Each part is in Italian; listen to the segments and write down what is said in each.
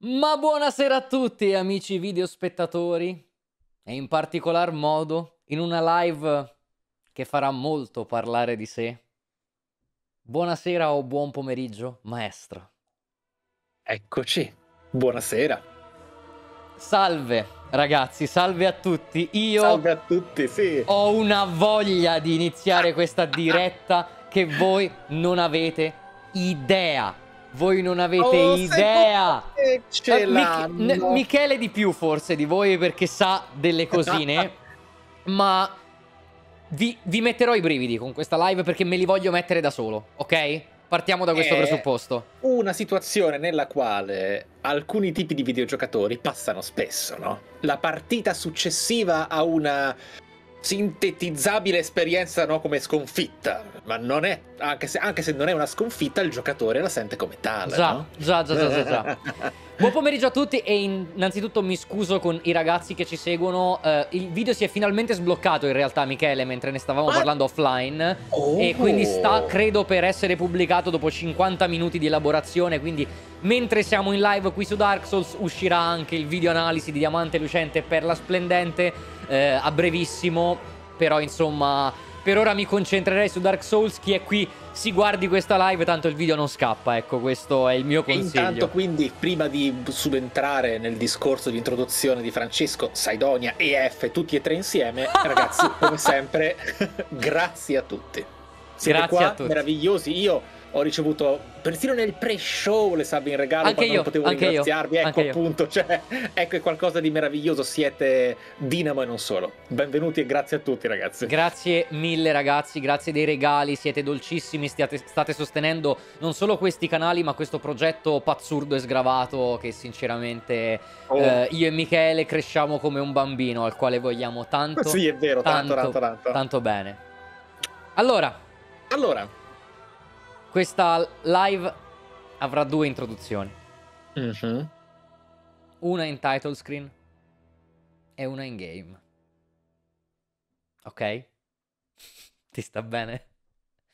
Ma buonasera a tutti amici videospettatori e in particolar modo in una live che farà molto parlare di sé. Buonasera o buon pomeriggio, maestro. Eccoci, buonasera. Salve ragazzi, salve a tutti. Io salve a tutti, sì. Ho una voglia di iniziare questa diretta che voi non avete idea voi non avete oh, idea. Eh, Mich Michele di più forse di voi perché sa delle cosine. ma vi, vi, metterò i brividi con questa live perché me li voglio mettere da solo, ok? Partiamo da questo È eh, presupposto. Una situazione nella quale alcuni tipi di videogiocatori passano spesso, no? La partita successiva a una sintetizzabile esperienza no, come sconfitta. Ma non è, anche se, anche se, non è una sconfitta, il giocatore la sente come tale. Già, no? già, già, già, già. già. Buon pomeriggio a tutti e innanzitutto mi scuso con i ragazzi che ci seguono. Uh, il video si è finalmente sbloccato in realtà, Michele, mentre ne stavamo Ma... Eh. parlando offline. Oh. E quindi sta, credo, per essere pubblicato dopo 50 minuti di elaborazione. Quindi mentre siamo in live qui su Dark Souls uscirà anche il video analisi di Diamante Lucente e Perla Splendente uh, a brevissimo. Però insomma per ora mi concentrerei su Dark Souls. Chi è qui si guardi questa live, tanto il video non scappa. Ecco, questo è il mio consiglio. E intanto, quindi, prima di subentrare nel discorso di introduzione di Francesco, Saidonia e F, tutti e tre insieme, ragazzi, come sempre, grazie a tutti. Siete grazie qua, a tutti. meravigliosi. Io ho ricevuto persino nel pre-show le sabbie in regalo anche io, non potevo anche ringraziarvi. Io, ecco appunto, cioè, ecco è qualcosa di meraviglioso. Siete Dinamo e non solo. Benvenuti e grazie a tutti, ragazzi. Grazie mille, ragazzi. Grazie dei regali. Siete dolcissimi. Stiate, state sostenendo non solo questi canali, ma questo progetto pazzurdo e sgravato. Che sinceramente oh. eh, io e Michele cresciamo come un bambino al quale vogliamo tanto. Sì, è vero, tanto, tanto, tanto, tanto. tanto bene. Allora. Allora. Questa live avrà due introduzioni. Mm-hmm. Una in title screen e una in game. Ok? Ti sta bene?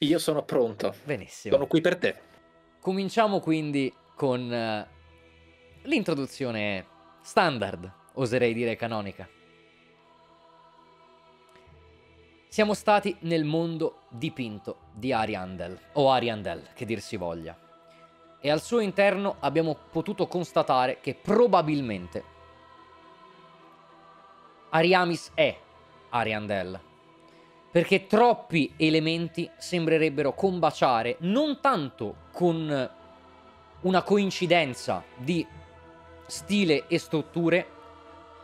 Io sono pronto. Benissimo. Sono qui per te. Cominciamo quindi con uh, l'introduzione standard, oserei dire canonica. Siamo stati nel mondo dipinto di Ariandel, o Ariandel che dir si voglia, e al suo interno abbiamo potuto constatare che probabilmente Ariamis è Ariandel, perché troppi elementi sembrerebbero combaciare non tanto con una coincidenza di stile e strutture,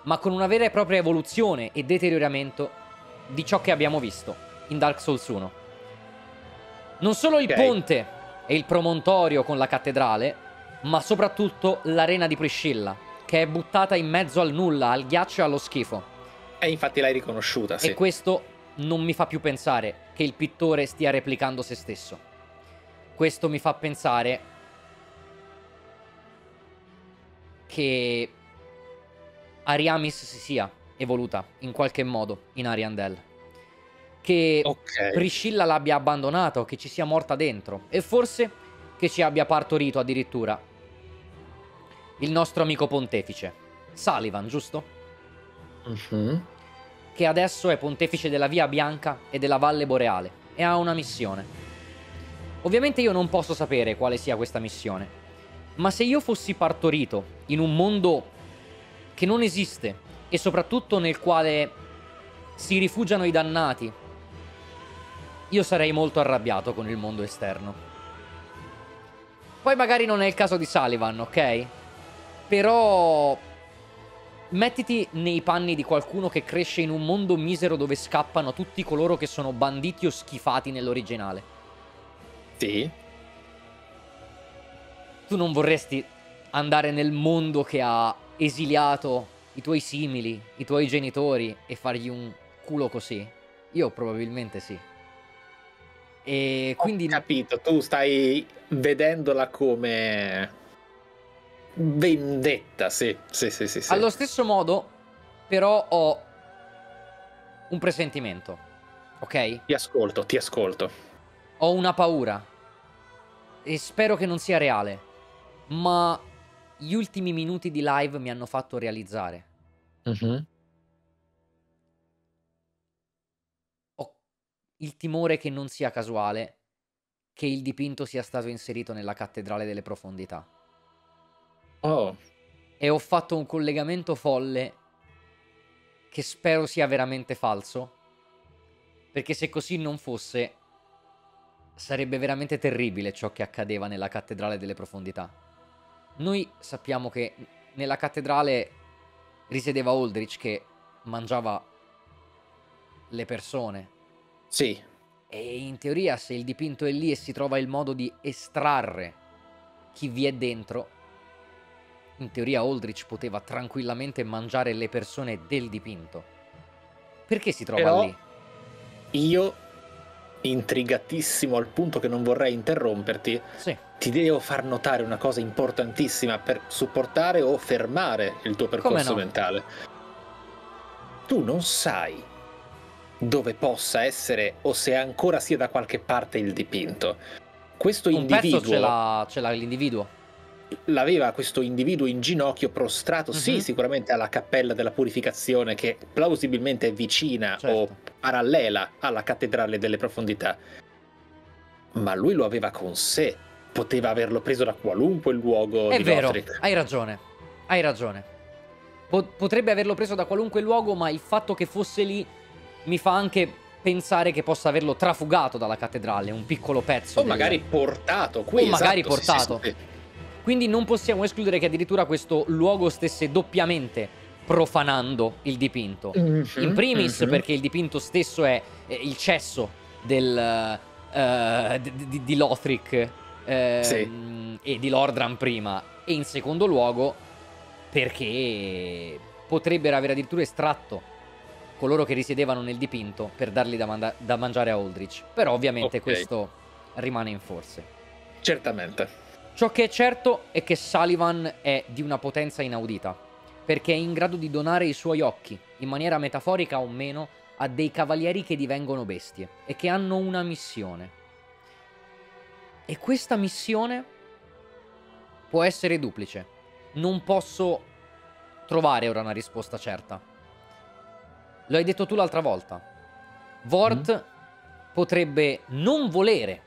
ma con una vera e propria evoluzione e deterioramento di ciò che abbiamo visto in Dark Souls 1. Non solo il okay. ponte e il promontorio con la cattedrale, ma soprattutto l'arena di Priscilla, che è buttata in mezzo al nulla, al ghiaccio e allo schifo. E infatti l'hai riconosciuta, sì. E questo non mi fa più pensare che il pittore stia replicando se stesso. Questo mi fa pensare che Ariamis si sia evoluta in qualche modo in Ariandel. Che okay. Priscilla l'abbia abbandonato, che ci sia morta dentro e forse che ci abbia partorito addirittura il nostro amico pontefice, Sullivan, giusto? Uh-huh. Che adesso è pontefice della Via Bianca e della Valle Boreale e ha una missione. Ovviamente io non posso sapere quale sia questa missione, ma se io fossi partorito in un mondo che non esiste e soprattutto nel quale si rifugiano i dannati, io sarei molto arrabbiato con il mondo esterno. Poi magari non è il caso di Sullivan, ok? Però mettiti nei panni di qualcuno che cresce in un mondo misero dove scappano tutti coloro che sono banditi o schifati nell'originale. Sì. Tu non vorresti andare nel mondo che ha esiliato i tuoi simili, i tuoi genitori e fargli un culo così? Io probabilmente sì. E quindi... Ho capito, tu stai vedendola come vendetta, sì, sì, sì, sì, sì. Allo stesso modo, però ho un presentimento, ok? Ti ascolto, ti ascolto. Ho una paura e spero che non sia reale, ma gli ultimi minuti di live mi hanno fatto realizzare Mh-mh. Ho il timore che non sia casuale che il dipinto sia stato inserito nella Cattedrale delle Profondità. Oh. E ho fatto un collegamento folle che spero sia veramente falso, perché se così non fosse sarebbe veramente terribile ciò che accadeva nella Cattedrale delle Profondità. Noi sappiamo che nella cattedrale risiedeva Aldrich che mangiava le persone. Sì. E in teoria se il dipinto è lì e si trova il modo di estrarre chi vi è dentro, in teoria Aldrich poteva tranquillamente mangiare le persone del dipinto. Perché si trova Però lì? Io intrigatissimo al punto che non vorrei interromperti, sì. ti devo far notare una cosa importantissima per supportare o fermare il tuo percorso no? mentale. Tu non sai dove possa essere o se ancora sia da qualche parte il dipinto. Questo Un individuo... Pezzo ce l'ha, ce l'ha l'individuo l'aveva questo individuo in ginocchio prostrato, uh-huh. sì, mhm. sicuramente alla cappella della purificazione che plausibilmente è vicina certo. o parallela alla cattedrale delle profondità. Ma lui lo aveva con sé, poteva averlo preso da qualunque luogo. È vero, Lothric. hai ragione, hai ragione. Potrebbe averlo preso da qualunque luogo, ma il fatto che fosse lì mi fa anche pensare che possa averlo trafugato dalla cattedrale, un piccolo pezzo. O del... magari portato qui. O esatto, magari portato. Sì, sì, sì. Quindi non possiamo escludere che addirittura questo luogo stesse doppiamente profanando il dipinto. Mm-hmm, In primis mm-hmm. perché il dipinto stesso è il cesso del, uh, di, di, di, Lothric uh, sì. e di Lordran prima. E in secondo luogo perché potrebbero aver addirittura estratto coloro che risiedevano nel dipinto per dargli da, manda- da mangiare a Aldrich. Però ovviamente okay. questo rimane in forze. Certamente. Ciò che è certo è che Sullivan è di una potenza inaudita perché è in grado di donare i suoi occhi, in maniera metaforica o meno, a dei cavalieri che divengono bestie e che hanno una missione. E questa missione può essere duplice. Non posso trovare ora una risposta certa. Lo hai detto tu l'altra volta. Vort mm. potrebbe non volere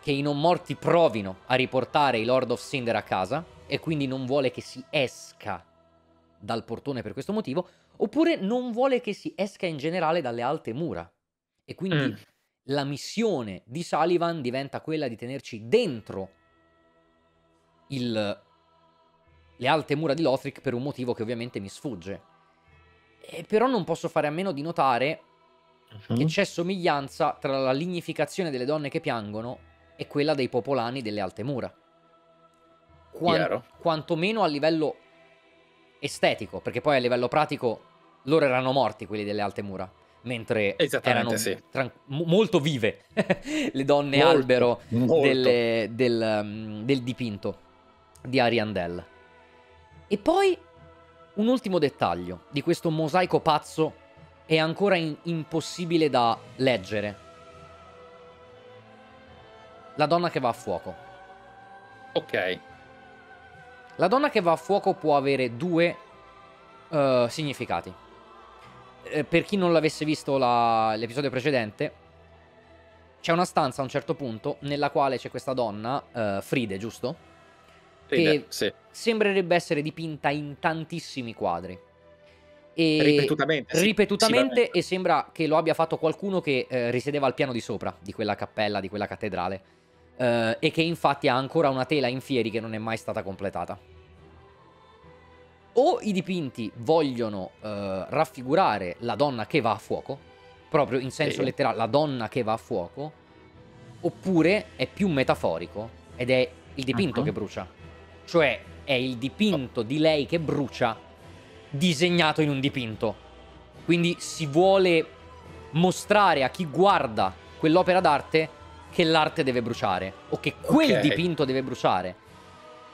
che i non morti provino a riportare i Lord of Cinder a casa e quindi non vuole che si esca dal portone per questo motivo, oppure non vuole che si esca in generale dalle alte mura. E quindi mm. la missione di Sullivan diventa quella di tenerci dentro il, le alte mura di Lothric per un motivo che ovviamente mi sfugge. E però non posso fare a meno di notare uh-huh. che c'è somiglianza tra la lignificazione delle donne che piangono e quella dei popolani delle alte mura. Quan- quantomeno a livello estetico, perché poi a livello pratico loro erano morti quelli delle alte mura mentre erano sì. tran- molto vive le donne molto, albero molto. Delle, del, um, del, dipinto di Ariandel. E poi un ultimo dettaglio di questo mosaico pazzo è ancora in- impossibile da leggere. La donna che va a fuoco. Ok. La donna che va a fuoco può avere due uh, significati. Eh, per chi non l'avesse visto la... l'episodio precedente, c'è una stanza a un certo punto nella quale c'è questa donna, uh, Fride, giusto? Fride, che sì. sembrerebbe essere dipinta in tantissimi quadri. E ripetutamente, sì, ripetutamente e sembra che lo abbia fatto qualcuno che eh, risiedeva al piano di sopra di quella cappella, di quella cattedrale eh, e che infatti ha ancora una tela in fieri che non è mai stata completata. O i dipinti vogliono eh, raffigurare la donna che va a fuoco, proprio in senso letterale, la donna che va a fuoco, oppure è più metaforico ed è il dipinto uh-huh. che brucia. Cioè è il dipinto di lei che brucia disegnato in un dipinto. Quindi si vuole mostrare a chi guarda quell'opera d'arte che l'arte deve bruciare o che quel okay. dipinto deve bruciare.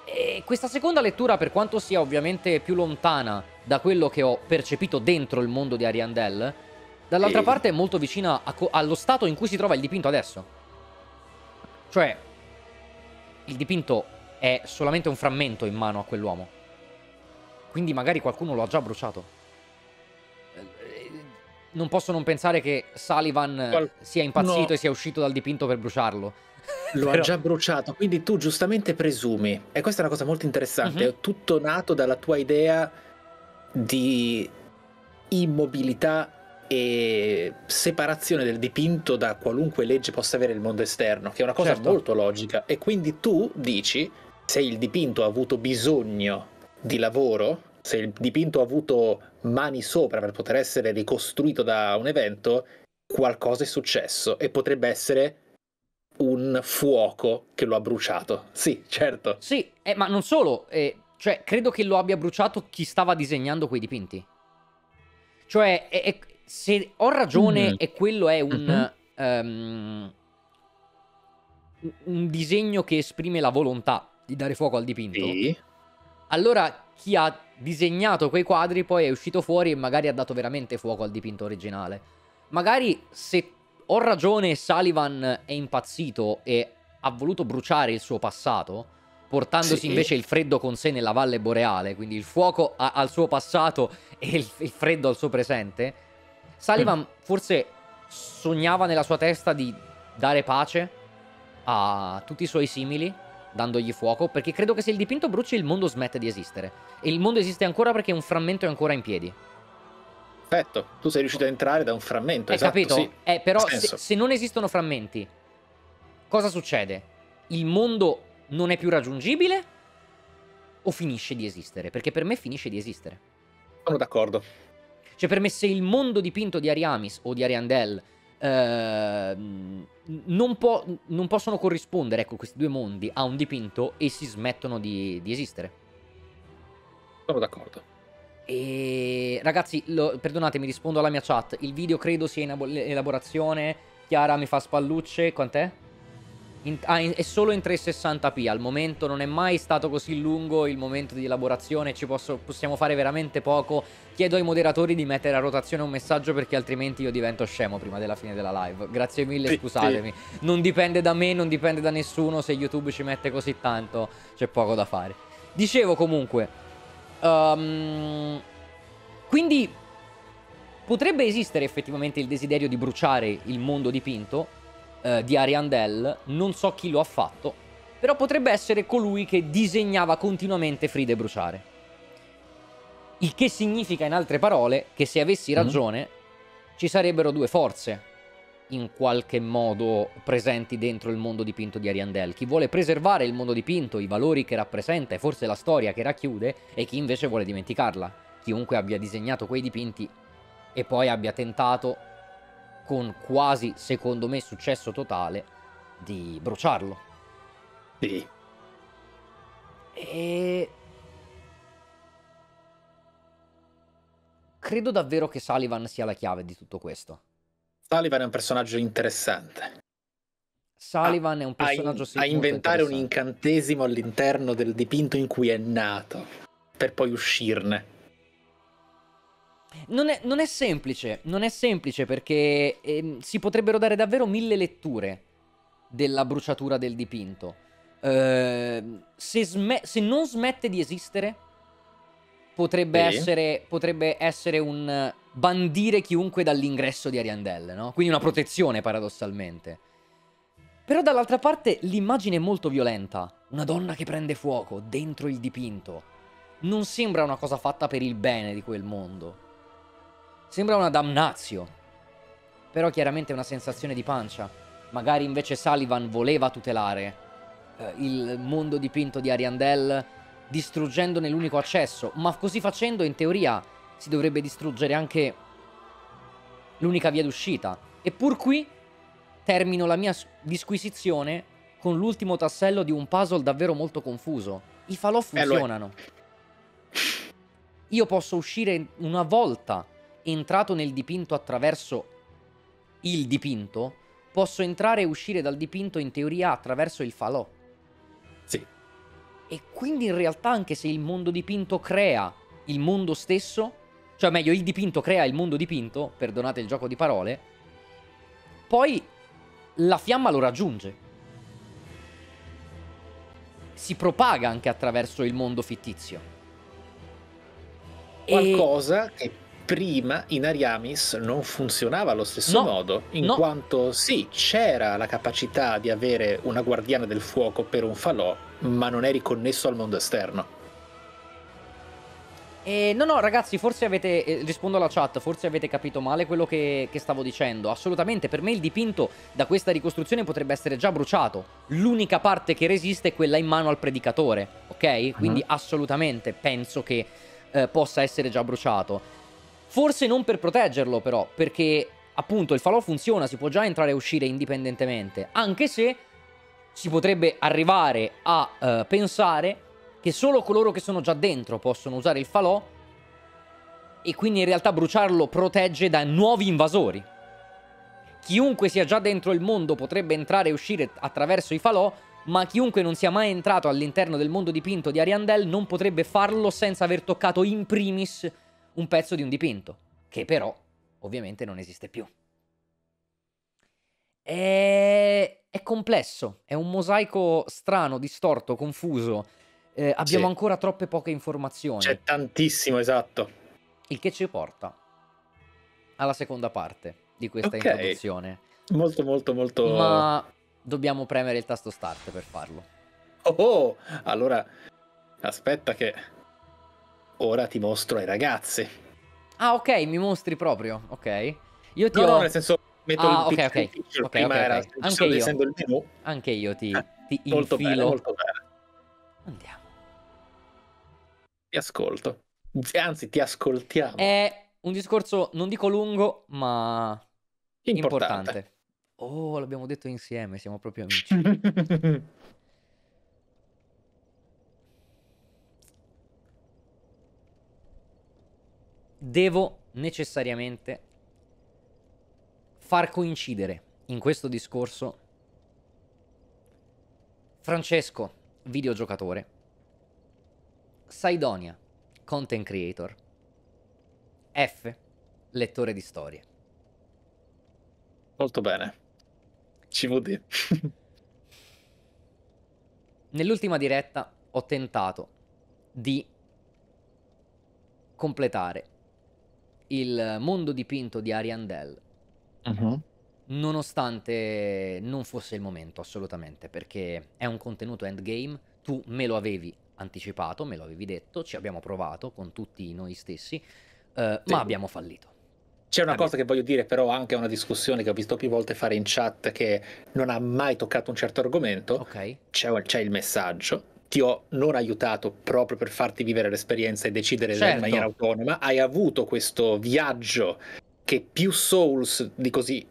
E questa seconda lettura, per quanto sia ovviamente più lontana da quello che ho percepito dentro il mondo di Ariandel, dall'altra e... parte è molto vicina co- allo stato in cui si trova il dipinto adesso. Cioè, il dipinto è solamente un frammento in mano a quell'uomo. Quindi magari qualcuno lo ha già bruciato non posso non pensare che Sullivan eh, Qual... sia impazzito no. e sia uscito dal dipinto per bruciarlo. Lo Però... ha già bruciato, quindi tu giustamente presumi, e questa è una cosa molto interessante, uh-huh. è tutto nato dalla tua idea di immobilità e separazione del dipinto da qualunque legge possa avere il mondo esterno, che è una cosa certo. molto logica. E quindi tu dici, se il dipinto ha avuto bisogno di lavoro, se il dipinto ha avuto mani sopra per poter essere ricostruito da un evento, qualcosa è successo e potrebbe essere un fuoco che lo ha bruciato. Sì, certo. Sì, eh, ma non solo, eh, cioè credo che lo abbia bruciato chi stava disegnando quei dipinti. Cioè, è, è, se ho ragione mm. e quello è un, mm-hmm. um, un disegno che esprime la volontà di dare fuoco al dipinto, sì. allora chi ha disegnato quei quadri, poi è uscito fuori e magari ha dato veramente fuoco al dipinto originale. Magari se ho ragione Sullivan è impazzito e ha voluto bruciare il suo passato, portandosi sì. invece il freddo con sé nella valle boreale, quindi il fuoco a- al suo passato e il, il, freddo al suo presente, Sullivan mm. forse sognava nella sua testa di dare pace a tutti i suoi simili, dandogli fuoco, perché credo che se il dipinto bruci il mondo smette di esistere. E il mondo esiste ancora perché un frammento è ancora in piedi. Perfetto, tu sei riuscito a entrare da un frammento. Hai esatto, capito? Sì. Eh, però se, se non esistono frammenti, cosa succede? Il mondo non è più raggiungibile o finisce di esistere? Perché per me finisce di esistere. Sono d'accordo. Cioè per me se il mondo dipinto di Ariamis o di Ariandel eh, non, po- non, possono corrispondere, ecco, questi due mondi a un dipinto, e si smettono di, di esistere. Sono d'accordo. E ragazzi, lo, perdonatemi, rispondo alla mia chat. Il video credo sia in elaborazione. Chiara mi fa spallucce. Quant'è? In, ah, in, è solo in 360p al momento, non è mai stato così lungo il momento di elaborazione, ci posso, possiamo fare veramente poco. Chiedo ai moderatori di mettere a rotazione un messaggio perché altrimenti io divento scemo prima della fine della live. Grazie mille, sì, scusatemi. Sì. Non dipende da me, non dipende da nessuno, se YouTube ci mette così tanto c'è poco da fare. Dicevo comunque, Um, quindi potrebbe esistere effettivamente il desiderio di bruciare il mondo dipinto eh, di Ariandel, non so chi lo ha fatto, però potrebbe essere colui che disegnava continuamente Fride bruciare. Il che significa in altre parole che se avessi mm-hmm. ragione mm. ci sarebbero due forze in qualche modo presenti dentro il mondo dipinto di Ariandel, chi vuole preservare il mondo dipinto, i valori che rappresenta e forse la storia che racchiude e chi invece vuole dimenticarla. Chiunque abbia disegnato quei dipinti e poi abbia tentato con quasi, secondo me, successo totale di bruciarlo. Sì. E credo davvero che Sullivan sia la chiave di tutto questo. Sullivan è un personaggio interessante. Sullivan a, è un personaggio a, in, a inventare un incantesimo all'interno del dipinto in cui è nato, per poi uscirne. Non è, non è semplice, non è semplice perché eh, si potrebbero dare davvero mille letture della bruciatura del dipinto. Eh, se, se, non smette di esistere, potrebbe, sì. essere, potrebbe essere un bandire chiunque dall'ingresso di Ariandelle, no? Quindi una protezione paradossalmente. Però dall'altra parte l'immagine è molto violenta, una donna che prende fuoco dentro il dipinto. Non sembra una cosa fatta per il bene di quel mondo. Sembra una damnazio. Però chiaramente è una sensazione di pancia. Magari invece Sullivan voleva tutelare eh, il mondo dipinto di Ariandel distruggendone l'unico accesso, ma così facendo in teoria si dovrebbe distruggere anche l'unica via d'uscita. Eppur qui termino la mia disquisizione con l'ultimo tassello di un puzzle davvero molto confuso. I falò eh, funzionano. Io posso uscire una volta entrato nel dipinto attraverso il dipinto, posso entrare e uscire dal dipinto in teoria attraverso il falò. Sì. E quindi in realtà anche se il mondo dipinto crea il mondo stesso, cioè, meglio, il dipinto crea il mondo dipinto, perdonate il gioco di parole, poi la fiamma lo raggiunge. Si propaga anche attraverso il mondo fittizio. Qualcosa e... che prima in Ariamis non funzionava allo stesso no, modo, in no. quanto sì, c'era la capacità di avere una guardiana del fuoco per un falò, ma non eri connesso al mondo esterno. Eh, no, no, ragazzi, forse avete. Eh, rispondo alla chat, forse avete capito male quello che, che, stavo dicendo. Assolutamente, per me il dipinto da questa ricostruzione potrebbe essere già bruciato. L'unica parte che resiste è quella in mano al predicatore, ok? Quindi, uh mhm. -huh. assolutamente penso che eh, possa essere già bruciato. Forse non per proteggerlo, però, perché appunto il falò funziona, si può già entrare e uscire indipendentemente. Anche se si potrebbe arrivare a eh, pensare che solo coloro che sono già dentro possono usare il falò e quindi in realtà bruciarlo protegge da nuovi invasori. Chiunque sia già dentro il mondo potrebbe entrare e uscire attraverso i falò, ma chiunque non sia mai entrato all'interno del mondo dipinto di Ariandel non potrebbe farlo senza aver toccato in primis un pezzo di un dipinto, che però ovviamente non esiste più. È, è complesso, è un mosaico strano, distorto, confuso eh, abbiamo sì. ancora troppe poche informazioni. C'è tantissimo, esatto. Il che ci porta alla seconda parte di questa okay. introduzione. Molto, molto, molto... Ma dobbiamo premere il tasto start per farlo. Oh, oh, allora aspetta che ora ti mostro ai ragazzi. Ah, ok, mi mostri proprio, ok. Io ti no, ho... no, nel senso metto ah, il okay, okay. ok. prima okay, era okay. Anche, io. il menu. Anche io ti, eh, ti molto infilo. Bene, molto bene. Andiamo. Ti ascolto. Anzi, ti ascoltiamo. È un discorso, non dico lungo, ma importante. importante. Oh, l'abbiamo detto insieme, siamo proprio amici. Devo necessariamente far coincidere in questo discorso Francesco, videogiocatore, Saidonia, content creator. F, lettore di storie. Molto bene. CVD. Nell'ultima diretta ho tentato di completare il mondo dipinto di Ariandel. Uh-huh. Mm-hmm. Nonostante non fosse il momento assolutamente, perché è un contenuto endgame, tu me lo avevi anticipato, me lo avevi detto, ci abbiamo provato con tutti noi stessi, eh, sì. ma abbiamo fallito. C'è una cosa che voglio dire però anche a una discussione che ho visto più volte fare in chat che non ha mai toccato un certo argomento. Okay. C'è, c'è, il messaggio. Ti ho non aiutato proprio per farti vivere l'esperienza e decidere certo. in maniera autonoma. Hai avuto questo viaggio che più Souls di così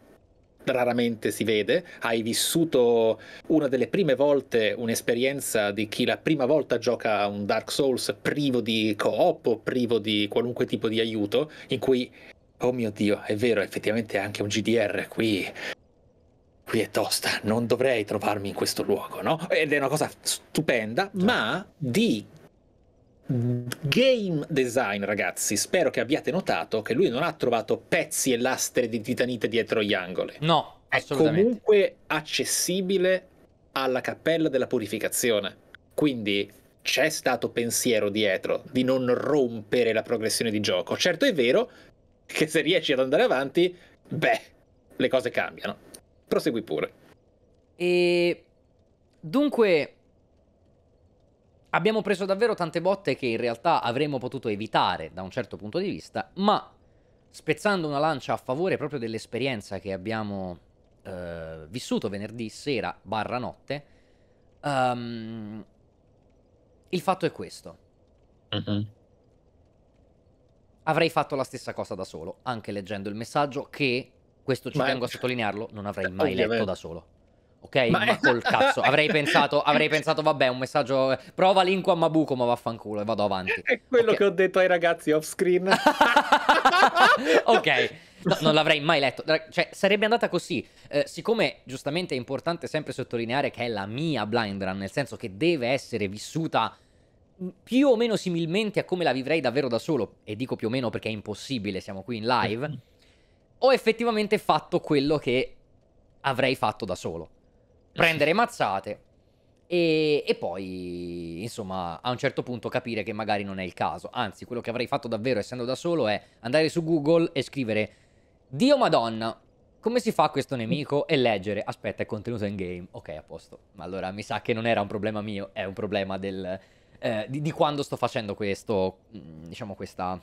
raramente si vede, hai vissuto una delle prime volte un'esperienza di chi la prima volta gioca a un Dark Souls privo di co-op coop, privo di qualunque tipo di aiuto, in cui, oh mio Dio, è vero, effettivamente è anche un GDR, qui qui è tosta, non dovrei trovarmi in questo luogo, no? Ed è una cosa stupenda, ma di Game design, ragazzi, spero che abbiate notato che lui non ha trovato pezzi e lastre di titanite dietro gli angoli. No, è comunque accessibile alla cappella della purificazione. Quindi c'è stato pensiero dietro di non rompere la progressione di gioco. Certo è vero che se riesci ad andare avanti, beh, le cose cambiano. Prosegui pure. E dunque Abbiamo preso davvero tante botte che in realtà avremmo potuto evitare da un certo punto di vista, ma spezzando una lancia a favore proprio dell'esperienza che abbiamo eh, vissuto venerdì sera barra notte, um, il fatto è questo. Mm-hmm. Avrei fatto la stessa cosa da solo, anche leggendo il messaggio che, questo ci ma... tengo a sottolinearlo, non avrei mai Ovviamente. letto da solo. Ok, ma, ma col cazzo, avrei pensato, avrei pensato, vabbè, un messaggio, prova Linku a Mabuco, ma vaffanculo, e vado avanti. È quello okay. che ho detto ai ragazzi off screen. ok, no, non l'avrei mai letto, cioè sarebbe andata così. Eh, siccome giustamente è importante sempre sottolineare che è la mia blind run, nel senso che deve essere vissuta più o meno similmente a come la vivrei davvero da solo, e dico più o meno perché è impossibile, siamo qui in live, ho effettivamente fatto quello che avrei fatto da solo eh prendere mazzate e, e, poi, insomma, a un certo punto capire che magari non è il caso. Anzi, quello che avrei fatto davvero essendo da solo è andare su Google e scrivere Dio Madonna, come si fa questo nemico? E leggere, aspetta, è contenuto in game. Ok, a posto. Ma allora mi sa che non era un problema mio, è un problema del, eh, di, di, quando sto facendo questo, mm, diciamo, questa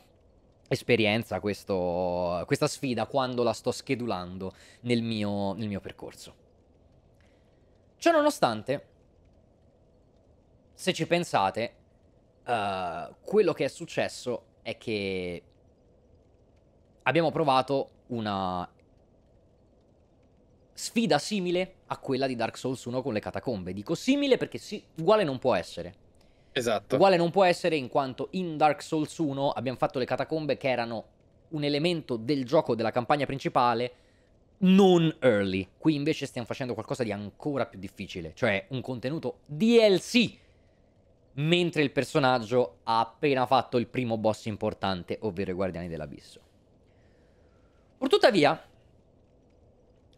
esperienza, questo, questa sfida, quando la sto schedulando nel mio, nel mio percorso. Ciononostante, se ci pensate, uh, quello che è successo è che abbiamo provato una sfida simile a quella di Dark Souls 1 con le catacombe. Dico simile perché sì, uguale non può essere. Esatto. Uguale non può essere in quanto in Dark Souls 1 abbiamo fatto le catacombe che erano un elemento del gioco della campagna principale non early. Qui invece stiamo facendo qualcosa di ancora più difficile, cioè un contenuto DLC mentre il personaggio ha appena fatto il primo boss importante, ovvero i Guardiani dell'Abisso. Purtuttavia,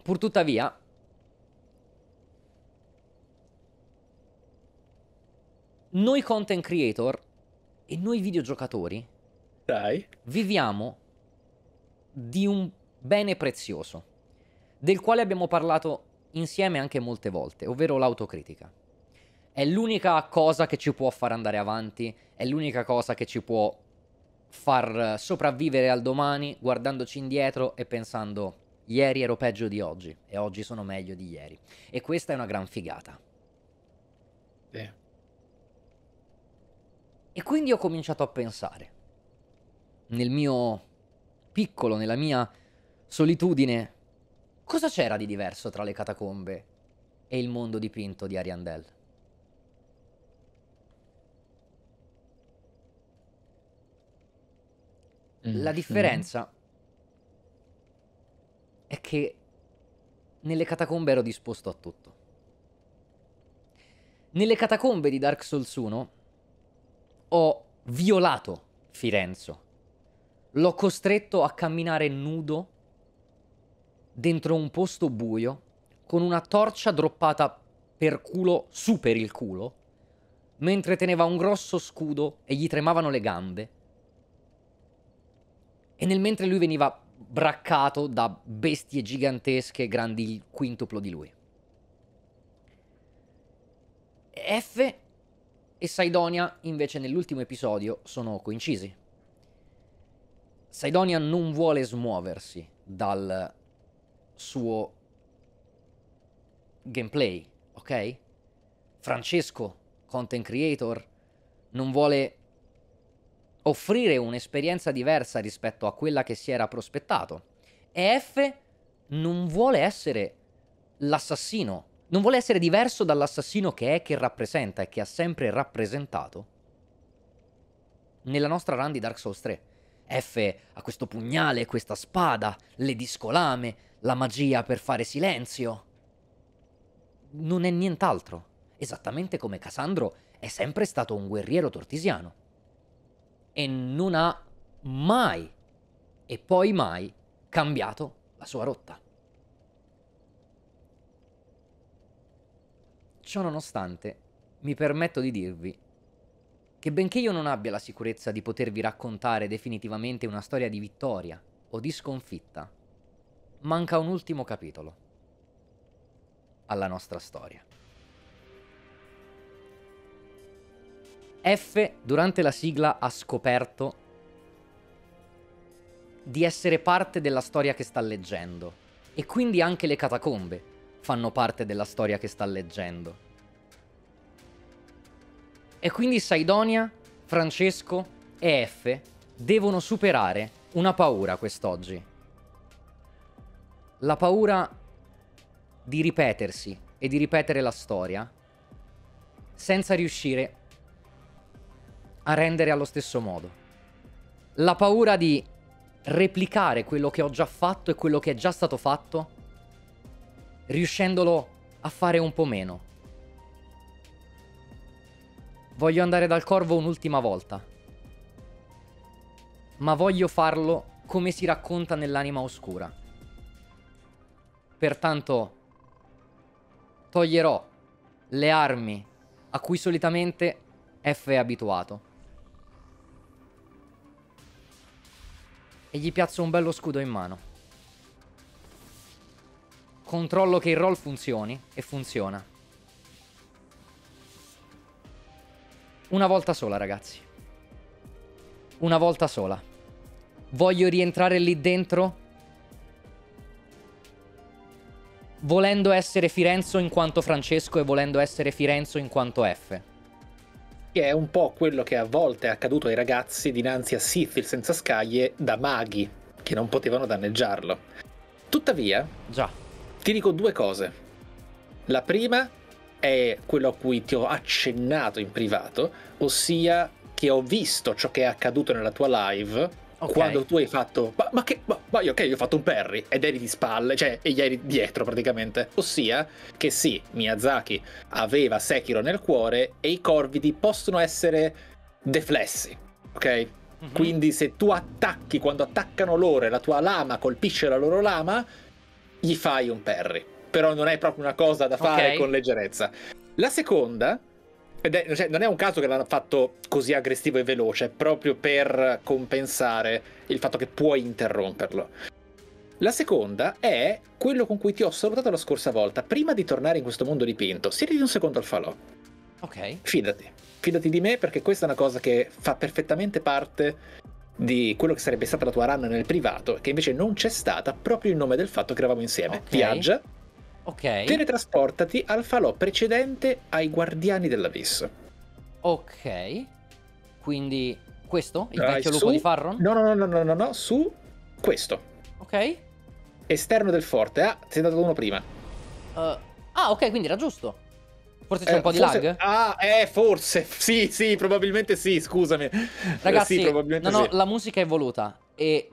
purtuttavia, noi content creator e noi videogiocatori Dai. viviamo di un bene prezioso del quale abbiamo parlato insieme anche molte volte, ovvero l'autocritica. È l'unica cosa che ci può far andare avanti, è l'unica cosa che ci può far sopravvivere al domani guardandoci indietro e pensando ieri ero peggio di oggi e oggi sono meglio di ieri. E questa è una gran figata. Beh. E quindi ho cominciato a pensare, nel mio piccolo, nella mia solitudine Cosa c'era di diverso tra le catacombe e il mondo dipinto di Ariandel? Mm, La mm. differenza mm. è che nelle catacombe ero disposto a tutto. Nelle catacombe di Dark Souls 1 ho violato Firenzo. L'ho costretto a camminare nudo dentro un posto buio, con una torcia droppata per culo su per il culo, mentre teneva un grosso scudo e gli tremavano le gambe. E nel mentre lui veniva braccato da bestie gigantesche grandi il quintuplo di lui. F e Saidonia invece nell'ultimo episodio sono coincisi. Saidonia non vuole smuoversi dal suo gameplay, ok? Francesco, content creator, non vuole offrire un'esperienza diversa rispetto a quella che si era prospettato. E F non vuole essere l'assassino, non vuole essere diverso dall'assassino che è, che rappresenta e che ha sempre rappresentato nella nostra run di Dark Souls 3. F ha questo pugnale, questa spada, le discolame, la magia per fare silenzio. Non è nient'altro, esattamente come Cassandro è sempre stato un guerriero tortisiano. E non ha mai, e poi mai, cambiato la sua rotta. Ciò nonostante, mi permetto di dirvi che benché io non abbia la sicurezza di potervi raccontare definitivamente una storia di vittoria o di sconfitta, manca un ultimo capitolo alla nostra storia. F durante la sigla ha scoperto di essere parte della storia che sta leggendo e quindi anche le catacombe fanno parte della storia che sta leggendo. E quindi Saidonia, Francesco e F devono superare una paura quest'oggi. La paura di ripetersi e di ripetere la storia senza riuscire a rendere allo stesso modo. La paura di replicare quello che ho già fatto e quello che è già stato fatto, riuscendolo a fare un po' meno. Voglio andare dal corvo un'ultima volta. Ma voglio farlo come si racconta nell'anima oscura. Pertanto toglierò le armi a cui solitamente F è abituato. E gli piazzo un bello scudo in mano. Controllo che il roll funzioni e funziona. Una volta sola, ragazzi. Una volta sola. Voglio rientrare lì dentro volendo essere Firenzo in quanto Francesco e volendo essere Firenzo in quanto F. Che è un po' quello che a volte è accaduto ai ragazzi dinanzi a Sith il senza scaglie da maghi che non potevano danneggiarlo. Tuttavia, Già. ti dico due cose. La prima è quello a cui ti ho accennato in privato, ossia che ho visto ciò che è accaduto nella tua live. Okay. Quando tu hai fatto, ma, ma che, ma, ma, ok, io ho fatto un Perry ed eri di spalle, cioè, e gli eri dietro praticamente. Ossia, che sì, Miyazaki aveva Sekiro nel cuore e i corvidi possono essere deflessi, ok? Mhm. Quindi se tu attacchi, quando attaccano loro e la tua lama colpisce la loro lama, gli fai un Perry però non è proprio una cosa da fare okay. con leggerezza. La seconda, ed è, cioè, non è un caso che l'hanno fatto così aggressivo e veloce, proprio per compensare il fatto che puoi interromperlo. La seconda è quello con cui ti ho salutato la scorsa volta, prima di tornare in questo mondo dipinto. Siediti un secondo al falò. Ok. Fidati. Fidati di me perché questa è una cosa che fa perfettamente parte di quello che sarebbe stata la tua run nel privato, che invece non c'è stata proprio in nome del fatto che eravamo insieme. Okay. Viaggia, Ok. Teletrasportati al falò precedente ai Guardiani dell'Abisso. Ok. Quindi questo? Il Dai, vecchio lupo su... di Farron? No, no, no, no, no, no, no, su questo. Ok. Esterno del forte. Ah, sei andato uno prima. Uh, ah, ok, quindi era giusto. Forse c'è eh, un po' di forse... lag? Ah, eh, forse. Sì, sì, probabilmente sì, scusami. Ragazzi, sì, no, no, sì. la musica è voluta e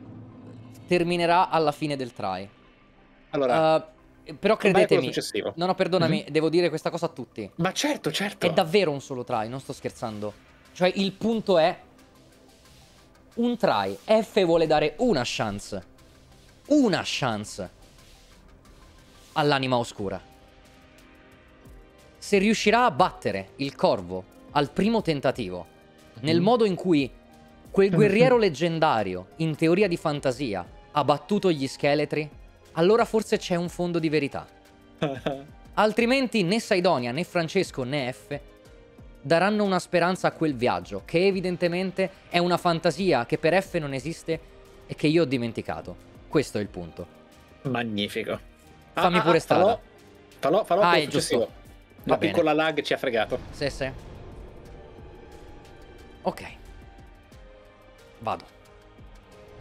terminerà alla fine del try. Allora, uh, eh, però credetemi, no, no, perdonami, mm-hmm. devo dire questa cosa a tutti. Ma certo, certo. È davvero un solo try, non sto scherzando. Cioè, il punto è un try. F vuole dare una chance. Una chance all'anima oscura. Se riuscirà a battere il corvo al primo tentativo, mm-hmm. nel mhm. modo in cui quel guerriero leggendario, in teoria di fantasia, ha battuto gli scheletri, allora forse c'è un fondo di verità. Altrimenti né Saidonia né Francesco né F daranno una speranza a quel viaggio, che evidentemente è una fantasia che per F non esiste e che io ho dimenticato. Questo è il punto. Magnifico. Fammi ah, ah pure ah, strada. Falò, falò, falò ah, è giusto. La piccola lag ci ha fregato. Sì, sì. Ok. Vado.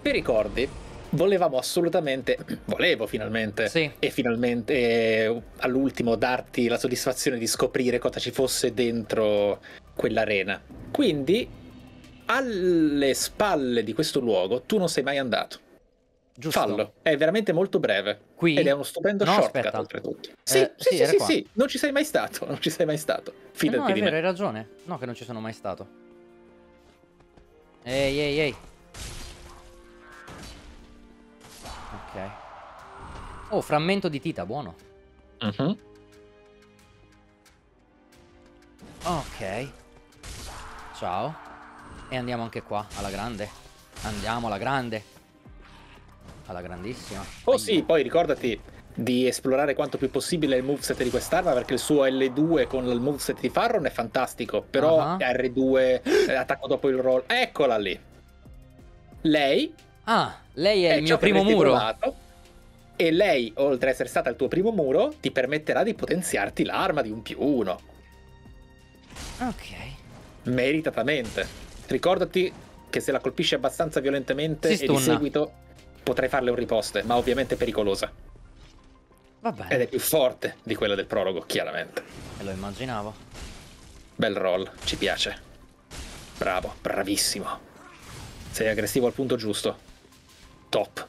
Ti ricordi volevamo assolutamente, volevo finalmente, sì. e finalmente eh, all'ultimo darti la soddisfazione di scoprire cosa ci fosse dentro quell'arena. Quindi alle spalle di questo luogo tu non sei mai andato. Giusto. Fallo, è veramente molto breve. Qui? Ed è uno stupendo no, shortcut aspetta. oltretutto. Sì, eh, sì, sì, sì, sì, non ci sei mai stato, non ci sei mai stato. Eh, Fidati eh no, è vero, hai ragione. No, che non ci sono mai stato. Ehi, ehi, ehi. Ok. Oh, frammento di tita, buono. Uh mhm. -huh. Ok. Ciao. E andiamo anche qua, alla grande. Andiamo alla grande. Alla grandissima. Oh sì, poi ricordati di esplorare quanto più possibile il moveset di quest'arma perché il suo L2 con il moveset di Farron è fantastico, però uh -huh. R2 attacco dopo il roll. Eccola lì. Lei Ah, lei è il mio primo muro. E lei, oltre ad essere stata il tuo primo muro, ti permetterà di potenziarti l'arma di un più uno. Ok. Meritatamente. Ricordati che se la colpisci abbastanza violentemente e di seguito potrai farle un riposte, ma ovviamente pericolosa. Va bene. Ed è più forte di quella del prologo, chiaramente. E lo immaginavo. Bel roll, ci piace. Bravo, bravissimo. Sei aggressivo al punto giusto top.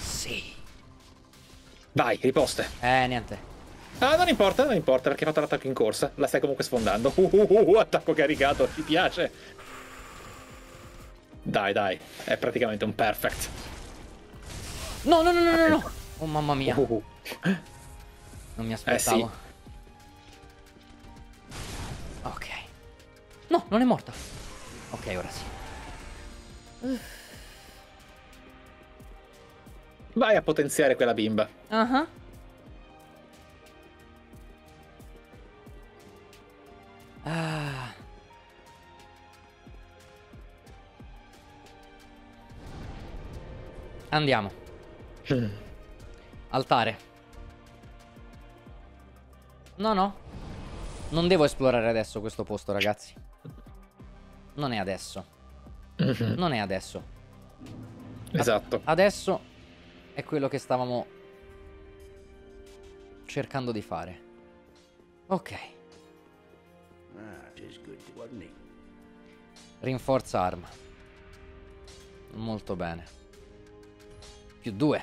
Sì. Vai, riposte. Eh, niente. Ah, non importa, non importa, perché hai fatto l'attacco in corsa. La stai comunque sfondando. Uh, uh, uh, uh attacco caricato, ti piace. Dai, dai, è praticamente un perfect. No, no, no, no, no, no. Oh, mamma mia. Uh, uh. uh. Non mi aspettavo. Eh, sì. Ok. No, non è morta. Ok, ora sì. Uh vai a potenziare quella bimba. Uh-huh. Ah. Andiamo. Mm. Altare. No, no. Non devo esplorare adesso questo posto, ragazzi. Non è adesso. Mm-hmm. Non è adesso. Esatto. A adesso è quello che stavamo cercando di fare. Ok. Ah, Rinforza arma. Molto bene. Più due.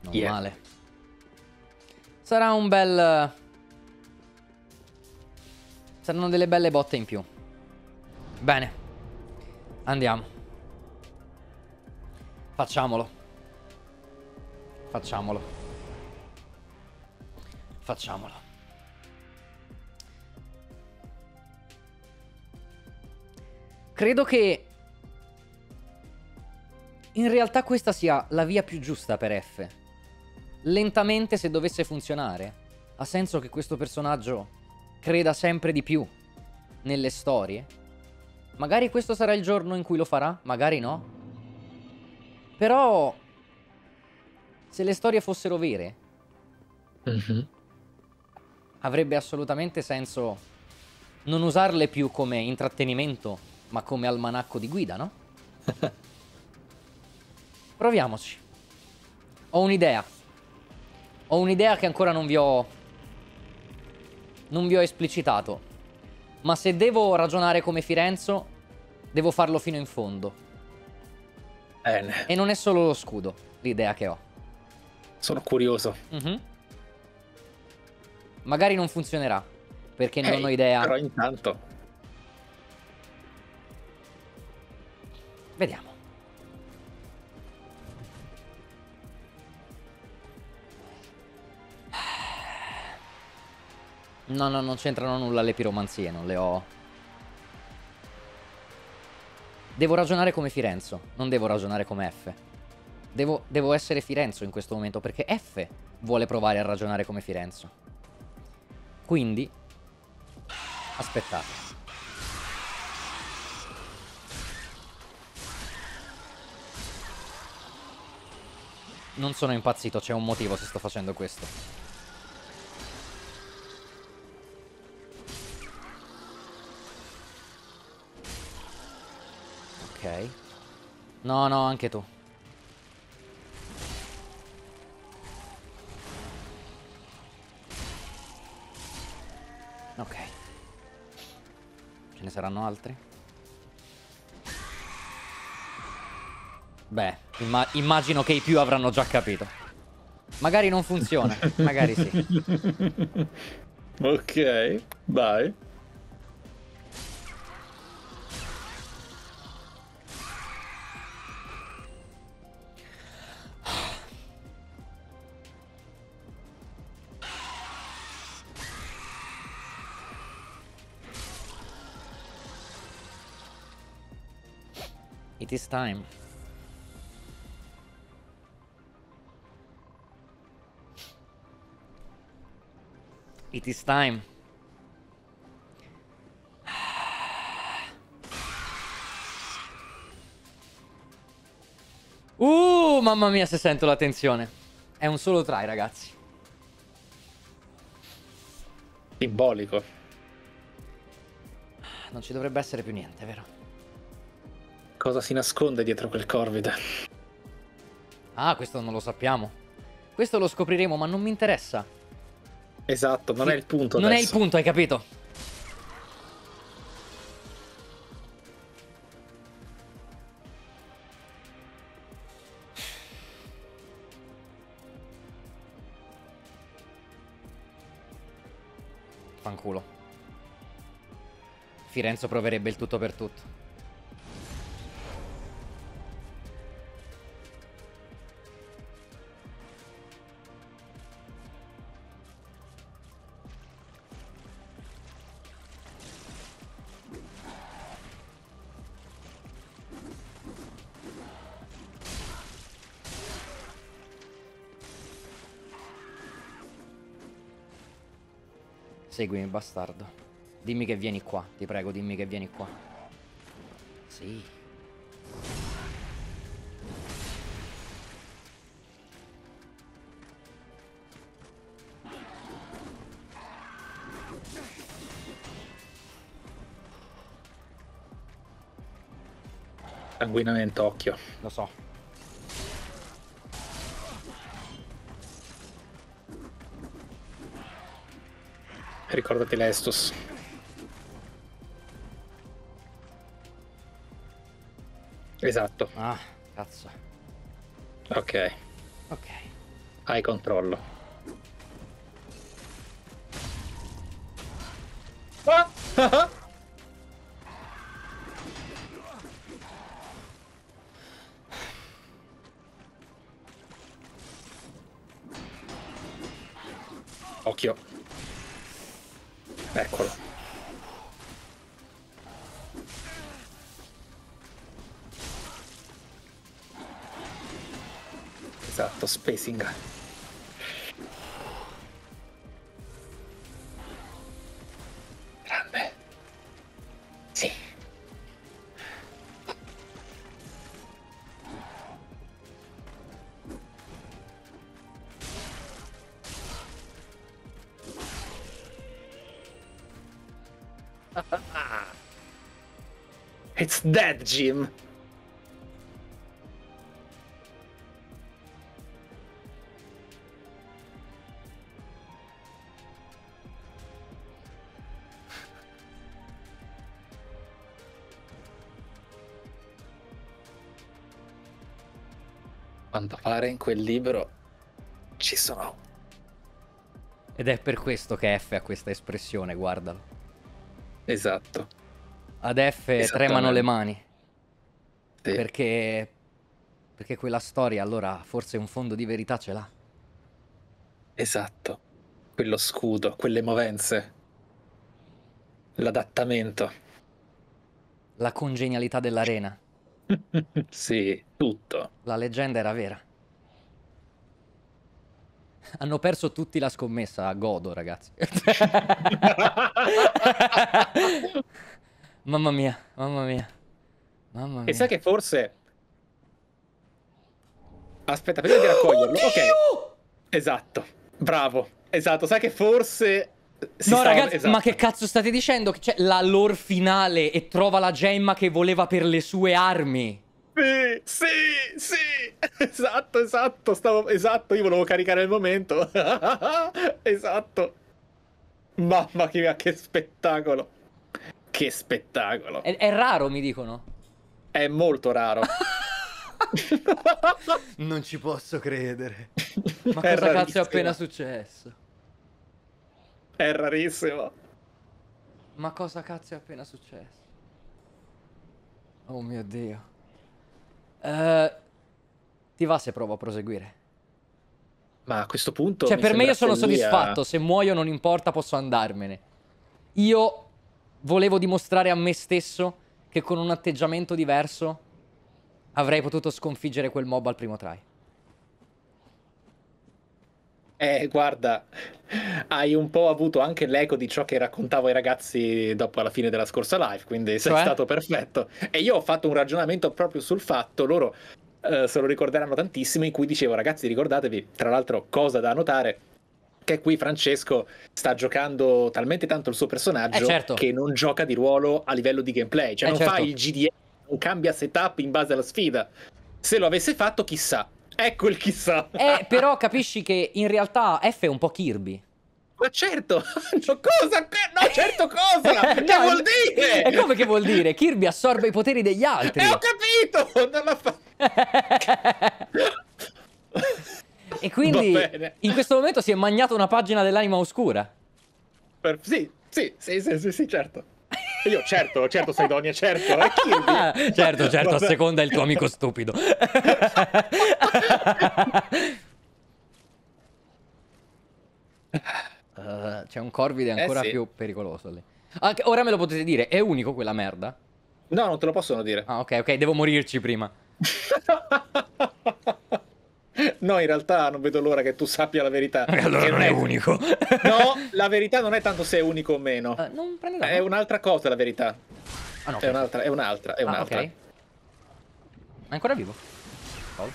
Non yeah. male. Sarà un bel... Saranno delle belle botte in più. Bene. Andiamo. Facciamolo. Facciamolo. Facciamolo. Credo che in realtà questa sia la via più giusta per F. Lentamente se dovesse funzionare, ha senso che questo personaggio creda sempre di più nelle storie? Magari questo sarà il giorno in cui lo farà, magari no. Però se le storie fossero vere, mm -hmm. avrebbe assolutamente senso non usarle più come intrattenimento, ma come almanacco di guida, no? Proviamoci. Ho un'idea. Ho un'idea che ancora non vi ho... Non vi ho esplicitato. Ma se devo ragionare come Firenzo, devo farlo fino in fondo. Bene. E non è solo lo scudo, l'idea che ho. Sono curioso. Mm-hmm. Magari non funzionerà, perché hey, non eh, ho idea. Però intanto. Vediamo. No, no, non c'entrano nulla le piromanzie, non le ho... Devo ragionare come Firenzo, non devo ragionare come F. Devo, devo essere Firenzo in questo momento perché F vuole provare a ragionare come Firenzo. Quindi, aspettate. Non sono impazzito, c'è un motivo se sto facendo questo. Ok. No, no, anche tu. Ok. Ce ne saranno altri? Beh, imma immagino che i più avranno già capito. Magari non funziona, magari sì. ok, bye. It is time. It is time. Uh, mamma mia se sento la tensione. È un solo try, ragazzi. Simbolico. Non ci dovrebbe essere più niente, vero? Cosa si nasconde dietro quel Corvid? Ah, questo non lo sappiamo. Questo lo scopriremo, ma non mi interessa. Esatto, non sì. è il punto. Non adesso. è il punto, hai capito? Fanculo. Firenzo proverebbe il tutto per tutto. Seguimi, bastardo. Dimmi che vieni qua, ti prego, dimmi che vieni qua. Sì. Sanguinamento, occhio. Lo so. Ricordati l'Estus. Esatto. Ah, cazzo. Ok. Ok. Hai controllo. Ah! Ah! ah. Occhio. Eccolo. Esatto, spacing. It's dead, Jim. quanto pare in quel libro ci sono. Ed è per questo che F ha questa espressione, guardalo. Esatto ad F tremano le mani. Sì. Perché, perché quella storia allora forse un fondo di verità ce l'ha. Esatto. Quello scudo, quelle movenze. L'adattamento. La congenialità dell'arena. sì, tutto. La leggenda era vera. Hanno perso tutti la scommessa a Godo, ragazzi. Mamma mia, mamma mia. Mamma mia. E sai che forse... Aspetta, prima di raccoglierlo. Oddio! Ok. Esatto. Bravo. Esatto, sai che forse... Si no, stava... ragazzi, esatto. ma che cazzo state dicendo? Che c'è la lore finale e trova la gemma che voleva per le sue armi. Sì, sì, sì, esatto, esatto, stavo, esatto, io volevo caricare il momento, esatto. Mamma mia, che spettacolo. Che spettacolo! È, è raro, mi dicono. È molto raro. non ci posso credere. Ma è cosa cazzo è appena successo? È rarissimo. Ma cosa cazzo è appena successo? Oh mio dio. Uh, ti va se provo a proseguire? Ma a questo punto... Cioè, per me io sono follia. soddisfatto. Se muoio non importa, posso andarmene. Io volevo dimostrare a me stesso che con un atteggiamento diverso avrei potuto sconfiggere quel mob al primo try. Eh, guarda, hai un po' avuto anche l'eco di ciò che raccontavo ai ragazzi dopo la fine della scorsa live, quindi cioè? sei stato perfetto. E io ho fatto un ragionamento proprio sul fatto, loro eh, se lo ricorderanno tantissimo, in cui dicevo ragazzi ricordatevi, tra l'altro cosa da notare, che qui Francesco sta giocando talmente tanto il suo personaggio eh certo. che non gioca di ruolo a livello di gameplay, cioè eh non certo. fa il GDM, non cambia setup in base alla sfida. Se lo avesse fatto, chissà. Ecco il chissà. Eh, però capisci che in realtà F è un po' Kirby. Ma certo, no, cosa? No, certo cosa? Che no, vuol dire? E eh, come che vuol dire? Kirby assorbe i poteri degli altri. Eh, ho capito! Non la fa... E quindi in questo momento si è magnato una pagina dell'anima oscura. Per... Sì, sì, sì, sì, sì, sì, certo. E io, certo, certo, Saidonia, certo. È certo, certo, a seconda il tuo amico stupido. uh, c'è un Corvide eh, ancora eh sì. più pericoloso lì. Anche, ora me lo potete dire, è unico quella merda? No, non te lo possono dire. Ah, ok, ok, devo morirci prima. No, in realtà non vedo l'ora che tu sappia la verità. Allora non è, è unico. no, la verità non è tanto se è unico o meno. Uh, non prendo È un'altra cosa la verità. Ah, no, è un'altra, è un'altra, è un'altra. Ah, ok. È ancora vivo. Col.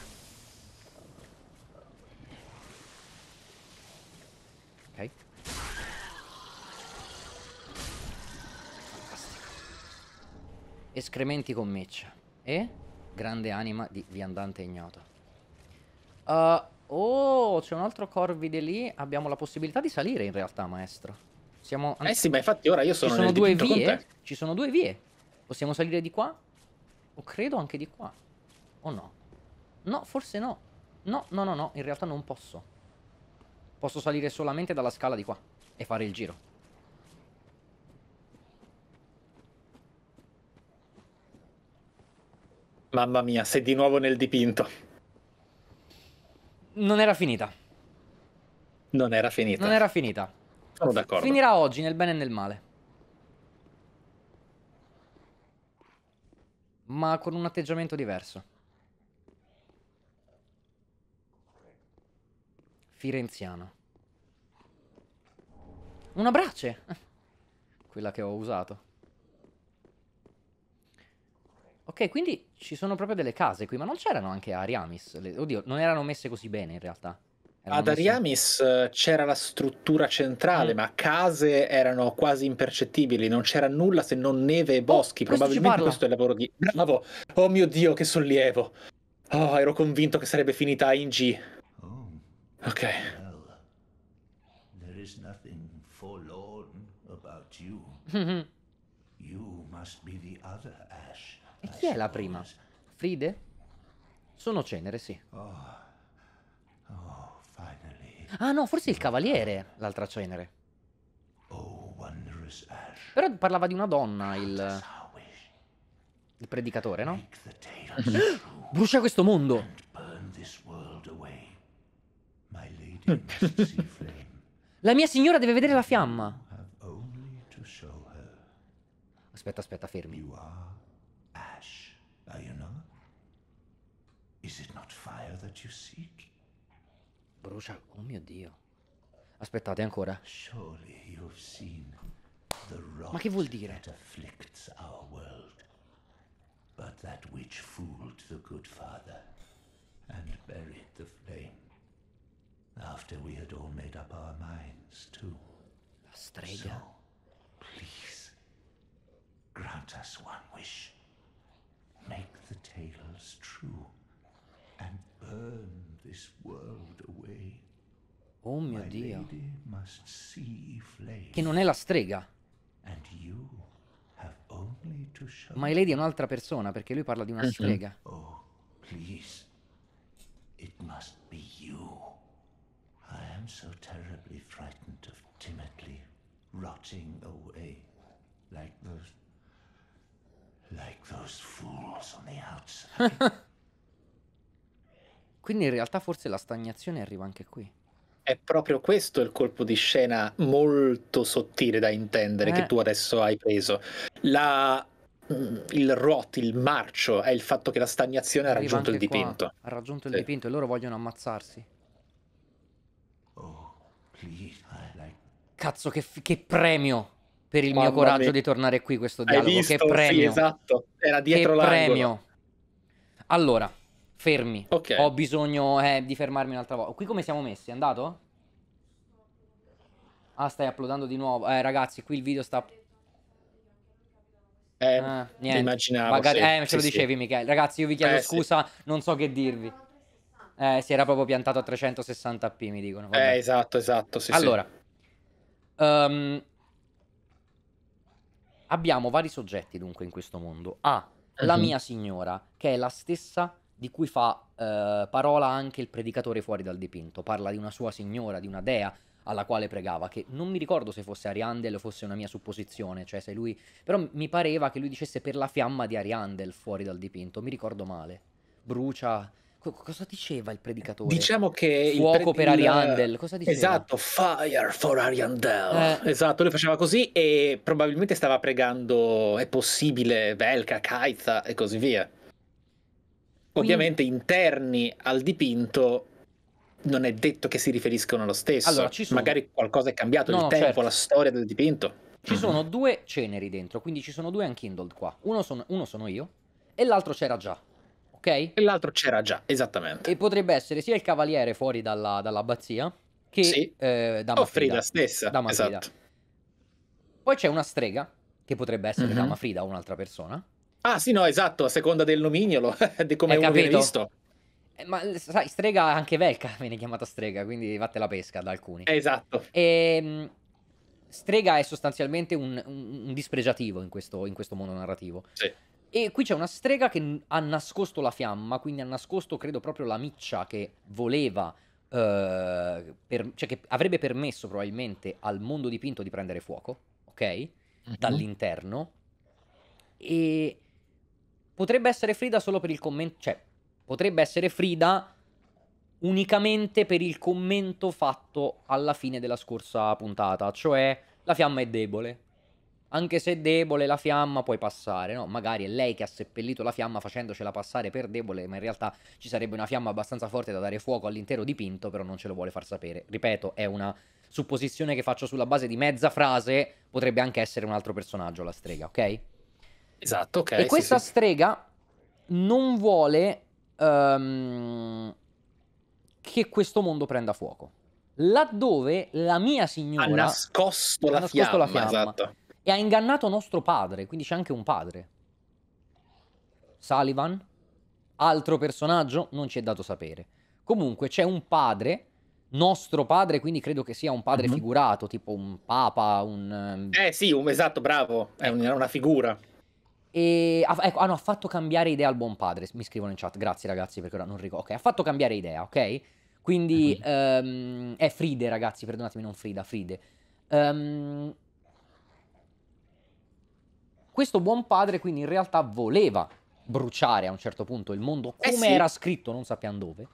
Ok. Fantastico. Escrementi con meccia. E? Grande anima di viandante ignoto. Uh, oh, c'è un altro Corvide lì. Abbiamo la possibilità di salire in realtà, maestro. Siamo... Eh sì, ma infatti ora io sono... Ci sono due vie. Ci sono due vie. Possiamo salire di qua? O credo anche di qua. O no? No, forse no. No, no, no, no. In realtà non posso. Posso salire solamente dalla scala di qua. E fare il giro. Mamma mia, sei di nuovo nel dipinto non era finita. Non era finita. Non era finita. Sono d'accordo. Finirà oggi nel bene e nel male. Ma con un atteggiamento diverso. Firenziano. Una brace! Quella che ho usato. Ok, quindi ci sono proprio delle case qui, ma non c'erano anche Ariamis? Le... Oddio, non erano messe così bene in realtà. Erano Ad messe... Ariamis eh, c'era la struttura centrale, mm. ma case erano quasi impercettibili, non c'era nulla se non neve e oh, boschi. Oh, Probabilmente questo è il lavoro di. Bravo! Oh mio dio, che sollievo! Oh, ero convinto che sarebbe finita in G. Oh. Ok. Well, there is nothing forlorn about you. you must be the other. E chi è la prima? Fride? Sono cenere, sì. Oh, oh, ah no, forse il cavaliere, l'altra cenere. Oh, Però parlava di una donna, il... Il predicatore, no? Brucia questo mondo! La mia signora deve vedere la fiamma! Aspetta, aspetta, fermi. Are you not? Is it not fire that you seek? Brucia, oh mio Dio. Aspettate ancora. Surely you've seen the rot Ma che vuol dire? that afflicts our world. But that which fooled the good father and buried the flame. After we had all made up our minds, too. La strega. So, please, grant us one wish. make the tales true and burn this world away. Oh mio My Dio. Che non è la strega. Ma Lady è un'altra persona perché lui parla di una mhm. strega. Oh, please. It must be you. I am so terribly frightened of timidly rotting away like those Like those fools on the outside. Quindi in realtà forse la stagnazione arriva anche qui. È proprio questo il colpo di scena molto sottile da intendere eh. che tu adesso hai preso. La, mm, il rot, il marcio, è il fatto che la stagnazione arriva ha raggiunto il dipinto. Qua. Ha raggiunto il sì. dipinto e loro vogliono ammazzarsi. Oh, please, like... Cazzo, che, che premio! per il Mamma mio coraggio me. di tornare qui questo dialogo. Visto, che premio. Sì, esatto. Era dietro che premio. Allora, fermi. Okay. Ho bisogno eh, di fermarmi un'altra volta. Qui come siamo messi? È andato? Ah, stai uploadando di nuovo. Eh, ragazzi, qui il video sta... Eh, eh ah, niente. immaginavo. Magari... Sì. Eh, ce sì, lo dicevi, sì. Michele. Ragazzi, io vi chiedo eh, scusa, non so che dirvi. Eh, si era proprio piantato a 360p, mi dicono. Vabbè. Eh, esatto, esatto, sì, Allora, um, Abbiamo vari soggetti dunque in questo mondo. A. La mhm. mia signora, che è la stessa di cui fa eh, parola anche il predicatore fuori dal dipinto. Parla di una sua signora, di una dea alla quale pregava, che non mi ricordo se fosse Ariandel o fosse una mia supposizione, cioè se lui... però mi pareva che lui dicesse per la fiamma di Ariandel fuori dal dipinto, mi ricordo male. Brucia Co- cosa diceva il predicatore? Diciamo che fuoco pre- per Ariandel, cosa diceva? Esatto, fire for Ariandel. Eh. Esatto, lui faceva così e probabilmente stava pregando è possibile Velka, Kaitha e così via. Quindi... Ovviamente interni al dipinto non è detto che si riferiscono allo stesso. Allora, sono... Magari qualcosa è cambiato, no, il tempo, certo. la storia del dipinto. Ci mhm. sono due ceneri dentro, quindi ci sono due Unkindled qua. Uno sono, uno sono io e l'altro c'era già ok? E l'altro c'era già, esattamente. E potrebbe essere sia il cavaliere fuori dalla, dall'abbazia che sì. eh, Dama o Frida. stessa, Dama esatto. Poi c'è una strega, che potrebbe essere mm-hmm. Dama Frida o un'altra persona. Ah sì, no, esatto, a seconda del nomignolo, di come uno viene visto. Eh, ma sai, strega anche Velka viene chiamata strega, quindi vatte la pesca da alcuni. Esatto. E, ehm, strega è sostanzialmente un, un, un dispregiativo in questo, in questo mondo narrativo. Sì. E qui c'è una strega che ha nascosto la fiamma, quindi ha nascosto, credo, proprio la miccia che voleva, eh, per, cioè che avrebbe permesso probabilmente al mondo dipinto di prendere fuoco, ok? Uh-huh. Dall'interno. E potrebbe essere Frida solo per il commento, cioè potrebbe essere Frida unicamente per il commento fatto alla fine della scorsa puntata, cioè la fiamma è debole, anche se è debole la fiamma puoi passare, no? Magari è lei che ha seppellito la fiamma facendocela passare per debole, ma in realtà ci sarebbe una fiamma abbastanza forte da dare fuoco all'intero dipinto, però non ce lo vuole far sapere. Ripeto, è una supposizione che faccio sulla base di mezza frase, potrebbe anche essere un altro personaggio la strega, ok? Esatto, ok. E sì, questa sì. strega non vuole um, che questo mondo prenda fuoco. Laddove la mia signora ha nascosto, la, nascosto fiamma, la fiamma. Esatto. E ha ingannato nostro padre, quindi c'è anche un padre. Sullivan, altro personaggio, non ci è dato sapere. Comunque c'è un padre, nostro padre, quindi credo che sia un padre mm-hmm. figurato, tipo un papa, un... Ehm, eh sì, un esatto, bravo, è ecco. una figura. E ha, ecco, hanno ah fatto cambiare idea al buon padre, mi scrivono in chat, grazie ragazzi perché ora non ricordo. Ok, ha fatto cambiare idea, ok? Quindi mm-hmm. um, è Fride ragazzi, perdonatemi, non Frida, Fride. Um, questo buon padre quindi in realtà voleva bruciare a un certo punto il mondo eh come eh sì. era scritto, non sappiamo dove.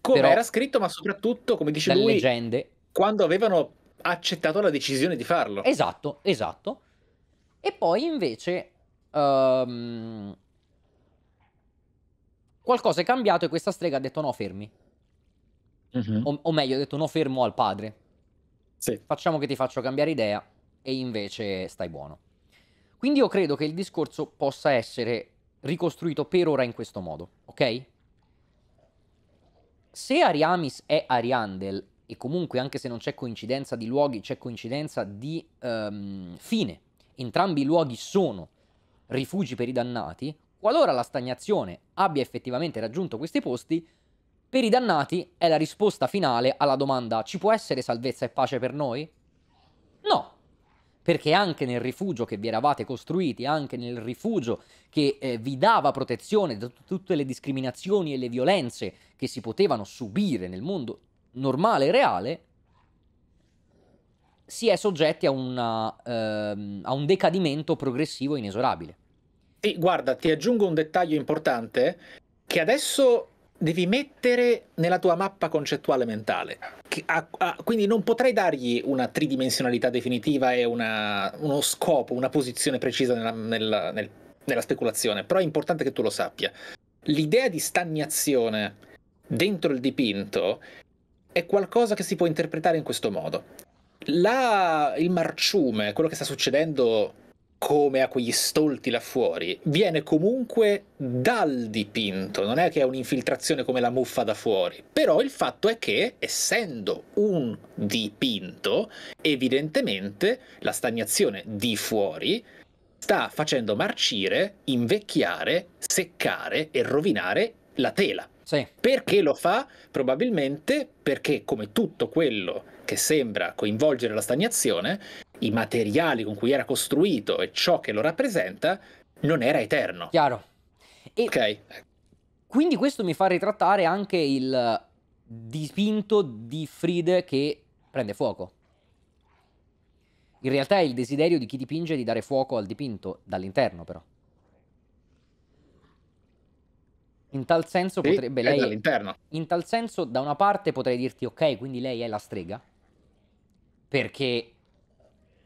Come era scritto, ma soprattutto, come dice lui, leggende. quando avevano accettato la decisione di farlo. Esatto, esatto. E poi invece um, qualcosa è cambiato e questa strega ha detto no fermi. Uh-huh. O, o, meglio, ha detto no fermo al padre. Sì. Facciamo che ti faccio cambiare idea e invece stai buono. Quindi io credo che il discorso possa essere ricostruito per ora in questo modo, ok? Se Ariamis è Ariandel, e comunque anche se non c'è coincidenza di luoghi, c'è coincidenza di um, fine, entrambi i luoghi sono rifugi per i dannati, qualora la stagnazione abbia effettivamente raggiunto questi posti, per i dannati è la risposta finale alla domanda ci può essere salvezza e pace per noi? No, perché anche nel rifugio che vi eravate costruiti, anche nel rifugio che eh, vi dava protezione da t- tutte le discriminazioni e le violenze che si potevano subire nel mondo normale e reale, si è soggetti a, una, ehm, a un decadimento progressivo inesorabile. E guarda, ti aggiungo un dettaglio importante che adesso devi mettere nella tua mappa concettuale mentale. A, a, quindi non potrai dargli una tridimensionalità definitiva e una, uno scopo, una posizione precisa nella, nella, nel, nella speculazione, però è importante che tu lo sappia. L'idea di stagnazione dentro il dipinto è qualcosa che si può interpretare in questo modo. La, il marciume, quello che sta succedendo come a quegli stolti là fuori, viene comunque dal dipinto, non è che è un'infiltrazione come la muffa da fuori, però il fatto è che essendo un dipinto, evidentemente la stagnazione di fuori sta facendo marcire, invecchiare, seccare e rovinare la tela. Sì. Perché lo fa? Probabilmente perché come tutto quello che sembra coinvolgere la stagnazione, i materiali con cui era costruito e ciò che lo rappresenta, non era eterno. Chiaro. E ok. Ecco. Quindi questo mi fa ritrattare anche il dipinto di Friede che prende fuoco. In realtà è il desiderio di chi dipinge di dare fuoco al dipinto, dall'interno però. In tal senso sì, potrebbe lei... In tal senso da una parte potrei dirti ok, quindi lei è la strega, perché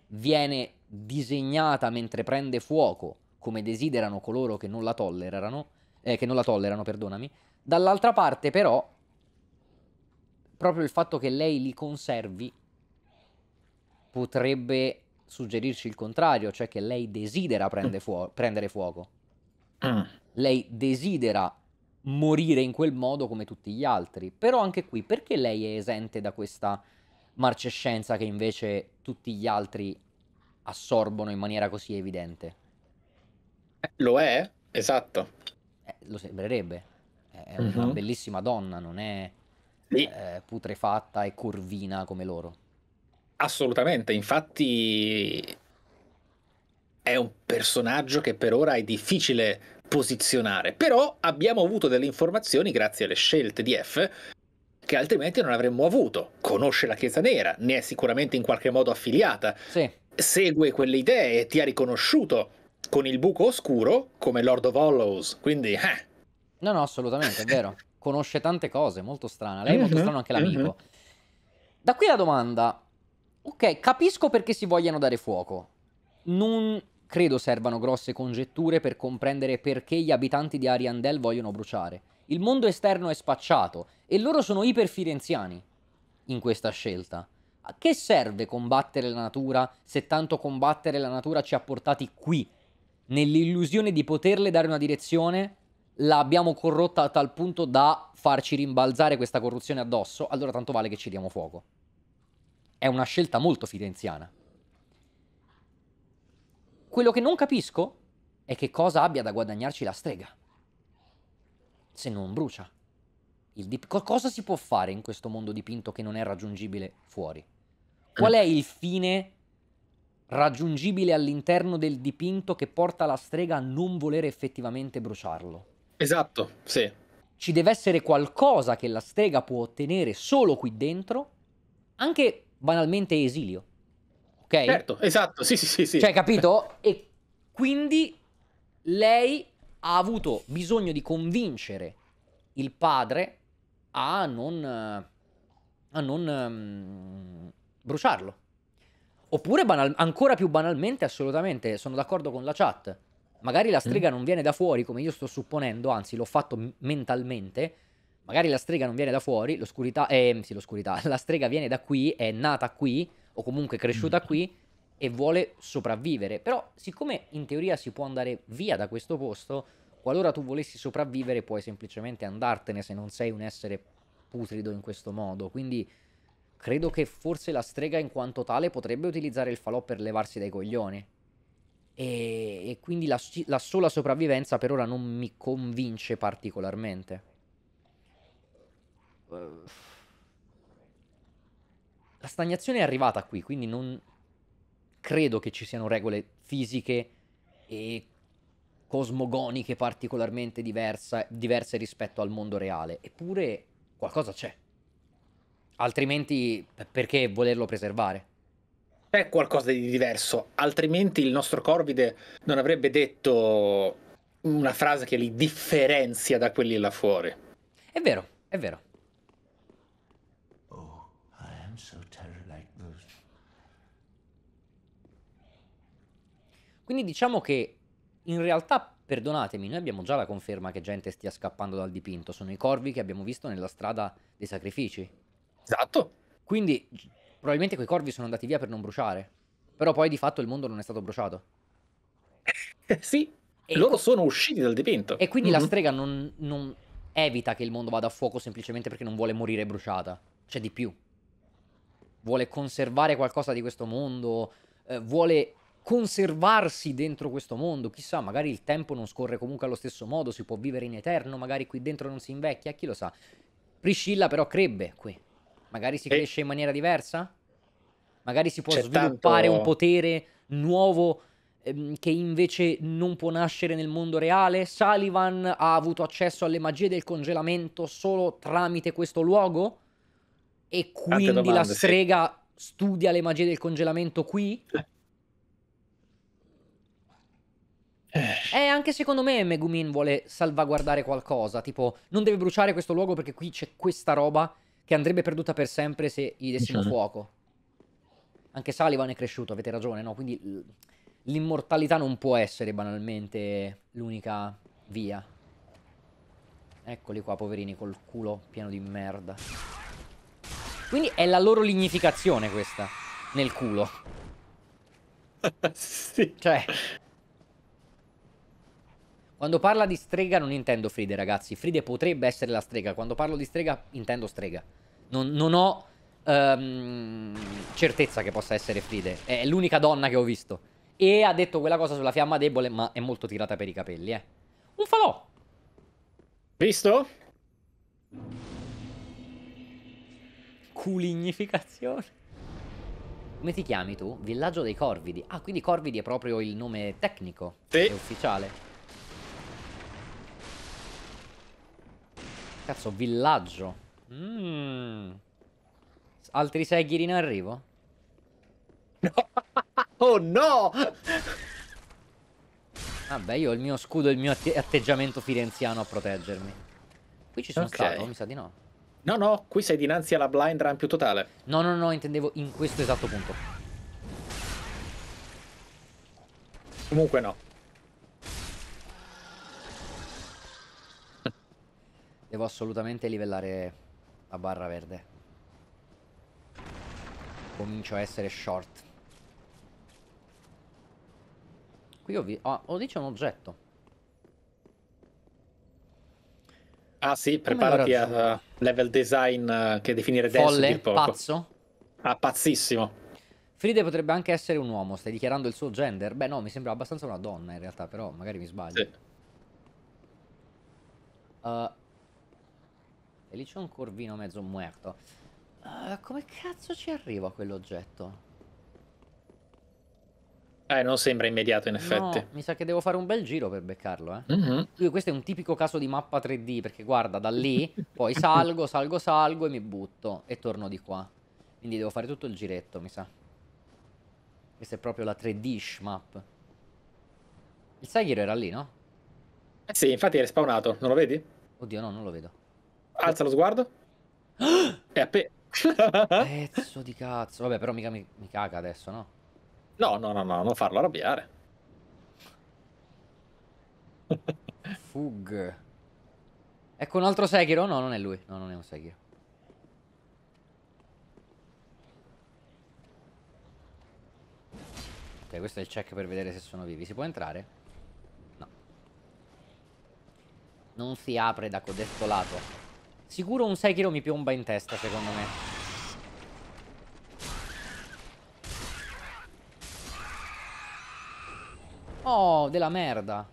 viene disegnata mentre prende fuoco, come desiderano coloro che non la tollerano, eh, che non la tollerano, perdonami. Dall'altra parte però proprio il fatto che lei li conservi potrebbe suggerirci il contrario, cioè che lei desidera fuo- prendere fuoco. Mm. lei desidera morire in quel modo come tutti gli altri. Però anche qui, perché lei è esente da questa marcescenza che invece tutti gli altri assorbono in maniera così evidente. Lo è? Esatto. Eh, lo sembrerebbe. È mm-hmm. una mhm. bellissima donna, non è sì. eh, putrefatta e curvina come loro. Assolutamente, infatti è un personaggio che per ora è difficile posizionare, però abbiamo avuto delle informazioni grazie alle scelte di F che altrimenti non avremmo avuto. Conosce la Chiesa Nera, ne è sicuramente in qualche modo affiliata, sì. segue quelle idee, e ti ha riconosciuto con il buco oscuro come Lord of Hollows, quindi... Eh. No, no, assolutamente, è vero. Conosce tante cose, molto strana. Lei è molto mhm, strano anche l'amico. Mhm. Da qui la domanda. Ok, capisco perché si vogliano dare fuoco. Non credo servano grosse congetture per comprendere perché gli abitanti di Ariandel vogliono bruciare il mondo esterno è spacciato e loro sono iperfirenziani in questa scelta. A che serve combattere la natura se tanto combattere la natura ci ha portati qui, nell'illusione di poterle dare una direzione? L'abbiamo corrotta a tal punto da farci rimbalzare questa corruzione addosso, allora tanto vale che ci diamo fuoco. È una scelta molto firenziana. Quello che non capisco è che cosa abbia da guadagnarci la strega se non brucia. Dip- cosa si può fare in questo mondo dipinto che non è raggiungibile fuori? Qual è il fine raggiungibile all'interno del dipinto che porta la strega a non volere effettivamente bruciarlo? Esatto, sì. Ci deve essere qualcosa che la strega può ottenere solo qui dentro, anche banalmente esilio. Ok? Certo, esatto, sì, sì, sì. sì. Cioè, capito? E quindi lei ha avuto bisogno di convincere il padre a non, a non um, bruciarlo. Oppure banal- ancora più banalmente, assolutamente, sono d'accordo con la chat. Magari la strega mm. non viene da fuori, come io sto supponendo, anzi l'ho fatto m- mentalmente. Magari la strega non viene da fuori, l'oscurità, eh, sì, l'oscurità, la strega viene da qui, è nata qui, o comunque cresciuta mm. qui, e vuole sopravvivere. Però, siccome in teoria si può andare via da questo posto, qualora tu volessi sopravvivere, puoi semplicemente andartene se non sei un essere putrido in questo modo. Quindi credo che forse la strega in quanto tale potrebbe utilizzare il falò per levarsi dai coglioni. E, e quindi la, la sola sopravvivenza per ora non mi convince particolarmente. La stagnazione è arrivata qui, quindi non, credo che ci siano regole fisiche e cosmogoniche particolarmente diversa, diverse rispetto al mondo reale, eppure qualcosa c'è. Altrimenti perché volerlo preservare? È qualcosa di diverso, altrimenti il nostro Corvide non avrebbe detto una frase che li differenzia da quelli là fuori. È vero, è vero. Quindi diciamo che in realtà, perdonatemi, noi abbiamo già la conferma che gente stia scappando dal dipinto, sono i corvi che abbiamo visto nella strada dei sacrifici. Esatto. Quindi probabilmente quei corvi sono andati via per non bruciare, però poi di fatto il mondo non è stato bruciato. Eh, sì, e loro co- sono usciti dal dipinto. E quindi mm-hmm. la mhm. strega non, non evita che il mondo vada a fuoco semplicemente perché non vuole morire bruciata. C'è di più. Vuole conservare qualcosa di questo mondo, eh, vuole conservarsi dentro questo mondo, chissà, magari il tempo non scorre comunque allo stesso modo, si può vivere in eterno, magari qui dentro non si invecchia, chi lo sa. Priscilla però crebbe qui, magari si e... cresce in maniera diversa? Magari si può C'è sviluppare tanto... un potere nuovo ehm, che invece non può nascere nel mondo reale? Sullivan ha avuto accesso alle magie del congelamento solo tramite questo luogo? E quindi domande, la strega sì. studia le magie del congelamento qui? Eh. Eh, anche secondo me Megumin vuole salvaguardare qualcosa, tipo non deve bruciare questo luogo perché qui c'è questa roba che andrebbe perduta per sempre se gli dessimo diciamo. fuoco. Anche Sullivan è cresciuto, avete ragione, no? Quindi l'immortalità non può essere banalmente l'unica via. Eccoli qua, poverini, col culo pieno di merda. Quindi è la loro lignificazione questa, nel culo. sì. Cioè... Quando parla di strega non intendo Fride, ragazzi. Fride potrebbe essere la strega. Quando parlo di strega intendo strega. Non, non ho um, certezza che possa essere Fride. È l'unica donna che ho visto. E ha detto quella cosa sulla fiamma debole, ma è molto tirata per i capelli, eh. Un falò. Visto? Culignificazione. Come ti chiami tu? Villaggio dei Corvidi. Ah, quindi Corvidi è proprio il nome tecnico. Sì. ufficiale. Cazzo, villaggio. Mm. Altri sei ghiri in arrivo? No. oh no! Vabbè, io ho il mio scudo e il mio atteggiamento firenziano a proteggermi. Qui ci sono okay. stato? Mi sa di no. No, no, qui sei dinanzi alla blind run più totale. No, no, no, intendevo in questo esatto punto. Comunque no. Devo assolutamente livellare la barra verde. Comincio a essere short. Qui ho visto... Oh, oh, lì c'è un oggetto. Ah sì, preparati a level design uh, che definire Folle, denso Folle, pazzo? Ah, pazzissimo. Fride potrebbe anche essere un uomo, stai dichiarando il suo gender? Beh no, mi sembra abbastanza una donna in realtà, però magari mi sbaglio. Sì. Uh, e lì c'è un corvino mezzo muerto. Uh, come cazzo ci arrivo a quell'oggetto? Eh, non sembra immediato in effetti. No, mi sa che devo fare un bel giro per beccarlo, eh. Mm -hmm. Questo è un tipico caso di mappa 3D, perché guarda, da lì poi salgo, salgo, salgo e mi butto e torno di qua. Quindi devo fare tutto il giretto, mi sa. Questa è proprio la 3D map. Il Saghiro era lì, no? Eh sì, infatti è respawnato, non lo vedi? Oddio, no, non lo vedo. Alza lo sguardo. È appena. Pezzo di cazzo. Vabbè, però mica mi, mi caga adesso, no? No, no, no, no, non farlo arrabbiare. Fug. Ecco un altro Sekiro. No, non è lui. No, non è un Sekiro. Ok, questo è il check per vedere se sono vivi. Si può entrare? No. Non si apre da codesto lato. Sicuro un 6 kg mi piomba in testa, secondo me. Oh, della merda.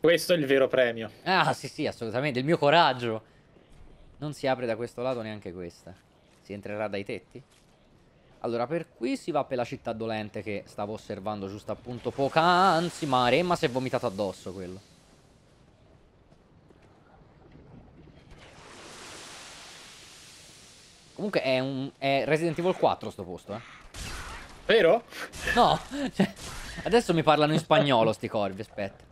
Questo è il vero premio. Ah, sì, sì, assolutamente. Il mio coraggio. Non si apre da questo lato neanche questa. Si entrerà dai tetti? Allora, per qui si va per la città dolente che stavo osservando giusto appunto poc'anzi. Ma Remma si è vomitato addosso quello. Comunque è, un, è Resident Evil 4 sto posto, eh. Vero? No, cioè, adesso mi parlano in spagnolo sti corvi, aspetta.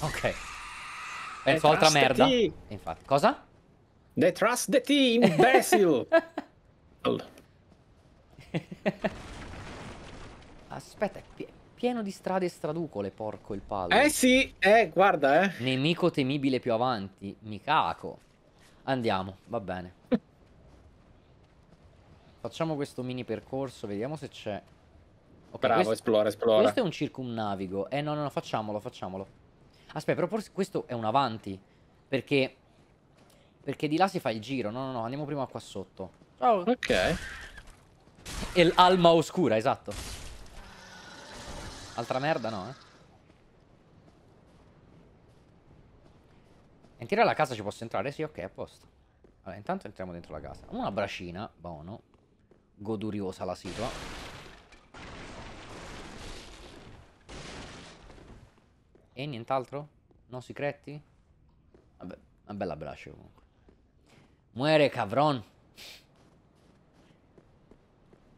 Ok. Penso altra merda. Infatti, cosa? They trust the team, imbecile! Aspetta, Pieno di strade e straducole, porco il palo. Eh sì, eh, guarda, eh. Nemico temibile più avanti, Mikako. Andiamo, va bene. Facciamo questo mini percorso, vediamo se c'è... Okay, Bravo, questo... esplora, esplora. Questo è un circumnavigo. Eh no, no, no, facciamolo, facciamolo. Aspetta, però forse questo è un avanti. Perché... Perché di là si fa il giro. No, no, no, andiamo prima qua sotto. Oh. Ok. E l'alma oscura, esatto. Altra merda no, eh. Entrare alla casa ci posso entrare? Sì, ok, a posto. Allora, intanto entriamo dentro la casa. Una bracina, buono. Goduriosa la situa. E nient'altro? No segreti? Vabbè, una bella brace comunque. Muere, cavron!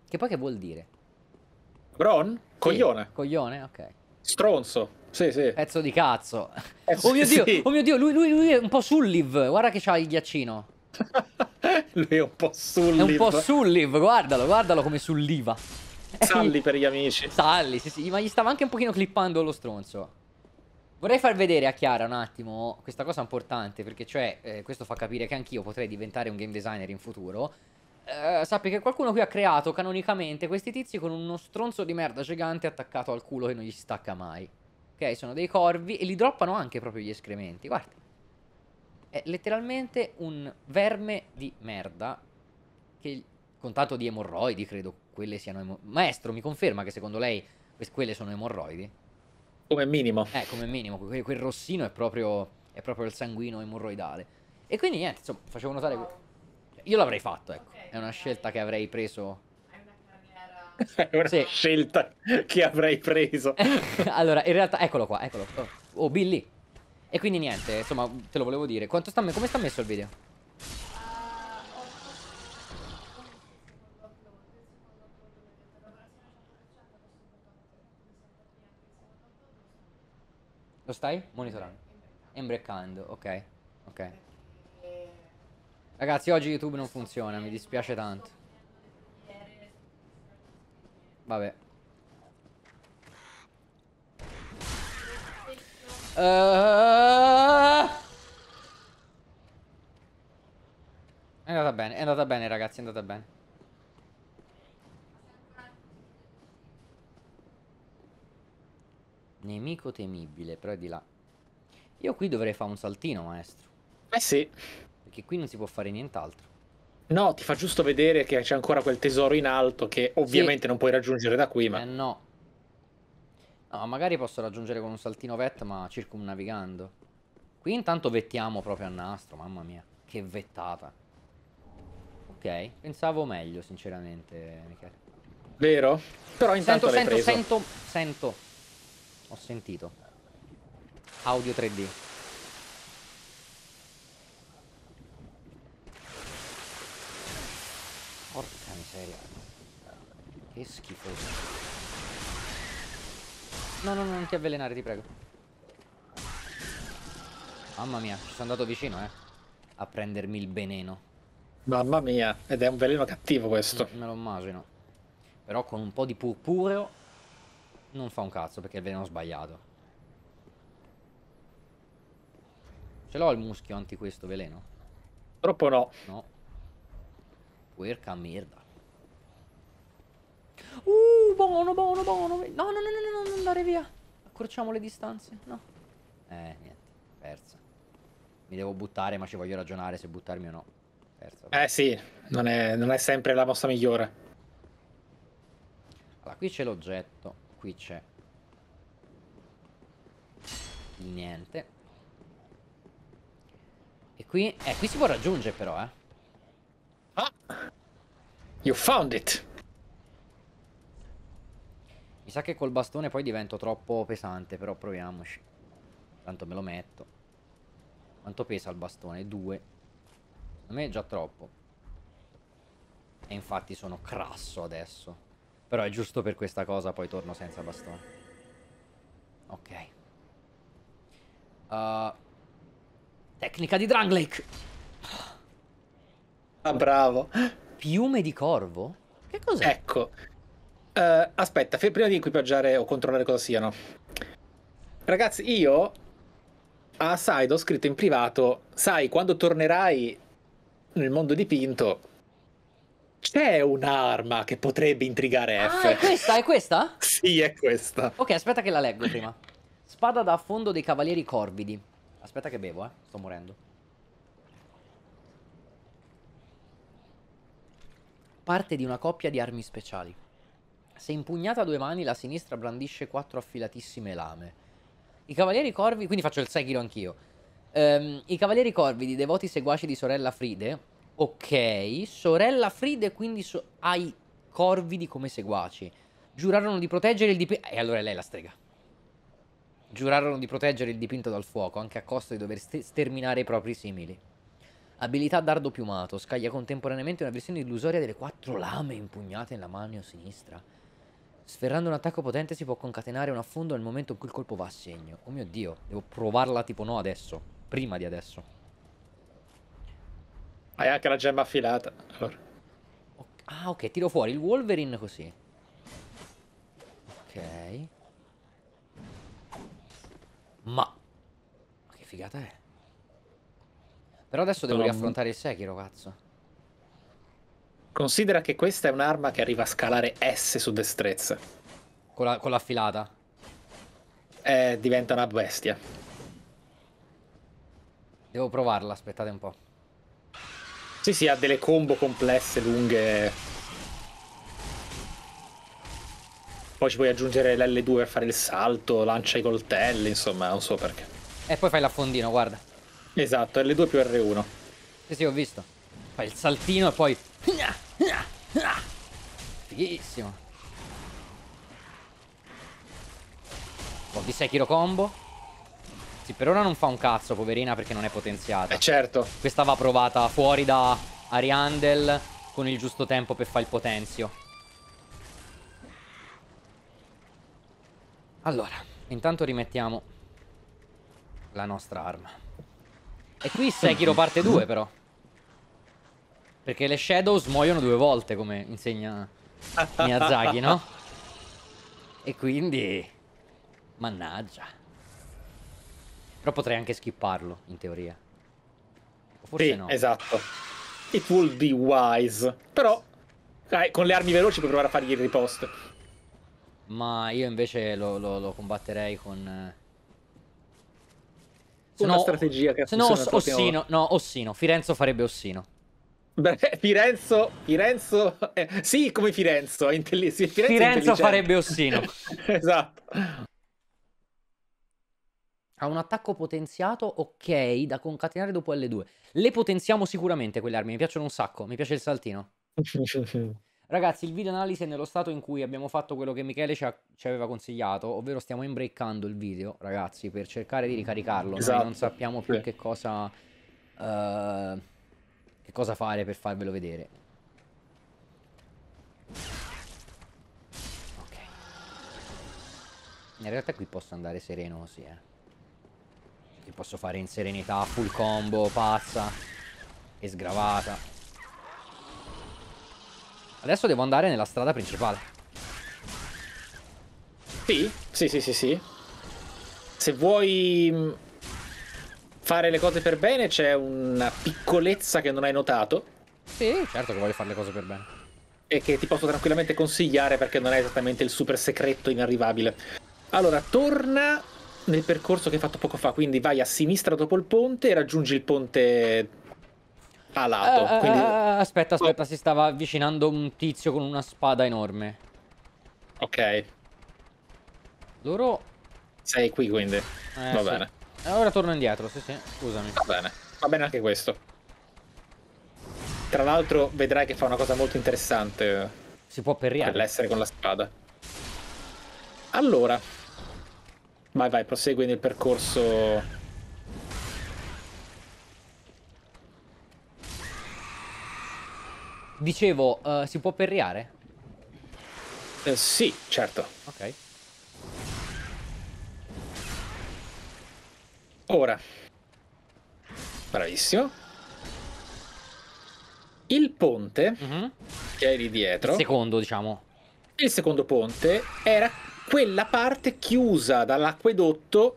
Che poi che vuol dire? Bron? Coglione. Coglione, ok. Stronzo. Sì, sì. Pezzo di cazzo. Pezzo eh, oh mio sì. dio, oh mio dio, lui, lui, lui è un po' Sulliv. Guarda che c'ha il ghiaccino. lui è un po' Sulliv. È un po' Sulliv, guardalo, guardalo come sulliva. Salli per gli amici. Salli, sì, sì, ma gli stava anche un pochino clippando lo stronzo. Vorrei far vedere a Chiara un attimo questa cosa importante, perché cioè, eh, questo fa capire che anch'io potrei diventare un game designer in futuro. Eh, sappi che qualcuno qui ha creato canonicamente questi tizi con uno stronzo di merda gigante attaccato al culo che non gli stacca mai. Ok, sono dei corvi e li droppano anche proprio gli escrementi, guarda. È letteralmente un verme di merda che con tanto di emorroidi, credo quelle siano emorroidi. Maestro, mi conferma che secondo lei quelle sono emorroidi? Come minimo. Eh, come minimo, quel, quel rossino è proprio, è proprio il sanguino emorroidale. E quindi niente, insomma, facevo notare... Io l'avrei fatto, ecco è una scelta che avrei preso. È una sì. scelta che avrei preso. allora, in realtà, eccolo qua, eccolo. Oh, oh, Billy. E quindi niente, insomma, te lo volevo dire. Quanto Sta come sta messo il video? Lo stai monitorando? Imbreccando, ok. Ok. Ragazzi, oggi YouTube non funziona, mi dispiace tanto. Vabbè. Uh... È andata bene, è andata bene ragazzi, è andata bene. Nemico temibile, però è di là. Io qui dovrei fare un saltino, maestro. Eh sì. Perché qui non si può fare nient'altro. No, ti fa giusto vedere che c'è ancora quel tesoro in alto che ovviamente sì. non puoi raggiungere da qui, ma... Eh no. No, magari posso raggiungere con un saltino vet, ma circumnavigando. Qui intanto vettiamo proprio a nastro, mamma mia. Che vettata. Ok, pensavo meglio, sinceramente, Michele. Vero? Però intanto sento, sento, preso. sento, sento. Ho sentito. Audio 3D. Porca miseria. Che schifo. No, no, no, non ti avvelenare, ti prego. Mamma mia, ci sono andato vicino, eh. A prendermi il veneno. Mamma mia, ed è un veleno cattivo questo. Mm, me lo immagino. Però con un po' di purpureo non fa un cazzo perché è il veleno sbagliato. Ce l'ho il muschio anti questo veleno? Purtroppo no. No. Puerca merda. Uh, buono, buono, buono. No, no, no, no, no, non andare via. Accorciamo le distanze. No. Eh, niente. Persa. Mi devo buttare, ma ci voglio ragionare se buttarmi o no. Persa. Eh sì, non è, non è sempre la mossa migliore. Allora, qui c'è l'oggetto. Qui c'è... Niente. E qui... Eh, qui si può raggiungere però, eh. Ah. You found it! Mi sa che col bastone poi divento troppo pesante, però proviamoci. Tanto me lo metto. Quanto pesa il bastone? Due. Secondo me è già troppo. E infatti sono crasso adesso. Però è giusto per questa cosa, poi torno senza bastone. Ok. Uh, tecnica di Dranglake! Ah, bravo. Piume di corvo? Che cos'è? Ecco. Uh, aspetta, f- prima di equipaggiare o controllare cosa siano. Ragazzi, io a Side ho scritto in privato, sai, quando tornerai nel mondo dipinto, c'è un'arma che potrebbe intrigare ah, F. è questa? È questa? sì, è questa. Ok, aspetta che la leggo prima. Spada da affondo dei cavalieri corvidi. Aspetta che bevo, eh. Sto morendo. parte di una coppia di armi speciali. Se impugnata a due mani, la sinistra brandisce quattro affilatissime lame. I cavalieri corvi, quindi faccio il 6 kg anch'io. Um, I cavalieri corvi di devoti seguaci di sorella Fride. Ok, sorella Fride quindi so- ha i corvidi come seguaci. Giurarono di proteggere il dipinto. E allora è lei la strega. Giurarono di proteggere il dipinto dal fuoco, anche a costo di dover st- sterminare i propri simili. Abilità dardo piumato. Scaglia contemporaneamente una versione illusoria delle quattro lame impugnate nella mano sinistra. Sferrando un attacco potente si può concatenare un affondo nel momento in cui il colpo va a segno. Oh mio dio, devo provarla tipo no adesso. Prima di adesso. Hai anche la gemma affilata. Allora. Ah ok, tiro fuori il Wolverine così. Ok. Ma... Ma che figata è? Però adesso devo riaffrontare il Sekiro, cazzo. Considera che questa è un'arma che arriva a scalare S su destrezza. Con, la, l'affilata? Eh, diventa una bestia. Devo provarla, aspettate un po'. Sì, sì, ha delle combo complesse, lunghe. Poi ci puoi aggiungere l'L2 a fare il salto, lancia i coltelli, insomma, non so perché. E poi fai l'affondino, guarda. Esatto, L2 più R1. Sì, sì, ho visto. Fai il saltino e poi... Fighissimo. Ho boh, di 6 kg combo. Sì, per ora non fa un cazzo, poverina, perché non è potenziata. Eh certo. Questa va provata fuori da Ariandel con il giusto tempo per fare il potenzio. Allora, intanto rimettiamo la nostra arma. E qui Sekiro parte 2 mm. però. Perché le Shadows muoiono due volte, come insegna Miyazaki, no? E quindi... Mannaggia. Però potrei anche skipparlo, in teoria. forse sì, no. esatto. It will be wise. Però, dai, con le armi veloci puoi provare a fargli il riposte Ma io invece lo, lo, lo combatterei con eh, una no, strategia che se no, Ossino, no, Ossino, Firenzo farebbe Ossino. Beh, Firenzo, Firenzo, eh, sì, come Firenzo, è Firenzo, Firenzo farebbe Ossino. esatto. Ha un attacco potenziato, ok, da concatenare dopo L2. Le potenziamo sicuramente quelle armi, mi piacciono un sacco, mi piace il saltino. Ragazzi, il video analisi è nello stato in cui abbiamo fatto quello che Michele ci, ha, ci aveva consigliato, ovvero stiamo imbreccando il video, ragazzi, per cercare di ricaricarlo. Esatto. Noi non sappiamo più sì. che cosa... Uh, che cosa fare per farvelo vedere. Ok. In realtà qui posso andare sereno così, eh. Che posso fare in serenità, full combo, pazza e sgravata. Adesso devo andare nella strada principale. Sì, sì, sì, sì, sì. Se vuoi mm, fare le cose per bene c'è una piccolezza che non hai notato. Sì, certo che voglio fare le cose per bene. E che ti posso tranquillamente consigliare perché non è esattamente il super segreto inarrivabile. Allora, torna nel percorso che hai fatto poco fa, quindi vai a sinistra dopo il ponte e raggiungi il ponte alato. Uh, eh, eh, quindi... uh, eh, aspetta, aspetta, oh. si stava avvicinando un tizio con una spada enorme. Ok. Loro... Sei qui quindi. Eh, Va sì. bene. Allora torno indietro, sì sì, scusami. Va bene, va bene anche questo. Tra l'altro vedrai che fa una cosa molto interessante. Si può perriare. Per l'essere con la spada. Allora. Vai vai, prosegui nel percorso Dicevo, uh, si può perriare? Eh, sì, certo. Ok. Ora. Bravissimo. Il ponte mm -hmm. che è lì dietro. Il secondo, diciamo. Il secondo ponte era quella parte chiusa dall'acquedotto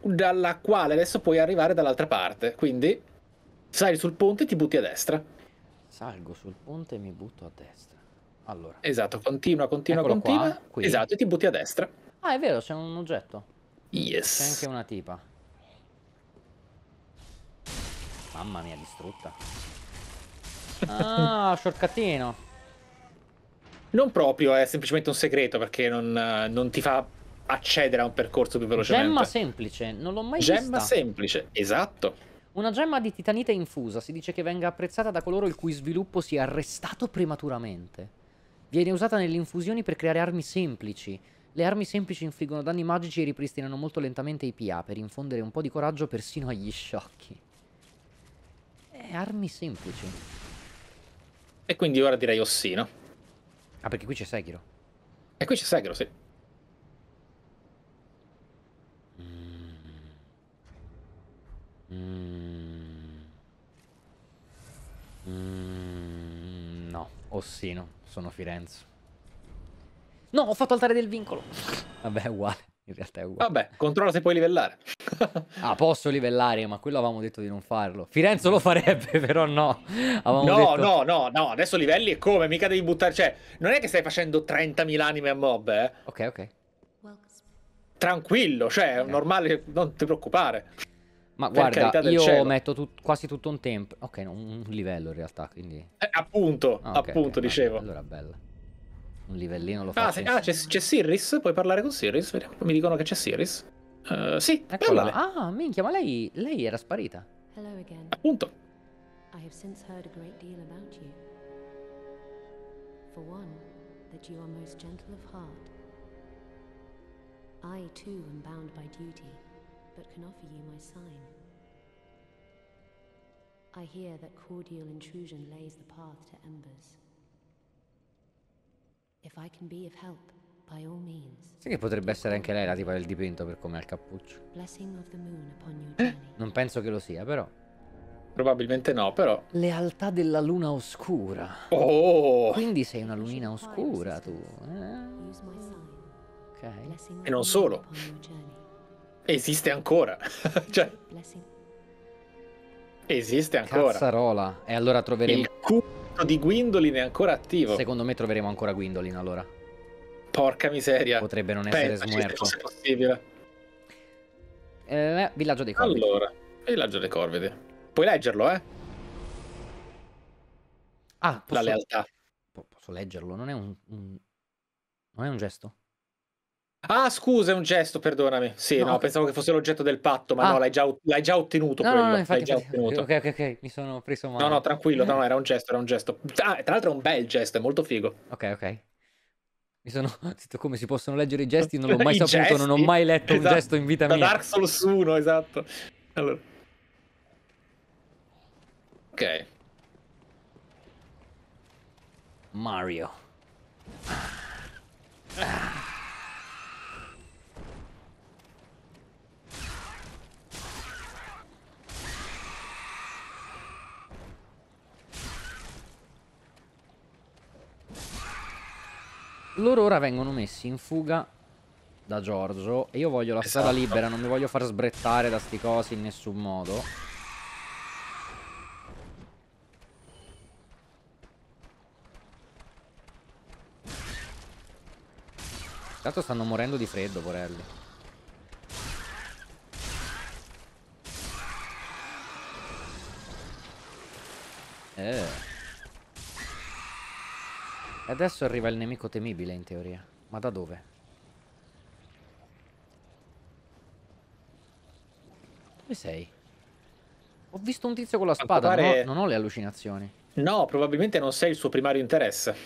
dalla quale adesso puoi arrivare dall'altra parte. Quindi sali sul ponte e ti butti a destra salgo sul ponte e mi butto a destra. Allora. Esatto, continua, continua, Eccolo continua. Qua, esatto, e ti butti a destra. Ah, è vero, c'è un oggetto. Yes. C'è anche una tipa. Mamma mia, distrutta. Ah, shortcutino. Non proprio, è semplicemente un segreto perché non, non, ti fa accedere a un percorso più velocemente. Gemma semplice, non l'ho mai Gemma vista. Gemma semplice, esatto. Una gemma di titanite infusa si dice che venga apprezzata da coloro il cui sviluppo si è arrestato prematuramente. Viene usata nelle infusioni per creare armi semplici. Le armi semplici infliggono danni magici e ripristinano molto lentamente i PA per infondere un po' di coraggio persino agli sciocchi. Eh, armi semplici. E quindi ora direi Ossino. Ah, perché qui c'è Sekiro. E qui c'è Sekiro, sì. Mm. Mm. no, Ossino, sono Firenze. No, ho fatto altare del vincolo. Vabbè, è uguale. In realtà è uguale. Vabbè, controlla se puoi livellare. ah, posso livellare, ma quello avevamo detto di non farlo. Firenze lo farebbe, però no. Avevamo no, detto... no, no, no. Adesso livelli e come? Mica devi buttare... Cioè, non è che stai facendo 30.000 anime a mob, eh? Ok, ok. Tranquillo, cioè, okay. normale, non ti preoccupare. Ma guarda, io cielo. metto tut quasi tutto un tempo. Ok, no, un livello in realtà, quindi... Eh, appunto, ah, okay, appunto, okay, dicevo. Vabbè, allora, bella. Un livellino lo ah, faccio. Ah, c'è, ah, Sirris? Puoi parlare con Siris? Vediamo, mi dicono che c'è Siris. Uh, eh, sì, eccola. Ah, minchia, ma lei, lei era sparita. Appunto. I have since heard a great deal about you. For one, that you are most gentle of heart. I too am bound by duty but can offer you my sign. I hear that cordial intrusion lays the path to embers. If I can be of help, by all means. Sì che potrebbe essere anche lei la tipa del dipinto per come ha il cappuccio. Eh, non penso che lo sia, però. Probabilmente no, però. Lealtà della luna oscura. Oh! Quindi sei una lunina oscura tu, eh? Ok. E non solo. Esiste ancora. cioè, esiste ancora. Cazzarola. E allora troveremo... Il culto di Gwindolin è ancora attivo. Secondo me troveremo ancora Gwindolin allora. Porca miseria. Potrebbe non essere Pensaci smuerto. Se possibile. Eh, villaggio dei Corvidi. Allora, Villaggio dei Corvidi. Puoi leggerlo, eh? Ah, posso... La lealtà. Posso leggerlo? Non è un... un... Non è un gesto? Ah, scusa, è un gesto, perdonami. Sì, no, no pensavo che fosse l'oggetto del patto, ma ah. no, l'hai già, l'hai già ottenuto no, quello. No, no, infatti, già ottenuto. Ok, ok, ok, mi sono preso male. No, no, tranquillo, no, era un gesto, era un gesto. Ah, tra l'altro è un bel gesto, è molto figo. Ok, ok. Mi sono detto come si possono leggere i gesti, non l'ho mai saputo, gesti? non ho mai letto esatto. un gesto in vita da mia. Dark Souls 1, esatto. Allora. Ok. Mario. Loro ora vengono messi in fuga da Giorgio e io voglio la strada esatto. libera, non mi voglio far sbrettare da sti cosi in nessun modo. Tanto stanno morendo di freddo, porelli. Eh. E adesso arriva il nemico temibile in teoria. Ma da dove? Dove sei? Ho visto un tizio con la spada, pare... non, ho, non ho le allucinazioni. No, probabilmente non sei il suo primario interesse.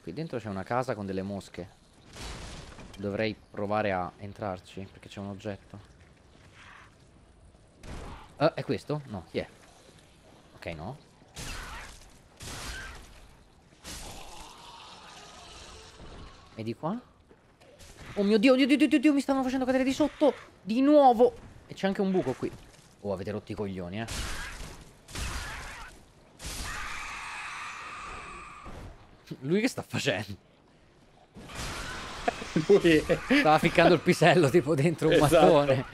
Qui dentro c'è una casa con delle mosche. Dovrei provare a entrarci perché c'è un oggetto. Uh, è questo? No, chi è? Ok, no. E di qua? Oh mio dio, dio, dio, dio, dio, mi stanno facendo cadere di sotto. Di nuovo. E c'è anche un buco qui. Oh, avete rotto i coglioni, eh. Lui che sta facendo? Lui... Stava ficcando il pisello tipo dentro un esatto. mattone.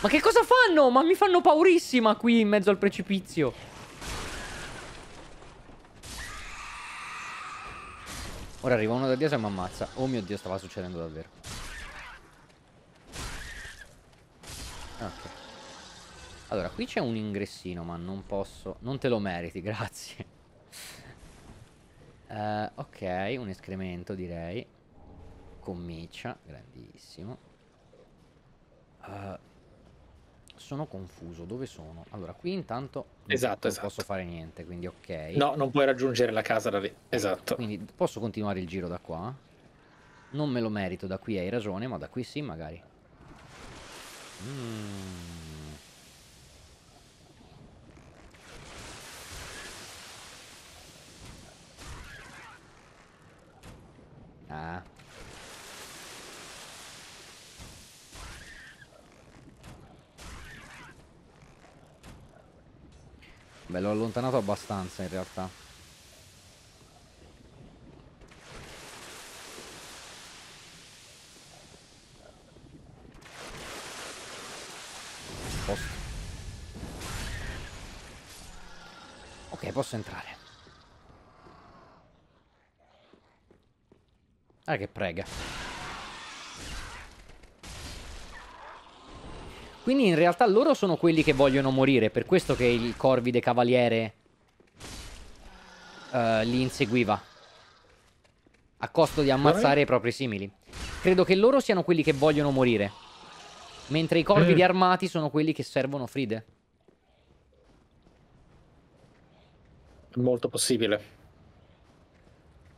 Ma che cosa fanno? Ma mi fanno paurissima qui in mezzo al precipizio. Ora arriva uno da dietro e mi ammazza. Oh mio dio, stava succedendo davvero. Ok. Allora, qui c'è un ingressino, ma non posso... Non te lo meriti, grazie. uh, ok, un escremento, direi. Comincia, grandissimo. Uh, sono confuso, dove sono? Allora, qui intanto esatto, non esatto. posso fare niente, quindi ok. No, non puoi raggiungere la casa da lì, esatto. Quindi posso continuare il giro da qua? Non me lo merito, da qui hai ragione, ma da qui sì magari. Mm. Ah, Beh, l'ho allontanato abbastanza in realtà. Posso. Ok, posso entrare. Ah, che prega. Quindi in realtà loro sono quelli che vogliono morire, per questo che il Corvide Cavaliere uh, li inseguiva. A costo di ammazzare i propri simili. Credo che loro siano quelli che vogliono morire. Mentre i Corvidi eh. armati sono quelli che servono Fride. Molto possibile.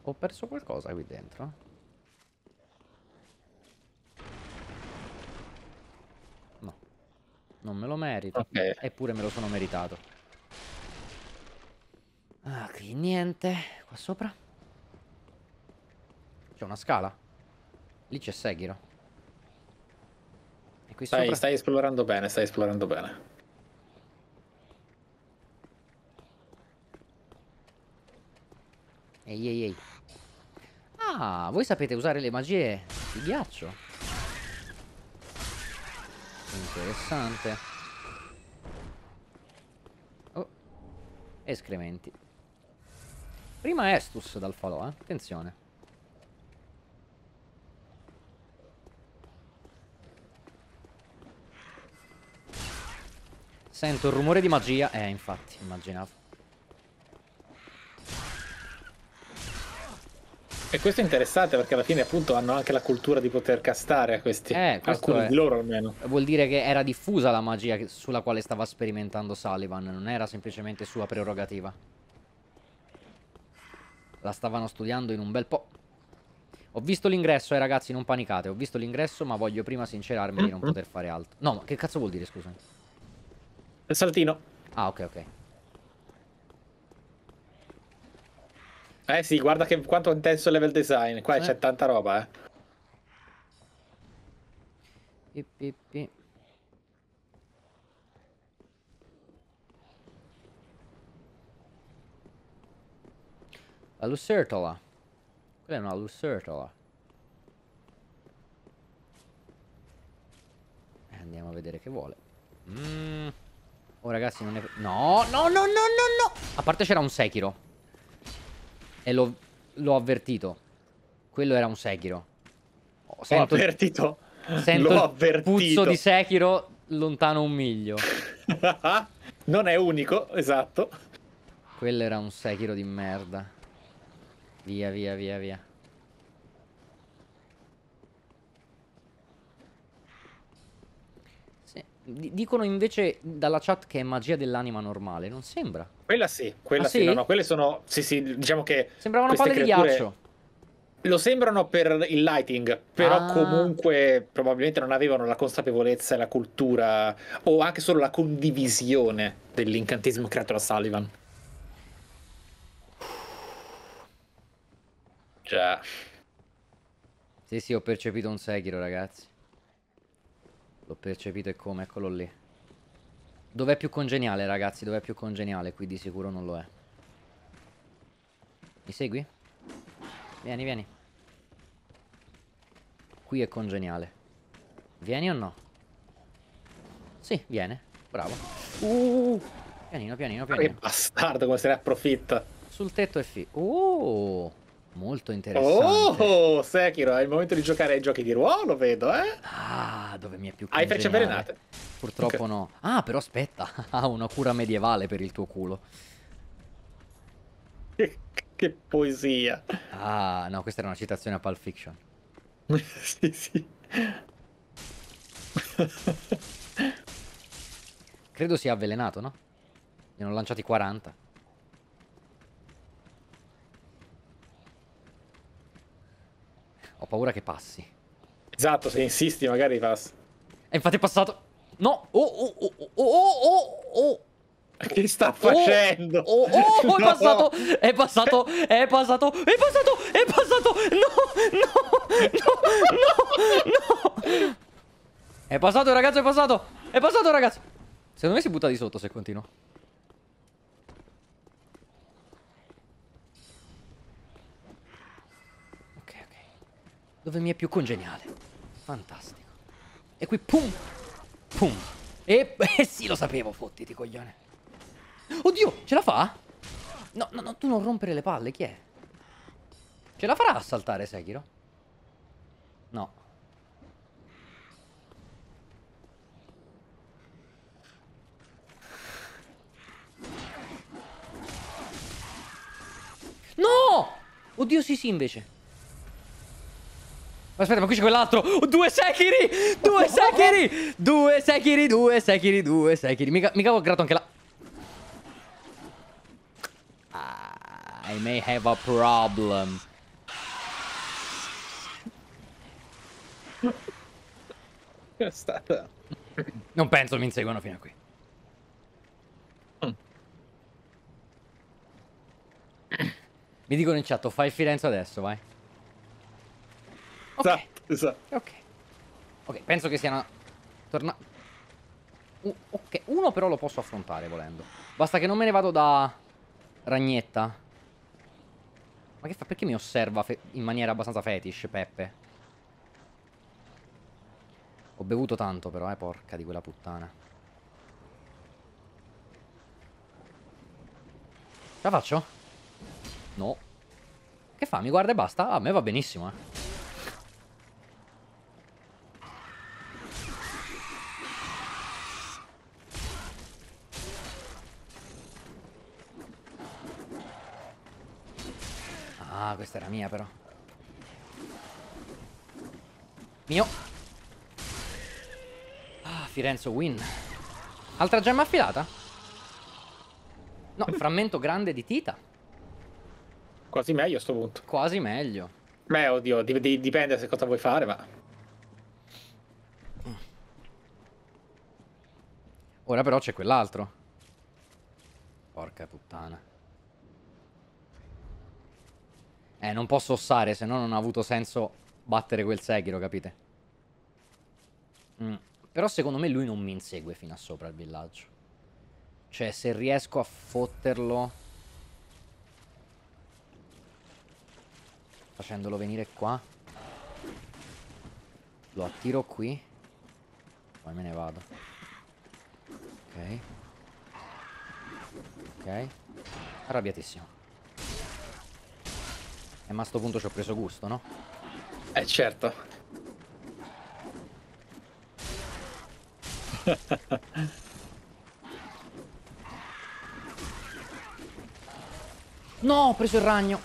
Ho perso qualcosa qui dentro. Non me lo merito. Okay. Eppure me lo sono meritato. Ah, qui niente. Qua sopra. C'è una scala. Lì c'è Seghiro. E qui stai, sopra... stai esplorando bene, stai esplorando bene. Ehi, ehi, ehi. Ah, voi sapete usare le magie di ghiaccio? Interessante. Oh. Escrementi. Prima Estus dal falò, eh. Attenzione. Sento il rumore di magia. Eh, infatti, immaginavo. E questo è interessante perché alla fine appunto hanno anche la cultura di poter castare a questi, eh, alcuni è... di loro almeno. Vuol dire che era diffusa la magia sulla quale stava sperimentando Sullivan, non era semplicemente sua prerogativa. La stavano studiando in un bel po'. Ho visto l'ingresso, eh ragazzi, non panicate. Ho visto l'ingresso, ma voglio prima sincerarmi di non poter fare altro. No, ma che cazzo vuol dire, scusa? Il saltino. Ah, ok, ok. Eh sì, guarda che quanto è intenso il level design. Qua eh. c'è tanta roba, eh. Pip, pip, pip. La lucertola. Quella è una lucertola. Eh, andiamo a vedere che vuole. Mm. Oh ragazzi, non è... No, no, no, no, no, no! A parte c'era un Sekiro. E l'ho avvertito. Quello era un Sekiro. sento, L'ho avvertito. Sento l'ho avvertito. puzzo di Sekiro lontano un miglio. non è unico, esatto. Quello era un Sekiro di merda. Via, via, via, via. Dicono invece dalla chat che è magia dell'anima normale. Non sembra quella sì, quella ah, sì, sì? No, no, quelle sono, sì, sì, diciamo che... Sembravano palle creature... di ghiaccio. Lo sembrano per il lighting, però ah. comunque probabilmente non avevano la consapevolezza e la cultura, o anche solo la condivisione dell'incantesimo creato da Sullivan. Già. Sì, sì, ho percepito un Sekiro, ragazzi. L'ho percepito e come, eccolo lì. Dov'è più congeniale, ragazzi? Dov'è più congeniale? Qui di sicuro non lo è. Mi segui? Vieni, vieni. Qui è congeniale. Vieni o no? Sì, viene. Bravo. Uh, pianino, pianino, pianino. Che bastardo, come se ne approfitta. Sul tetto è fi. Uh. Molto interessante. Oh, Sekiro, è il momento di giocare ai giochi di ruolo, vedo, eh? Ah, dove mi è più congeniale. Hai frecce avvelenate? Purtroppo okay. no. Ah, però aspetta, ha una cura medievale per il tuo culo. Che, che poesia. Ah, no, questa era una citazione a Pulp Fiction. sì, sì. Credo sia avvelenato, no? Ne hanno lanciati 40. Ho paura che passi. Esatto, se insisti magari passi. E eh, infatti è passato. No! Oh, oh, oh, oh, oh, oh, oh, oh. Che sta facendo? Oh, oh, oh è, no. passato, è passato, è passato, è passato, è passato, no, no, no, no, no. È passato, ragazzo, è passato, è passato, ragazzo. Secondo me si butta di sotto se continua. dove mi è più congeniale. Fantastico. E qui pum! Pum! E, eh sì, lo sapevo, fottiti, coglione. Oddio, ce la fa? No, no, no, tu non rompere le palle, chi è? Ce la farà a saltare Sekiro? No. No! Oddio, sì, sì, invece. Aspetta, ma qui c'è quell'altro. Oh, due Sekiri! Due Sekiri! Due Sekiri, due Sekiri, due Sekiri. Mica, mica ho grato anche la. Ah, I may have a problem. È stata... Non penso mi inseguono fino a qui. Mm. Mi dicono in chat, fai Firenze adesso, vai okay. Esatto, esatto. Ok. Ok, penso che sia una... Torna... Uh, ok, uno però lo posso affrontare volendo. Basta che non me ne vado da... Ragnetta. Ma che fa? Perché mi osserva in maniera abbastanza fetish, Peppe? Ho bevuto tanto però, eh, porca di quella puttana. Ce la faccio? No. Che fa? Mi guarda e basta? Ah, a me va benissimo, eh. Ah, questa era mia però. Mio. Ah, Firenzo win. Altra gemma affilata? No, frammento grande di Tita. Quasi meglio a sto punto. Quasi meglio. Beh, oddio, di di dipende se cosa vuoi fare, ma... Ora però c'è quell'altro. Porca puttana. Eh, non posso ossare, se no non ha avuto senso battere quel seghiro, capite? Mm. Però secondo me lui non mi insegue fino a sopra il villaggio. Cioè, se riesco a fotterlo... Facendolo venire qua. Lo attiro qui. Poi me ne vado. Ok. Ok. Arrabbiatissimo. E ma a sto punto ci ho preso gusto, no? Eh certo. no, ho preso il ragno.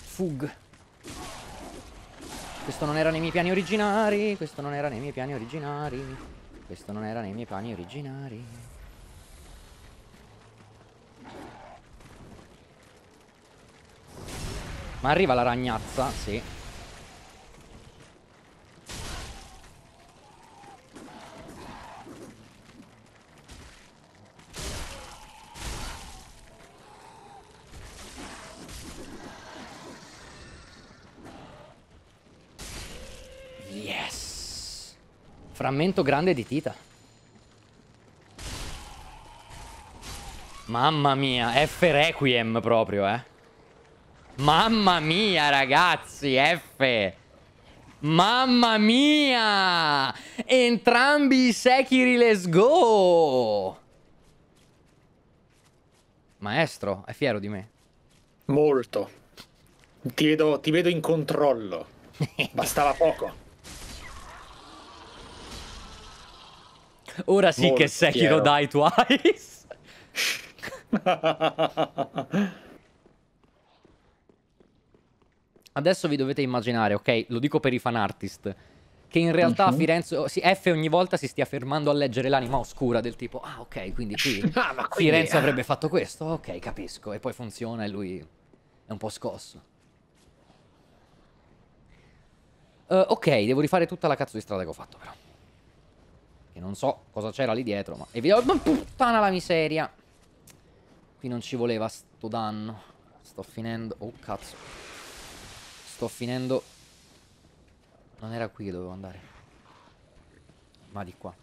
Fug. Questo non era nei miei piani originari, questo non era nei miei piani originari, questo non era nei miei piani originari. Ma arriva la ragnazza, sì. Yes! Frammento grande di Tita. Mamma mia, F Requiem proprio, eh. Mamma mia, ragazzi, F. Mamma mia! Entrambi i Sekiri, let's go! Maestro, è fiero di me? Molto. Ti vedo, ti vedo in controllo. Bastava poco. Ora sì Molto che Sekiro fiero. die twice. Adesso vi dovete immaginare, ok? Lo dico per i fan artist. Che in realtà uh mhm. -huh. Firenze, oh, F ogni volta si stia fermando a leggere l'anima oscura del tipo, ah ok, quindi qui ah, Firenze eh. avrebbe fatto questo, ok, capisco. E poi funziona e lui è un po' scosso. Uh, ok, devo rifare tutta la cazzo di strada che ho fatto però. Che non so cosa c'era lì dietro, ma... E vi Ma puttana la miseria! Qui non ci voleva sto danno. Sto finendo... Oh, cazzo sto finendo Non era qui che dovevo andare Ma di qua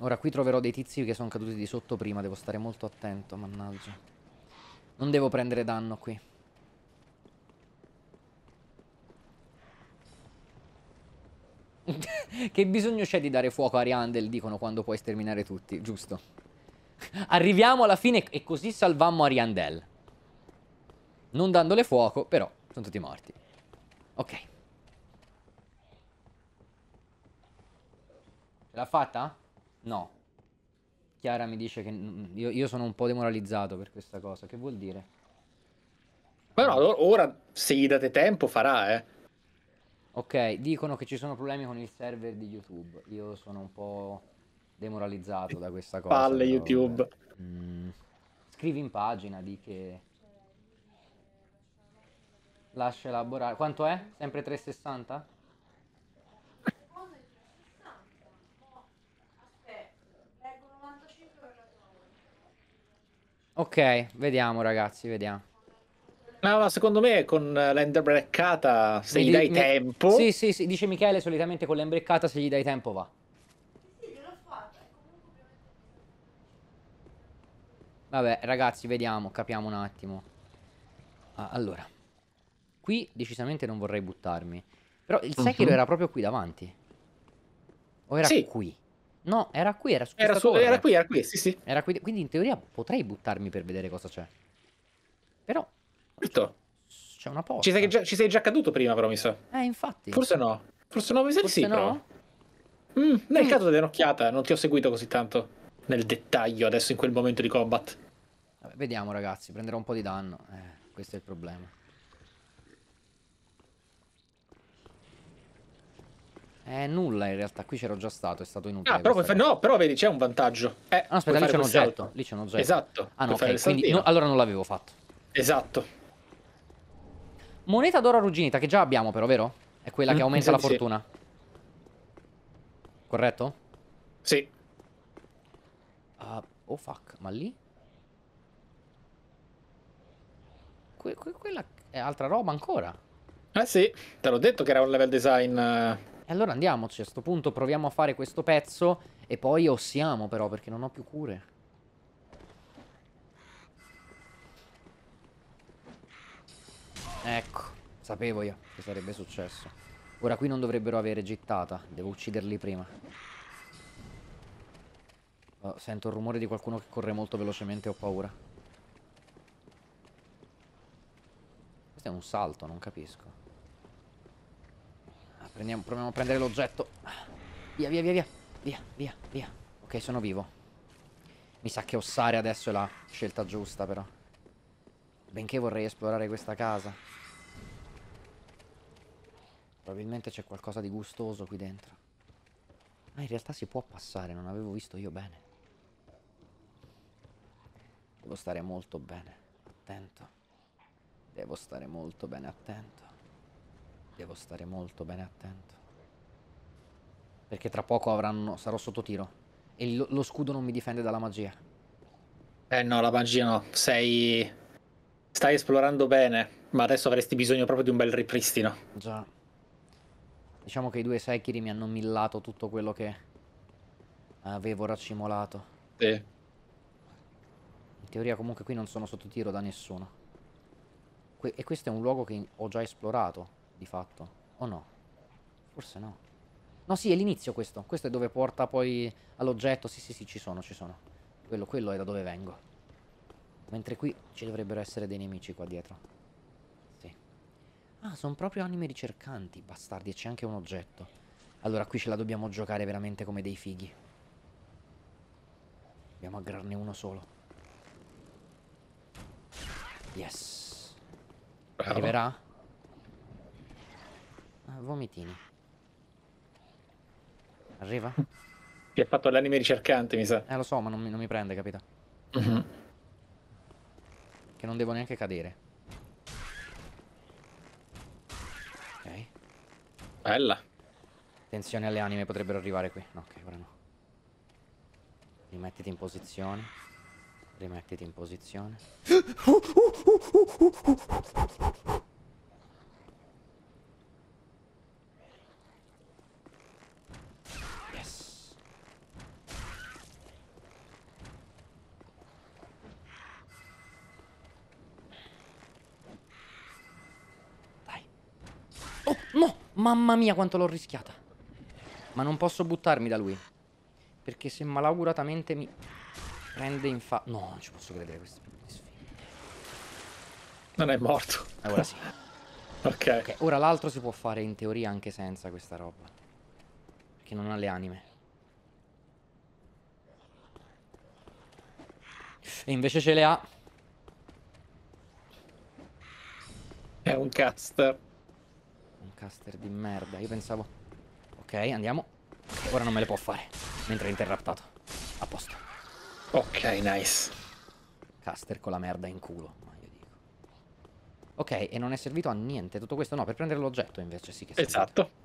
Ora qui troverò dei tizi che sono caduti di sotto prima Devo stare molto attento, mannaggia Non devo prendere danno qui che bisogno c'è di dare fuoco a Ariandel, dicono quando puoi sterminare tutti, giusto? Arriviamo alla fine e così salvammo Ariandel. Non dandole fuoco, però sono tutti morti. Ok. Ce l'ha fatta? No. Chiara mi dice che io, io sono un po' demoralizzato per questa cosa. Che vuol dire? Però ora, se gli date tempo, farà, eh. Ok, dicono che ci sono problemi con il server di YouTube. Io sono un po' demoralizzato da questa cosa. Palle YouTube. Mm. Scrivi in pagina, di che Lascia elaborare. Quanto è? Sempre 360? Ok, vediamo ragazzi, vediamo. No, ma secondo me con l'embreccata, se gli dai mi... tempo... Sì, sì, sì, dice Michele, solitamente con l'embreccata se gli dai tempo va. Sì, gliel'ho fatta, comunque... Vabbè, ragazzi, vediamo, capiamo un attimo. Ah, allora... Qui decisamente non vorrei buttarmi. Però il Sekiro uh mhm. -huh. era proprio qui davanti. O era sì. qui? No, era qui, era su era, su, era qui, era qui, sì, sì. Era qui, quindi in teoria potrei buttarmi per vedere cosa c'è. Però... Certo. C'è una porta. Ci sei, già, ci sei, già, caduto prima, però, mi sa. Eh, infatti. Forse no. Forse no, mi sa Forse sì, no. Però. Mm, nel eh. mm. caso dell'occhiata, non ti ho seguito così tanto nel dettaglio adesso in quel momento di combat. Vabbè, vediamo, ragazzi. Prenderò un po' di danno. Eh, questo è il problema. Eh, nulla in realtà, qui c'ero già stato, è stato inutile. Ah, però fa... no, però vedi, c'è un vantaggio. Eh, no, aspetta, lì c'è un oggetto. Lì c'è un oggetto. Esatto. Ah, no, okay, quindi, no, allora non l'avevo fatto. Esatto. Moneta d'oro arrugginita, che già abbiamo però, vero? È quella mm, che aumenta la fortuna. Sì. Corretto? Sì. Uh, oh fuck, ma lì? Que que quella è altra roba ancora. Eh sì, te l'ho detto che era un level design... Uh... E allora andiamoci, a sto punto proviamo a fare questo pezzo e poi ossiamo però perché non ho più cure. Ecco, sapevo io che sarebbe successo. Ora qui non dovrebbero avere gittata, devo ucciderli prima. Oh, sento il rumore di qualcuno che corre molto velocemente, ho paura. Questo è un salto, non capisco. Prendiamo, proviamo a prendere l'oggetto. Via, via, via, via. Via, via, via. Ok, sono vivo. Mi sa che ossare adesso è la scelta giusta, però. Benché vorrei esplorare questa casa. Probabilmente c'è qualcosa di gustoso qui dentro. Ma in realtà si può passare, non avevo visto io bene. Devo stare molto bene, attento. Devo stare molto bene, attento. Devo stare molto bene attento. Perché tra poco avranno... sarò sotto tiro. E lo, lo scudo non mi difende dalla magia. Eh no, la magia no. Sei... Stai esplorando bene, ma adesso avresti bisogno proprio di un bel ripristino. Già. Diciamo che i due Sekiri mi hanno millato tutto quello che avevo racimolato. Sì. In teoria comunque qui non sono sotto tiro da nessuno. Que e questo è un luogo che ho già esplorato di fatto. O no? Forse no. No, sì, è l'inizio questo. Questo è dove porta poi all'oggetto. Sì, sì, sì, ci sono, ci sono. Quello, quello è da dove vengo. Mentre qui ci dovrebbero essere dei nemici qua dietro. Sì. Ah, sono proprio anime ricercanti, bastardi. E c'è anche un oggetto. Allora, qui ce la dobbiamo giocare veramente come dei fighi. Dobbiamo aggrarne uno solo. Yes. Bravo. Arriverà? Eh, vomitini. Arriva? Ti ha fatto l'anime ricercante, mi sa. Eh, lo so, ma non mi, non mi prende, capito? Mm -hmm. Che non devo neanche cadere. Ok. Bella. Attenzione alle anime, potrebbero arrivare qui. No, ok, ora no. Rimettiti in posizione. Rimettiti in posizione. Mamma mia quanto l'ho rischiata. Ma non posso buttarmi da lui. Perché se malauguratamente mi prende in fa... No, non ci posso credere questo. Non è morto. Eh, ora sì. okay. ok. Ora l'altro si può fare in teoria anche senza questa roba. Perché non ha le anime. E invece ce le ha. È un caster caster di merda. Io pensavo... Ok, andiamo. Ora non me le può fare. Mentre è interrappato. A posto. Ok, nice. Caster con la merda in culo. Ok, e non è servito a niente tutto questo? No, per prendere l'oggetto invece sì che è Esatto.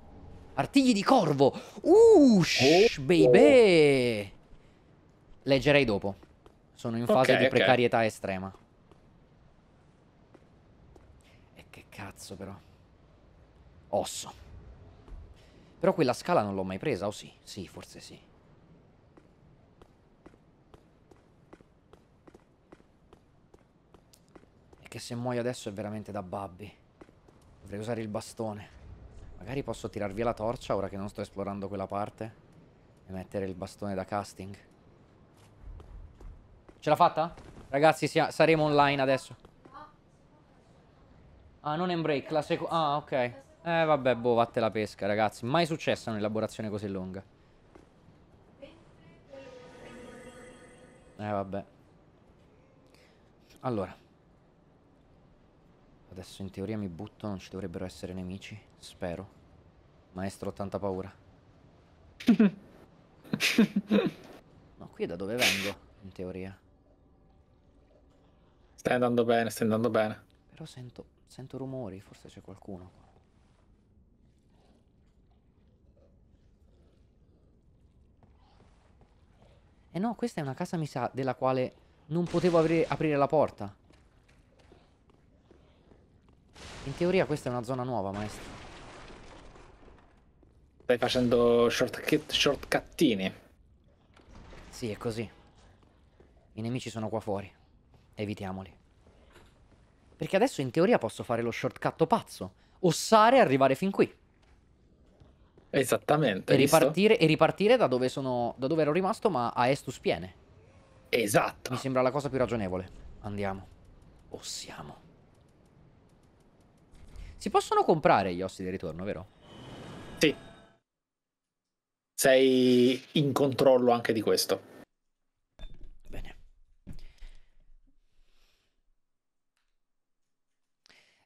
Artigli di corvo! Ush, oh, oh. baby! Oh. Leggerei dopo. Sono in fase okay, di precarietà okay. estrema. E che cazzo però. Osso. Però quella scala non l'ho mai presa, o oh sì? Sì, forse sì. E che se muoio adesso è veramente da babbi. Dovrei usare il bastone. Magari posso tirar via la torcia ora che non sto esplorando quella parte. E mettere il bastone da casting. Ce l'ha fatta? Ragazzi, saremo online adesso. Ah, non in break, la seconda... Ah, ok. Eh vabbè, boh, vatte la pesca, ragazzi. Mai successa un'elaborazione così lunga. Eh vabbè. Allora. Adesso in teoria mi butto, non ci dovrebbero essere nemici, spero. Maestro, ho tanta paura. no, qui è da dove vengo, in teoria. Stai andando bene, stai andando bene. Però sento, sento rumori, forse c'è qualcuno qua. Eh no, questa è una casa, mi sa, della quale non potevo aprire, aprire la porta. In teoria questa è una zona nuova, maestro. Stai facendo shortcut shortcuttini. Sì, è così. I nemici sono qua fuori. Evitiamoli. Perché adesso in teoria posso fare lo shortcut pazzo. Ossare e arrivare fin qui. Esattamente. E ripartire, e ripartire da, dove sono, da dove ero rimasto, ma a Estus Piene. Esatto. Mi sembra la cosa più ragionevole. Andiamo. Possiamo. Si possono comprare gli ossi di ritorno, vero? Sì. Sei in controllo anche di questo. Bene.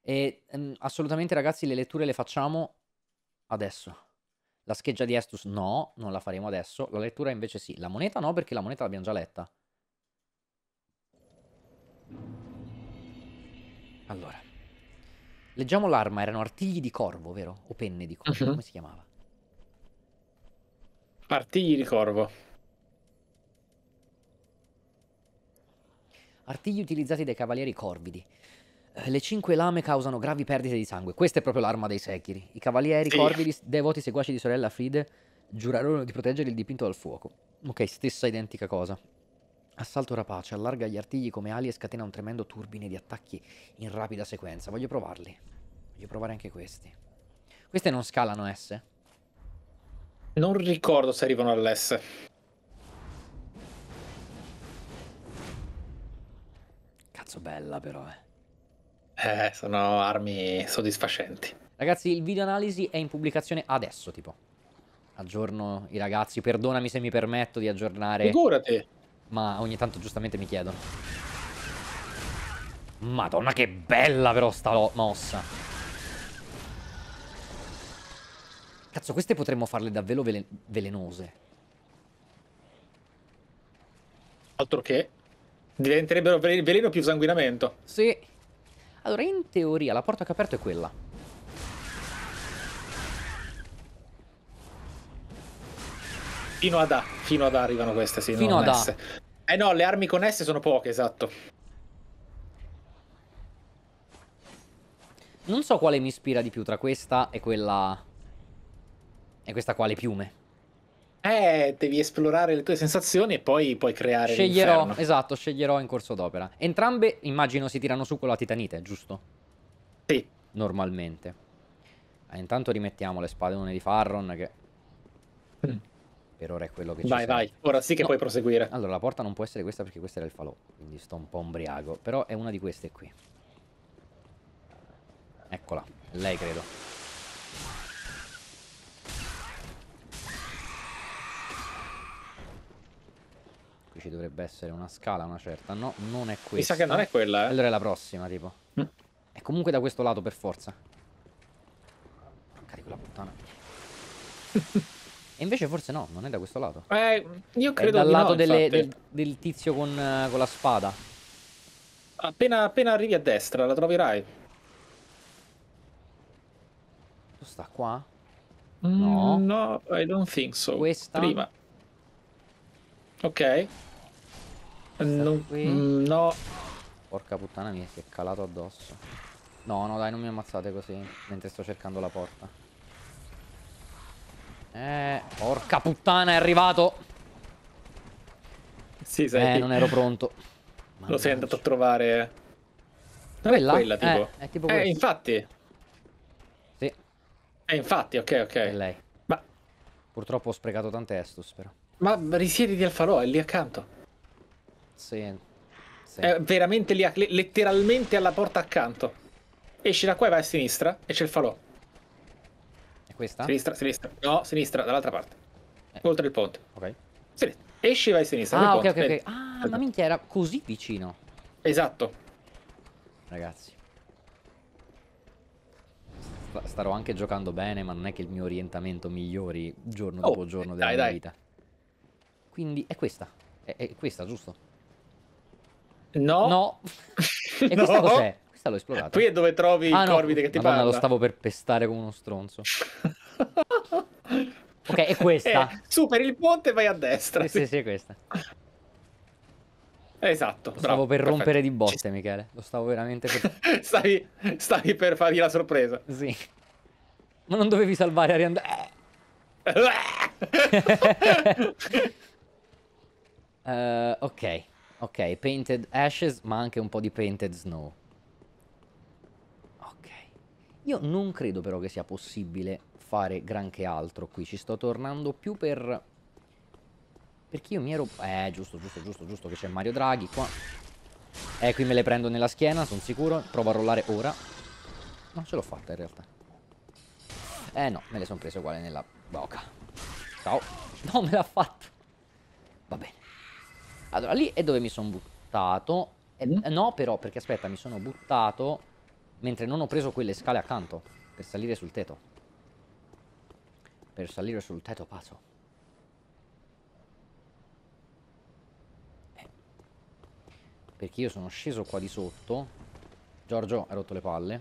E, mm, assolutamente ragazzi le letture le facciamo adesso. La scheggia di Estus no, non la faremo adesso. La lettura invece sì. La moneta no, perché la moneta l'abbiamo già letta. Allora. Leggiamo l'arma, erano artigli di corvo, vero? O penne di corvo, uh mhm. -huh. come si chiamava? Artigli di corvo. Artigli utilizzati dai cavalieri corvidi. Eh, le cinque lame causano gravi perdite di sangue. Questa è proprio l'arma dei Sekiri. I cavalieri, sì. corvi, devoti seguaci di sorella Fride giurarono di proteggere il dipinto dal fuoco. Ok, stessa identica cosa. Assalto rapace, allarga gli artigli come ali e scatena un tremendo turbine di attacchi in rapida sequenza. Voglio provarli. Voglio provare anche questi. Queste non scalano S? Non ricordo se arrivano all'S. Cazzo bella però, eh. Eh, sono armi soddisfacenti. Ragazzi, il video analisi è in pubblicazione adesso, tipo. Aggiorno i ragazzi, perdonami se mi permetto di aggiornare. Figurati! Ma ogni tanto giustamente mi chiedono. Madonna che bella però sta mossa. Cazzo, queste potremmo farle davvero velen velenose. Altro che diventerebbero veleno più sanguinamento. Sì. Allora, in teoria, la porta che ho aperto è quella. Fino ad A, fino ad A arrivano queste, sì. Fino ad S. Eh no, le armi con connesse sono poche, esatto. Non so quale mi ispira di più tra questa e quella... E questa qua, le piume. Eh, devi esplorare le tue sensazioni e poi puoi creare Sceglierò, l'inferno. esatto, sceglierò in corso d'opera. Entrambe, immagino, si tirano su con la titanite, giusto? Sì. Normalmente. Eh, intanto rimettiamo le spadone di Farron che... Mm. Per ora è quello che vai, ci Vai, vai, ora sì che no. puoi proseguire. Allora, la porta non può essere questa perché questa era il falò, quindi sto un po' ombriaco, Però è una di queste qui. Eccola, lei credo. qui ci dovrebbe essere una scala, una certa. No, non è questa. Mi sa che non è quella, eh. Allora è la prossima, tipo. Mm. È comunque da questo lato, per forza. Carico la puttana. e invece forse no, non è da questo lato. Eh, io credo è dal lato no, delle, del, del, tizio con, uh, con la spada. Appena, appena arrivi a destra, la troverai. Sta qua? Mm, no. No, I don't think so. Questa? Prima. Ok. No, mm, no. Porca puttana mi si è calato addosso. No, no, dai, non mi ammazzate così. Mentre sto cercando la porta. Eh, porca puttana, è arrivato. Sì, sai. Eh, non ero pronto. Mannaggia. Lo sei andato a trovare. Dov'è quella? è quella, tipo. Eh, è tipo eh, infatti. Sì. Eh, infatti, ok, ok. È lei. Ma. Purtroppo ho sprecato tante Estus, però. Ma risiedi di farò, è lì accanto. Sì. sì. È eh, veramente lì, letteralmente alla porta accanto. Esci da qua e vai a sinistra e c'è il falò. È questa? Sinistra, sinistra. No, sinistra, dall'altra parte. Eh. Oltre il ponte. Ok. Sinistra. Esci e vai a sinistra. Ah, ok, ponte, ok, ok. Ah, Vedi. ma minchia, era così vicino. Esatto. Ragazzi. starò anche giocando bene, ma non è che il mio orientamento migliori giorno oh, dopo giorno dai, eh, della dai. mia vita. Quindi è questa. È, è questa, giusto? No. No. E questa no. cos'è? Questa l'ho esplorata. Qui è dove trovi ah, il no. che ti Madonna, parla. lo stavo per pestare come uno stronzo. ok, è questa. Eh, su, per il ponte vai a destra. Sì, sì, sì, è questa. Eh, esatto. Lo stavo per perfetto. rompere di botte, Michele. Lo stavo veramente per... stavi, stavi per fargli la sorpresa. Sì. Ma non dovevi salvare Arianda... Eh. uh, ok. Ok, Painted Ashes, ma anche un po' di Painted Snow. Ok. Io non credo però che sia possibile fare granché altro qui. Ci sto tornando più per... Perché io mi ero... Eh, giusto, giusto, giusto, giusto, che c'è Mario Draghi qua. Eh, qui me le prendo nella schiena, sono sicuro. Provo a rollare ora. No, ce l'ho fatta in realtà. Eh no, me le sono prese uguale nella bocca. Ciao. No, me l'ha fatta. Va bene. Allora, lì è dove mi sono buttato. Eh, mm? eh, No, però, perché aspetta, mi sono buttato mentre non ho preso quelle scale accanto per salire sul tetto. Per salire sul tetto pazzo. Eh. Perché io sono sceso qua di sotto. Giorgio ha rotto le palle.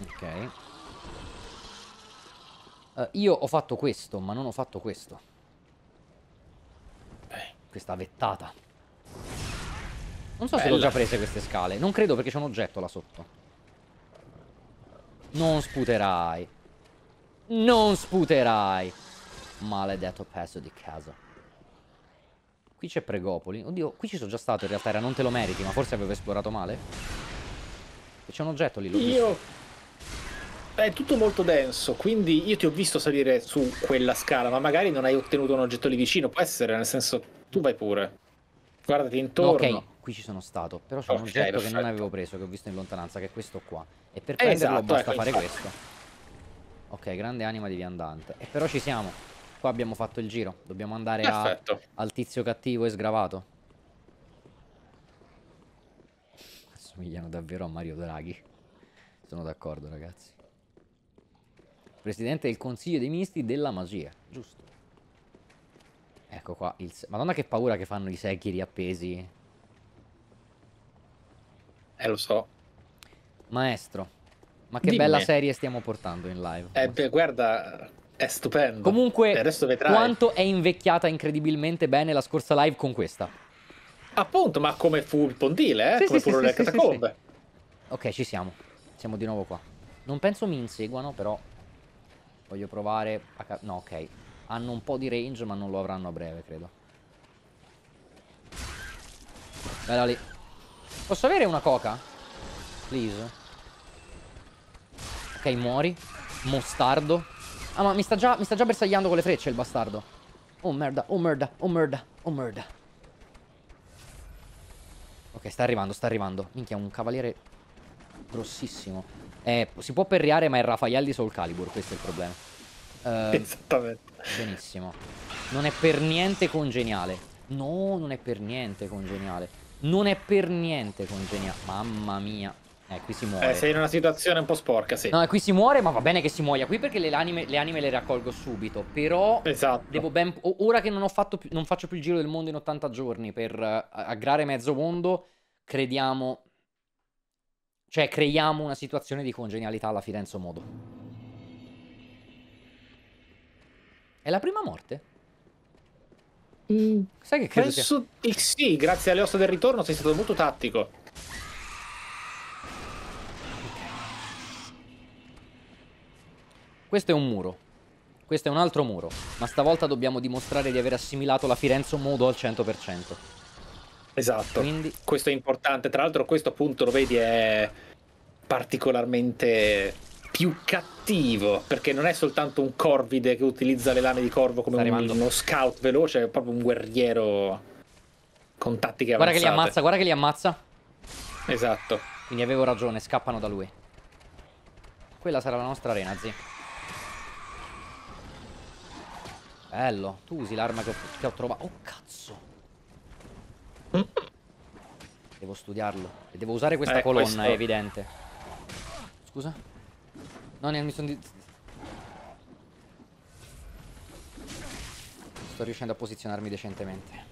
Ok. Uh, io ho fatto questo, ma non ho fatto questo. Eh. Questa vettata. Non so Bella. se l'ho già prese queste scale. Non credo perché c'è un oggetto là sotto. Non sputerai. Non sputerai. Maledetto pezzo di casa. Qui c'è Pregopoli. Oddio, qui ci sono già stato in realtà. Era non te lo meriti, ma forse avevo esplorato male. E c'è un oggetto lì. Io visto è tutto molto denso, quindi io ti ho visto salire su quella scala, ma magari non hai ottenuto un oggetto lì vicino, può essere, nel senso, tu vai pure. Guardati intorno. ok, qui ci sono stato, però c'è okay, un oggetto perfetto. che non avevo preso, che ho visto in lontananza, che è questo qua. E per esatto, prenderlo esatto, basta ecco, fare questo. Ok, grande anima di viandante. E però ci siamo. Qua abbiamo fatto il giro. Dobbiamo andare a, al tizio cattivo e sgravato. Assomigliano davvero a Mario Draghi. Sono d'accordo, ragazzi. Presidente del Consiglio dei Ministri della Magia, giusto. Ecco qua il... Madonna che paura che fanno i secchi riappesi. Eh, lo so. Maestro, ma che Dimmi. bella serie stiamo portando in live. Eh, beh, guarda, è stupendo. Comunque, cioè, quanto è invecchiata incredibilmente bene la scorsa live con questa. Appunto, ma come fu il pontile, eh? Sì, come sì, furono sì, le sì, catacombe. Sì, Ok, ci siamo. Siamo di nuovo qua. Non penso mi inseguano, però Voglio provare a... No, ok. Hanno un po' di range, ma non lo avranno a breve, credo. Bella lì. Posso avere una coca? Please. Ok, muori. Mostardo. Ah, ma mi sta già, mi sta già bersagliando con le frecce, il bastardo. Oh, merda, oh, merda, oh, merda, oh, merda. Ok, sta arrivando, sta arrivando. Minchia, un cavaliere grossissimo. Eh, si può perriare, ma è Raffaelli di Soul Calibur, questo è il problema. Uh, Esattamente. Benissimo. Non è per niente congeniale. No, non è per niente congeniale. Non è per niente congeniale. Mamma mia. Eh, qui si muore. Eh, sei in una situazione un po' sporca, sì. No, eh, qui si muore, ma va bene che si muoia qui perché le anime le, anime le raccolgo subito. Però esatto. devo ben... Ora che non, ho fatto più, non faccio più il giro del mondo in 80 giorni per uh, aggrare mezzo mondo, crediamo cioè creiamo una situazione di congenialità alla Firenze Modo. È la prima morte? Mm. Sai che credo Penso... sia... Sì, grazie alle ossa del ritorno sei stato molto tattico. Questo è un muro. Questo è un altro muro, ma stavolta dobbiamo dimostrare di aver assimilato la Firenze Modo al 100%. Esatto, Quindi... questo è importante. Tra l'altro questo appunto lo vedi è particolarmente più cattivo perché non è soltanto un corvide che utilizza le lame di corvo come un, uno scout veloce, è proprio un guerriero con tattiche guarda avanzate. Guarda che li ammazza, guarda che li ammazza. Esatto. Quindi avevo ragione, scappano da lui. Quella sarà la nostra arena, zi. Bello, tu usi l'arma che che ho trovato. Oh cazzo. Devo studiarlo. E devo usare questa eh, colonna, questo... è evidente. Scusa? No, neanche mi sono... Di... Sto riuscendo a posizionarmi decentemente.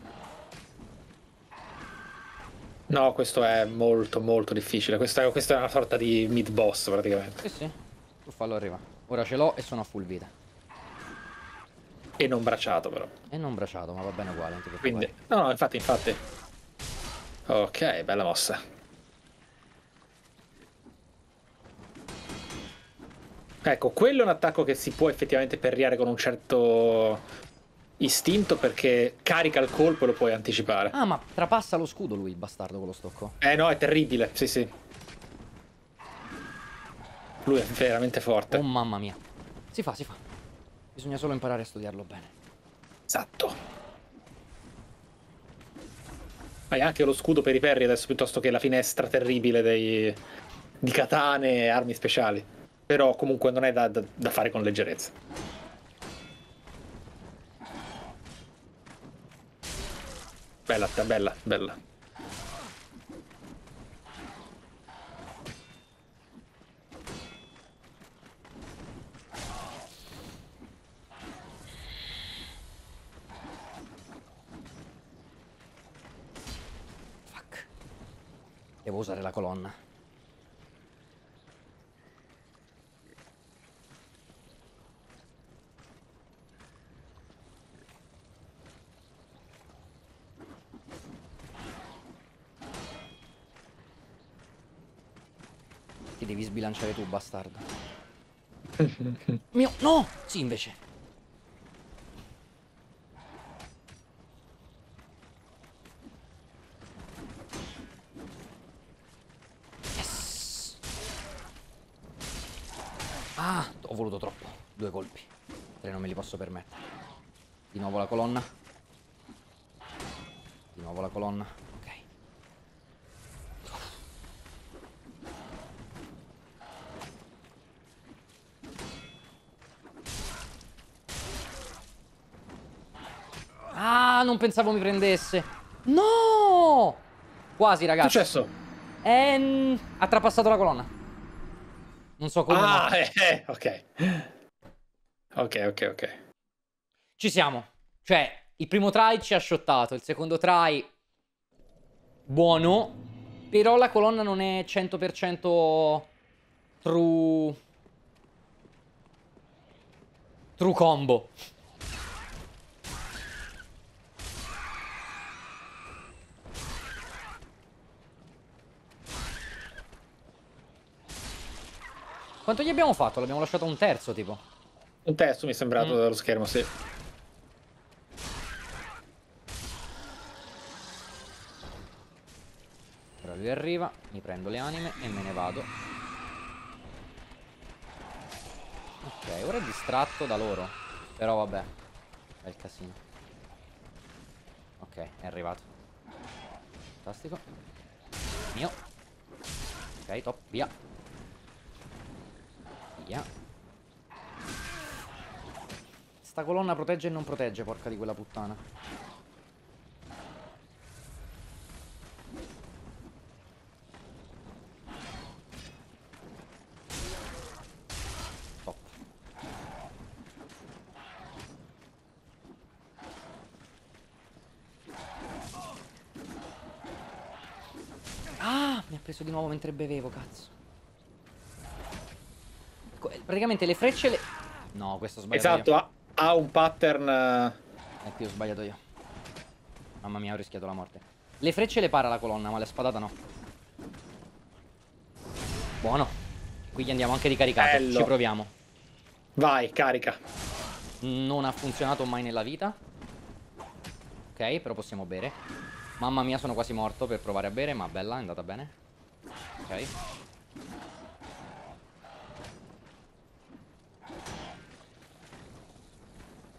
No, questo è molto molto difficile. Questa, questa è una sorta di mid boss praticamente. Sì, eh sì. Tu fallo arriva. Ora ce l'ho e sono a full vita. E non bracciato però. E non bracciato, ma va bene uguale. Quindi... No, no, infatti, infatti. Ok, bella mossa. Ecco, quello è un attacco che si può effettivamente perriare con un certo istinto perché carica il colpo e lo puoi anticipare. Ah, ma trapassa lo scudo lui, il bastardo, con lo stocco. Eh no, è terribile, sì sì. Lui è veramente forte. Oh mamma mia. Si fa, si fa. Bisogna solo imparare a studiarlo bene. Esatto. Hai anche lo scudo per i perri adesso piuttosto che la finestra terribile dei... di katane e armi speciali. Però comunque non è da, da, da fare con leggerezza. Bella, bella, bella. Devo usare la colonna. Ti devi sbilanciare tu, bastardo. Mio, no! Sì, invece. voluto troppo. Due colpi. Tre non me li posso permettere. Di nuovo la colonna. Di nuovo la colonna. Ok. Ah, non pensavo mi prendesse. No! Quasi, ragazzi. Successo. Ehm, ha trapassato la colonna. Non so come. Ah, eh, eh, ok. Ok, ok, ok. Ci siamo. Cioè, il primo try ci ha shottato, il secondo try buono, però la colonna non è 100% true true combo. Quanto gli abbiamo fatto? L'abbiamo lasciato un terzo, tipo. Un terzo mi è sembrato mm. dallo schermo, sì. Però lui arriva, mi prendo le anime e me ne vado. Ok, ora è distratto da loro. Però vabbè, bel casino. Ok, è arrivato. Fantastico. Mio. Ok, top, via. Aia. Sta colonna protegge e non protegge, porca di quella puttana. Ah, mi ha preso di nuovo mentre bevevo, cazzo. Praticamente le frecce le... No, questo ho sbagliato Esatto, ha, ha, un pattern... Eh. eh, qui ho sbagliato io. Mamma mia, ho rischiato la morte. Le frecce le para la colonna, ma la spadata no. Buono. Quindi andiamo anche ricaricato. Bello. Ci proviamo. Vai, carica. Non ha funzionato mai nella vita. Ok, però possiamo bere. Mamma mia, sono quasi morto per provare a bere, ma bella, è andata bene. Ok.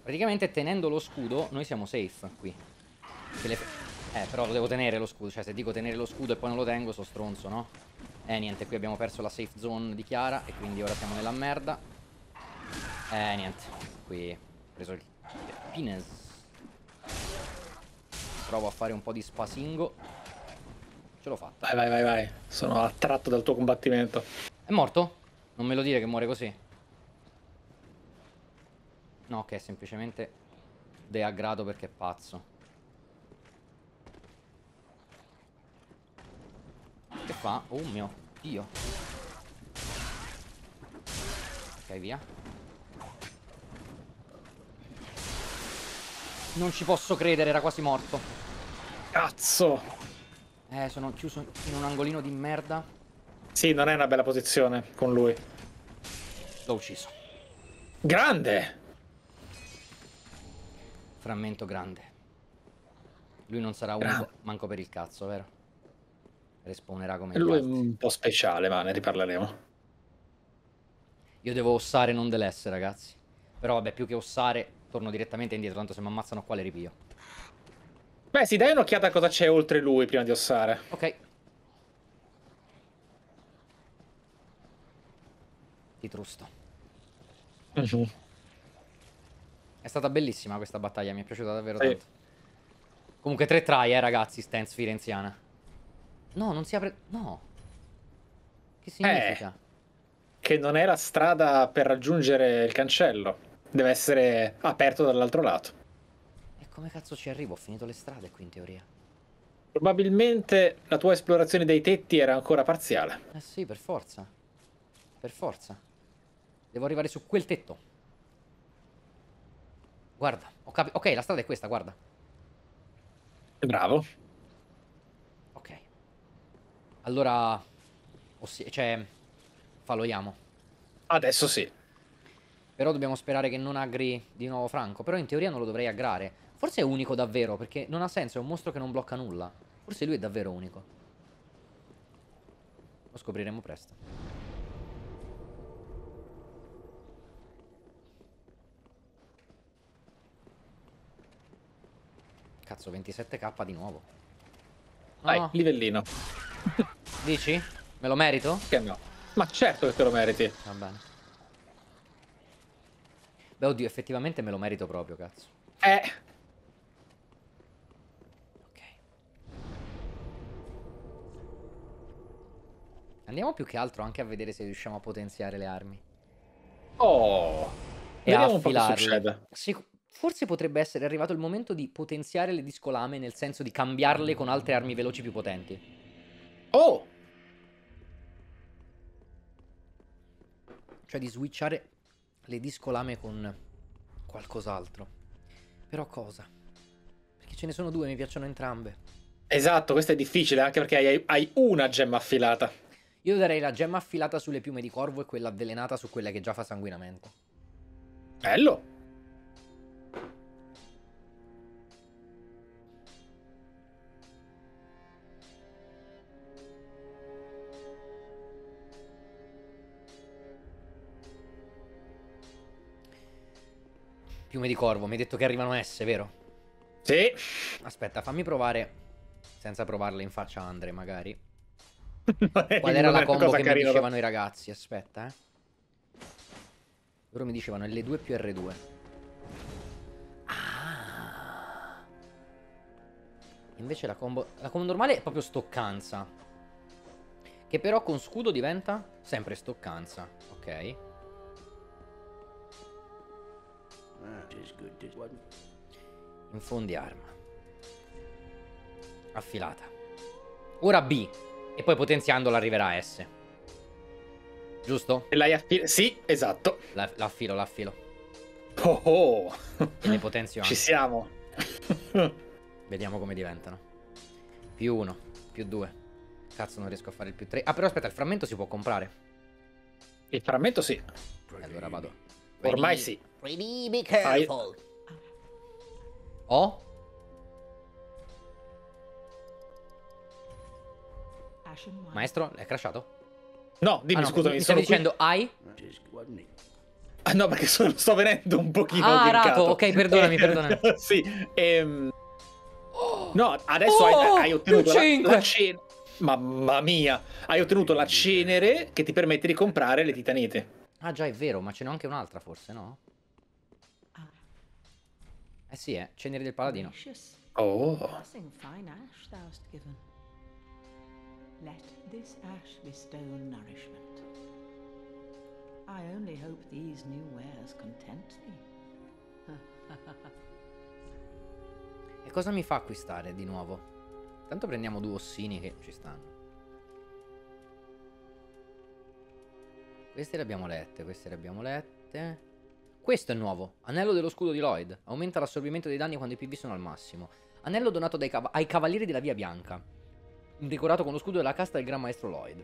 Praticamente tenendo lo scudo noi siamo safe qui. Le... Eh, però lo devo tenere lo scudo, cioè se dico tenere lo scudo e poi non lo tengo sono stronzo, no? Eh, niente, qui abbiamo perso la safe zone di Chiara e quindi ora siamo nella merda. Eh, niente, qui ho preso il pines. Provo a fare un po' di spasingo. Ce l'ho fatta. Vai, vai, vai, vai. Sono attratto dal tuo combattimento. È morto? Non me lo dire che muore così. No, che okay, semplicemente deaggrado perché è pazzo. Che fa? Oh mio Dio. Ok, via. Non ci posso credere, era quasi morto. Cazzo. Eh, sono chiuso in un angolino di merda. Sì, non è una bella posizione con lui. L'ho ucciso. Grande! frammento grande. Lui non sarà unico, manco per il cazzo, vero? Respawnerà come Lui è un po' speciale, ma ne riparleremo. Io devo ossare non dell'essere, ragazzi. Però vabbè, più che ossare, torno direttamente indietro, tanto se mi ammazzano qua le ripio. Beh, sì, dai un'occhiata a cosa c'è oltre lui prima di ossare. Ok. Ti trusto. Uh mhm. -huh. È stata bellissima questa battaglia, mi è piaciuta davvero tanto. Comunque tre try, eh, ragazzi, Stance Firenziana. No, non si apre... No. Che significa? Eh, che non è la strada per raggiungere il cancello. Deve essere aperto dall'altro lato. E come cazzo ci arrivo? Ho finito le strade qui, in teoria. Probabilmente la tua esplorazione dei tetti era ancora parziale. Eh sì, per forza. Per forza. Devo arrivare su quel tetto. Guarda, ho capito. Ok, la strada è questa, guarda. Bravo. Ok. Allora... Ossia, cioè... Faloiamo. Adesso sì. Però dobbiamo sperare che non agri di nuovo Franco. Però in teoria non lo dovrei aggrare. Forse è unico davvero, perché non ha senso, è un mostro che non blocca nulla. Forse lui è davvero unico. Lo scopriremo presto. Cazzo, 27k di nuovo. Vai, oh. livellino. Dici? Me lo merito? Che no. Ma certo che te lo meriti. Va bene. Beh, oddio, effettivamente me lo merito proprio, cazzo. Eh. Ok. Andiamo più che altro anche a vedere se riusciamo a potenziare le armi. Oh. E Vediamo Un po che succede. Sic Forse potrebbe essere arrivato il momento di potenziare le discolame nel senso di cambiarle con altre armi veloci più potenti. Oh! Cioè di switchare le discolame con qualcos'altro. Però cosa? Perché ce ne sono due, mi piacciono entrambe. Esatto, questo è difficile anche perché hai, hai una gemma affilata. Io darei la gemma affilata sulle piume di corvo e quella avvelenata su quella che già fa sanguinamento. Bello! Piume di corvo, mi hai detto che arrivano S, vero? Sì. Aspetta, fammi provare, senza provarle in faccia a Andre magari. Qual era la combo che carino. mi dicevano i ragazzi? Aspetta, eh. Loro mi dicevano L2 più R2. Ah. Invece la combo... La combo normale è proprio stoccanza. Che però con scudo diventa sempre stoccanza. Ok. Infondi arma. Affilata. Ora B. E poi potenziandola arriverà a S. Giusto? Sì, esatto. l'affilo, l'affilo. Oh oh! E ne potenzio anche. Ci siamo. Vediamo come diventano. Più uno, più due. Cazzo, non riesco a fare il più tre. Ah, però aspetta, il frammento si può comprare. Il frammento sì. E allora vado. Ormai Veni... sì. Pretty be careful. Oh? Maestro, è crashato? No, dimmi, ah, no, scusami. Mi stavi dicendo I? Ah, no, perché sono, sto venendo un pochino Ah, Rato, ok, perdonami, perdonami. sì, ehm... no, adesso oh, hai, hai, ottenuto la, la cenere. Mamma mia, hai ottenuto la cenere che ti permette di comprare le titanite. Ah, già, è vero, ma ce n'è anche un'altra, forse, no? Eh sì, eh, Ceneri del Paladino. Oh. Let this ash bestow nourishment. I only hope these new wares content thee. e cosa mi fa acquistare di nuovo? Tanto prendiamo due ossini che ci stanno. Queste le abbiamo lette, queste le abbiamo lette. Questo è nuovo. Anello dello scudo di Lloyd. Aumenta l'assorbimento dei danni quando i PV sono al massimo. Anello donato cav ai cavalieri della Via Bianca. Decorato con lo scudo della casta del Gran Maestro Lloyd.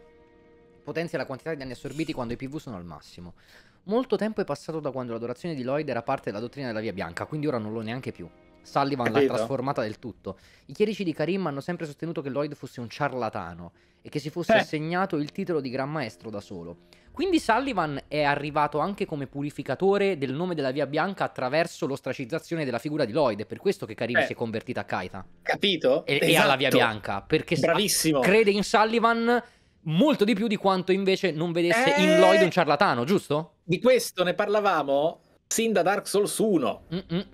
Potenzia la quantità di danni assorbiti quando i PV sono al massimo. Molto tempo è passato da quando l'adorazione di Lloyd era parte della dottrina della Via Bianca, quindi ora non lo neanche più. Sullivan Capito. l'ha trasformata del tutto. I chierici di Karim hanno sempre sostenuto che Lloyd fosse un ciarlatano e che si fosse eh. assegnato il titolo di Gran Maestro da solo. Quindi Sullivan è arrivato anche come purificatore del nome della Via Bianca attraverso l'ostracizzazione della figura di Lloyd. È per questo che Karim eh. si è convertita a Kaita. Capito? E, esatto. e alla Via esatto. Bianca. Perché Bravissimo. crede in Sullivan molto di più di quanto invece non vedesse eh... in Lloyd un ciarlatano, giusto? Di questo ne parlavamo sin da Dark Souls 1. Mm-mm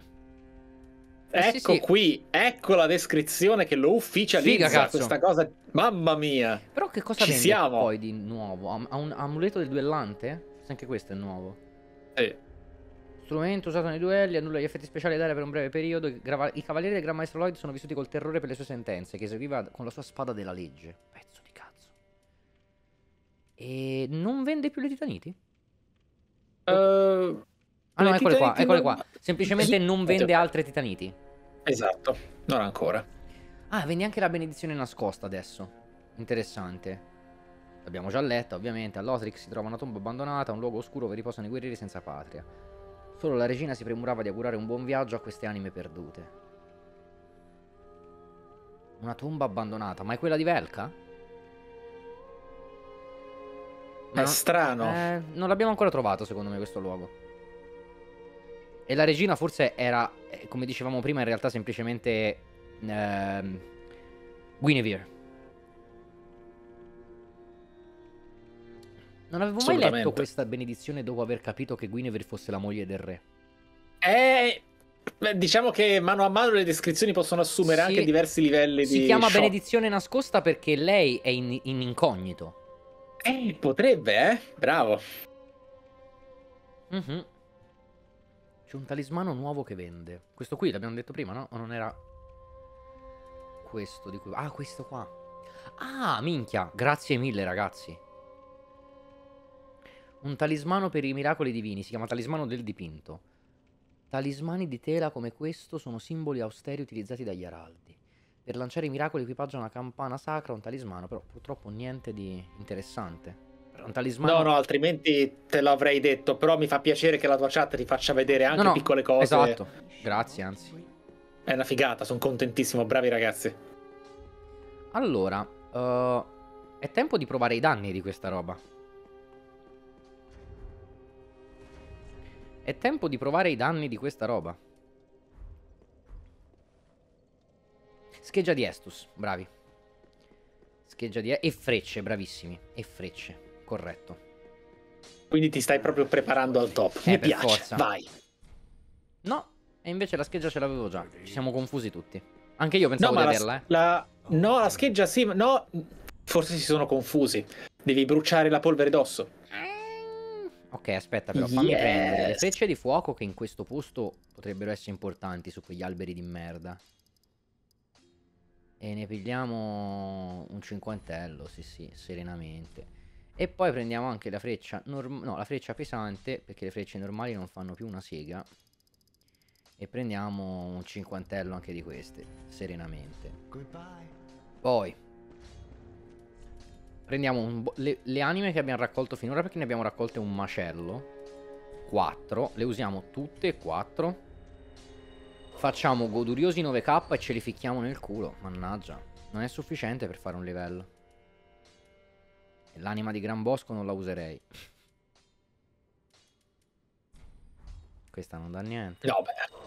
eh, ecco sì, qui, ecco la descrizione che lo ufficializza Figa, questa cosa. Mamma mia. Però che cosa Ci vende siamo. poi di nuovo? Ha un amuleto del duellante? Anche questo è nuovo. Eh. Strumento usato nei duelli, annulla gli effetti speciali d'aria per un breve periodo. I cavalieri del Gran Maestro Lloyd sono vissuti col terrore per le sue sentenze, che eseguiva con la sua spada della legge. Pezzo di cazzo. E non vende più le titaniti? Uh, Ah no, eccole qua, eccole qua. Semplicemente non vende certo. altre titaniti. Esatto, non ancora. Ah, vende anche la benedizione nascosta adesso. Interessante. L'abbiamo già letta, ovviamente. All'Otrix si trova una tomba abbandonata, un luogo oscuro dove riposano i guerrieri senza patria. Solo la regina si premurava di augurare un buon viaggio a queste anime perdute. Una tomba abbandonata, ma è quella di Velka? Ma è non... strano. Eh, non l'abbiamo ancora trovato, secondo me, questo luogo. E la regina forse era, eh, come dicevamo prima, in realtà semplicemente ehm, Guinevere. Non avevo mai letto questa benedizione dopo aver capito che Guinevere fosse la moglie del re. Eh, diciamo che mano a mano le descrizioni possono assumere si, anche diversi livelli si di. Si chiama shock. benedizione nascosta perché lei è in, in, incognito. Eh, potrebbe, eh? Bravo. mm -hmm. C'è un talismano nuovo che vende. Questo qui l'abbiamo detto prima, no? O non era... Questo di cui... Ah, questo qua. Ah, minchia. Grazie mille, ragazzi. Un talismano per i miracoli divini. Si chiama talismano del dipinto. Talismani di tela come questo sono simboli austeri utilizzati dagli araldi. Per lanciare i miracoli equipaggia una campana sacra, un talismano, però purtroppo niente di interessante un talismano. No, no, altrimenti te l'avrei detto. Però mi fa piacere che la tua chat ti faccia vedere anche no, no, piccole cose. Esatto. Grazie, anzi. È una figata, sono contentissimo. Bravi ragazzi. Allora, uh, è tempo di provare i danni di questa roba. È tempo di provare i danni di questa roba. Scheggia di Estus, bravi. Scheggia di... E frecce, bravissimi. E frecce corretto. Quindi ti stai proprio preparando al top. Eh, Mi piace, forza. vai. No, e invece la scheggia ce l'avevo già. Ci siamo confusi tutti. Anche io pensavo no, di averla, eh. La... No, la scheggia sì, ma no. Forse si sono confusi. Devi bruciare la polvere d'osso. Ok, aspetta, però fammi yes. prendere le frecce di fuoco che in questo posto potrebbero essere importanti su quegli alberi di merda. E ne pigliamo un cinquantello, sì sì, serenamente. E poi prendiamo anche la freccia, no, la freccia pesante, perché le frecce normali non fanno più una sega. E prendiamo un cinquantello anche di queste, serenamente. Poi, prendiamo le, le anime che abbiamo raccolto finora, perché ne abbiamo raccolte un macello. 4, le usiamo tutte e 4. Facciamo goduriosi 9k e ce li ficchiamo nel culo, mannaggia. Non è sufficiente per fare un livello. L'anima di Gran Bosco non la userei. Questa non dà niente. No, beh.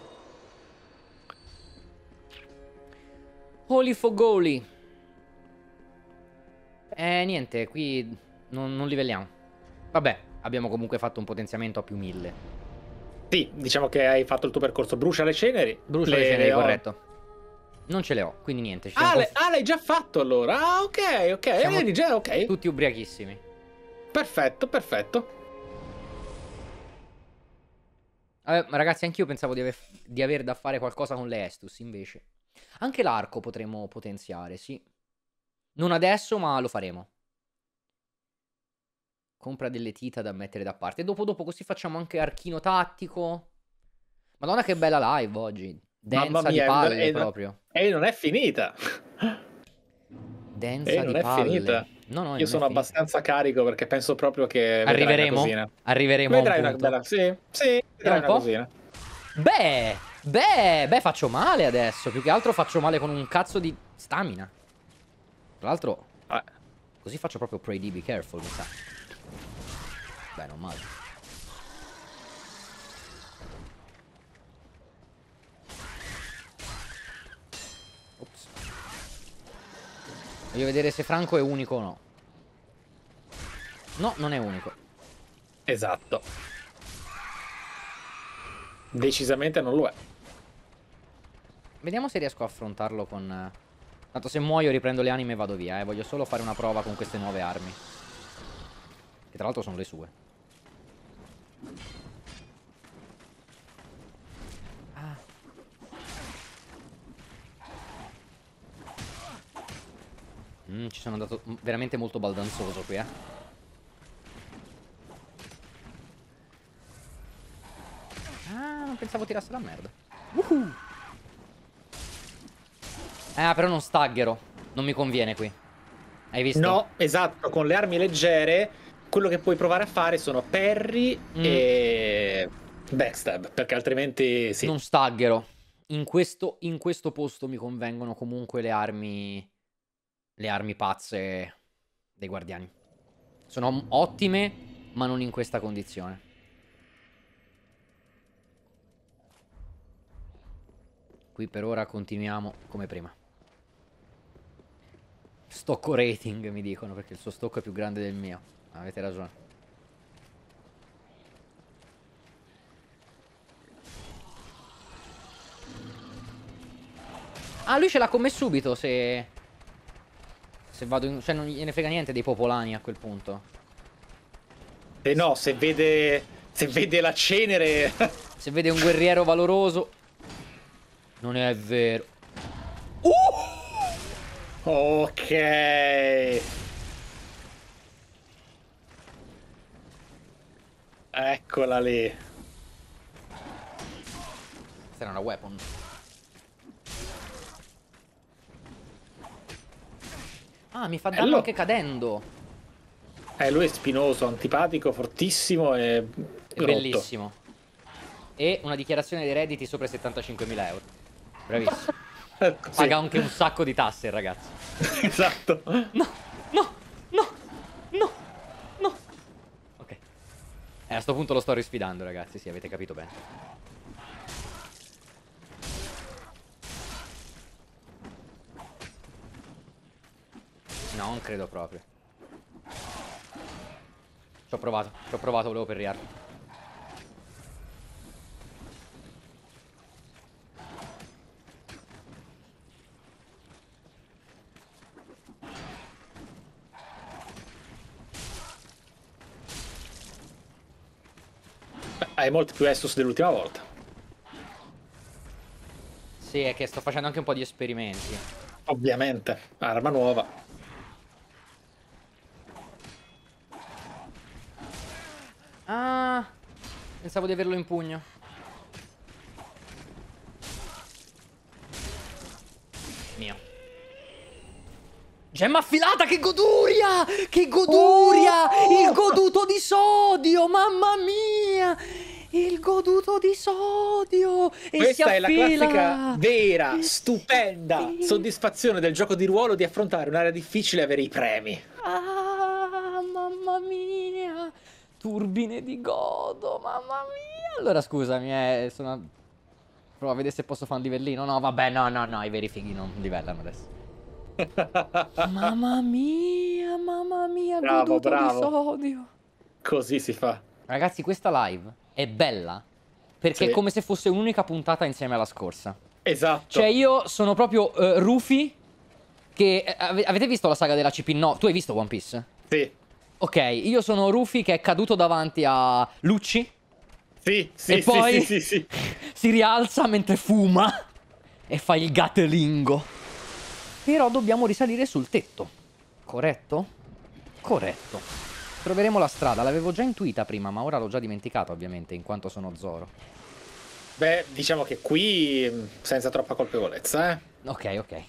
Holy Fogoli. Eh, niente, qui non, non livelliamo. Vabbè, abbiamo comunque fatto un potenziamento a più 1000. Sì, diciamo che hai fatto il tuo percorso. Brucia le ceneri. Brucia le, le ceneri, oh. corretto. Non ce le ho, quindi niente. Ah, le, ah, l'hai già fatto allora. Ah, ok, ok. Siamo eh, già, ok. Tutti ubriachissimi. Perfetto, perfetto. Eh, ragazzi, anch'io pensavo di aver, di aver, da fare qualcosa con le Estus, invece. Anche l'arco potremmo potenziare, sì. Non adesso, ma lo faremo. Compra delle tita da mettere da parte. dopo, dopo, così facciamo anche archino tattico. Madonna che bella live oggi densa mia, di palle e proprio. E non è finita. Densa e non di è palle. finita. No, no, Io sono abbastanza carico perché penso proprio che arriveremo. Arriveremo. Vedrai un una bella. Sì, sì, vedrai un una po'? cosina. Beh, beh, beh, faccio male adesso. Più che altro faccio male con un cazzo di stamina. Tra l'altro, ah. così faccio proprio pray D, be careful, mi sa. Beh, non male. Voglio vedere se Franco è unico o no. No, non è unico. Esatto. Decisamente non lo è. Vediamo se riesco a affrontarlo con... Eh, tanto se muoio riprendo le anime e vado via, eh. Voglio solo fare una prova con queste nuove armi. Che tra l'altro sono le sue. Mm, ci sono andato veramente molto baldanzoso qui, eh. Ah, non pensavo tirasse la merda. Uhuh. Ah, però non staggero. Non mi conviene qui. Hai visto? No, esatto. Con le armi leggere, quello che puoi provare a fare sono parry mm. e backstab. Perché altrimenti sì. Non staggero. In questo, in questo posto mi convengono comunque le armi le armi pazze dei guardiani. Sono ottime, ma non in questa condizione. Qui per ora continuiamo come prima. Stocco rating mi dicono perché il suo stocco è più grande del mio. Avete ragione. Ah, lui ce l'ha con me subito se... Se vado in... Cioè non gliene frega niente dei popolani a quel punto. E eh, no, se vede... Se vede la cenere... se vede un guerriero valoroso... Non è vero. Uh! Ok. Eccola lì. Questa era una weapon. Ah, mi fa eh, danno Hello. anche cadendo. Eh, lui è spinoso, antipatico, fortissimo e... È bellissimo. E una dichiarazione dei redditi sopra i 75.000 euro. Bravissimo. Eh, sì. Paga anche un sacco di tasse il ragazzo. esatto. No, no, no, no, no. Ok. Eh, a sto punto lo sto risfidando, ragazzi, sì, avete capito bene. non credo proprio. Ci ho provato, ci ho provato, volevo perriarlo. Beh, hai molti più Estus dell'ultima volta. Sì, è che sto facendo anche un po' di esperimenti. Ovviamente, arma nuova. Ah, pensavo di averlo in pugno. Mio. Gemma affilata, che goduria! Che goduria! Oh! Il goduto di sodio, mamma mia! Il goduto di sodio! E Questa è la classica vera, stupenda sì. soddisfazione del gioco di ruolo di affrontare un'area difficile e avere i premi. Ah, mamma mia! Turbine di Godo, mamma mia. Allora scusami, eh, sono... Prova a vedere se posso fare un livellino. No, vabbè, no, no, no, i veri fighi non livellano adesso. mamma mia, mamma mia, bravo, bravo. Sodio. Così si fa. Ragazzi, questa live è bella. Perché sì. è come se fosse un'unica puntata insieme alla scorsa. Esatto. Cioè, io sono proprio uh, eh, Rufy. Che uh, avete visto la saga della CP? No, tu hai visto One Piece? Sì. Ok, io sono Rufy che è caduto davanti a Lucci. Sì, sì, e poi sì, sì, si rialza mentre fuma e fa il gatelingo. Però dobbiamo risalire sul tetto. Corretto? Corretto. Troveremo la strada, l'avevo già intuita prima, ma ora l'ho già dimenticata ovviamente, in quanto sono Zoro. Beh, diciamo che qui mm, senza troppa colpevolezza, eh. Ok, ok.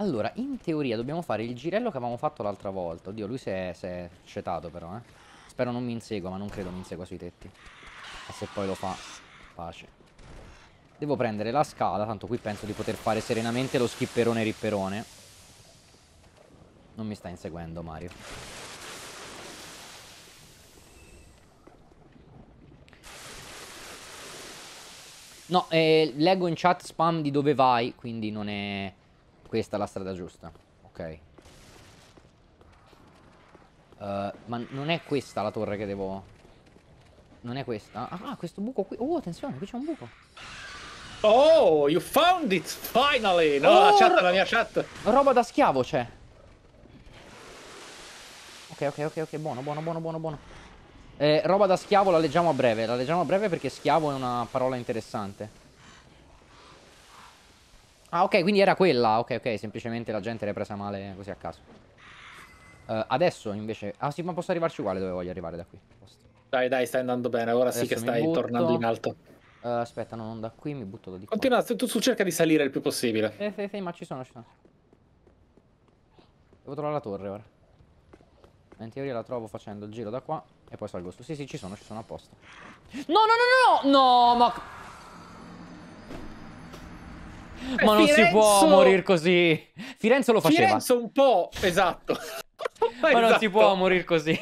Allora, in teoria dobbiamo fare il girello che avevamo fatto l'altra volta. Oddio, lui si è, si è cetato però, eh. Spero non mi insegua, ma non credo mi insegua sui tetti. E se poi lo fa, pace. Devo prendere la scala, tanto qui penso di poter fare serenamente lo schipperone ripperone. Non mi sta inseguendo Mario. No, eh, leggo in chat spam di dove vai, quindi non è... Questa è la strada giusta. Ok. Uh, ma non è questa la torre che devo... Non è questa. Ah, questo buco qui. Oh, attenzione, qui c'è un buco. Oh, you found it, finally! No, oh, la chat, la mia chat. Roba da schiavo c'è. Ok, ok, ok, ok, buono, buono, buono, buono, buono. Eh, roba da schiavo la leggiamo a breve. La leggiamo a breve perché schiavo è una parola interessante. Ah, ok, quindi era quella. Ok, ok, semplicemente la gente l'ha presa male così a caso. Uh, adesso invece... Ah sì, ma posso arrivarci uguale dove voglio arrivare da qui. Posto. Dai, dai, stai andando bene. Ora adesso sì che stai butto. tornando in alto. Uh, aspetta, no, non da qui, mi butto da di qua. Continua, tu, tu cerca di salire il più possibile. Eh, eh, eh, ma ci sono, ci sono. Devo trovare la torre ora. In teoria la trovo facendo il giro da qua e poi salgo su. Sì, sì, ci sono, ci sono apposta. No, no, no, no, no! No, ma... Ma non Firenzo... si può morire così. Firenze lo faceva. Firenze un po', esatto. Ma esatto. non si può esatto. morire così.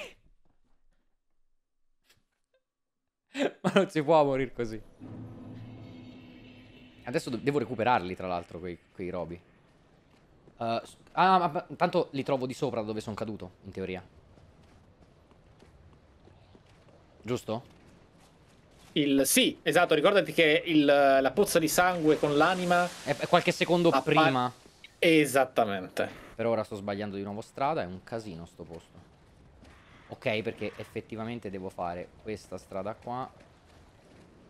Ma non si può morire così. Adesso devo recuperarli, tra l'altro, quei, quei robi. Uh, ah, ma, ma tanto li trovo di sopra dove sono caduto, in teoria. Giusto? Il, sì, esatto, ricordati che il, la pozza di sangue con l'anima... È qualche secondo prima. Esattamente. Per ora sto sbagliando di nuovo strada, è un casino sto posto. Ok, perché effettivamente devo fare questa strada qua.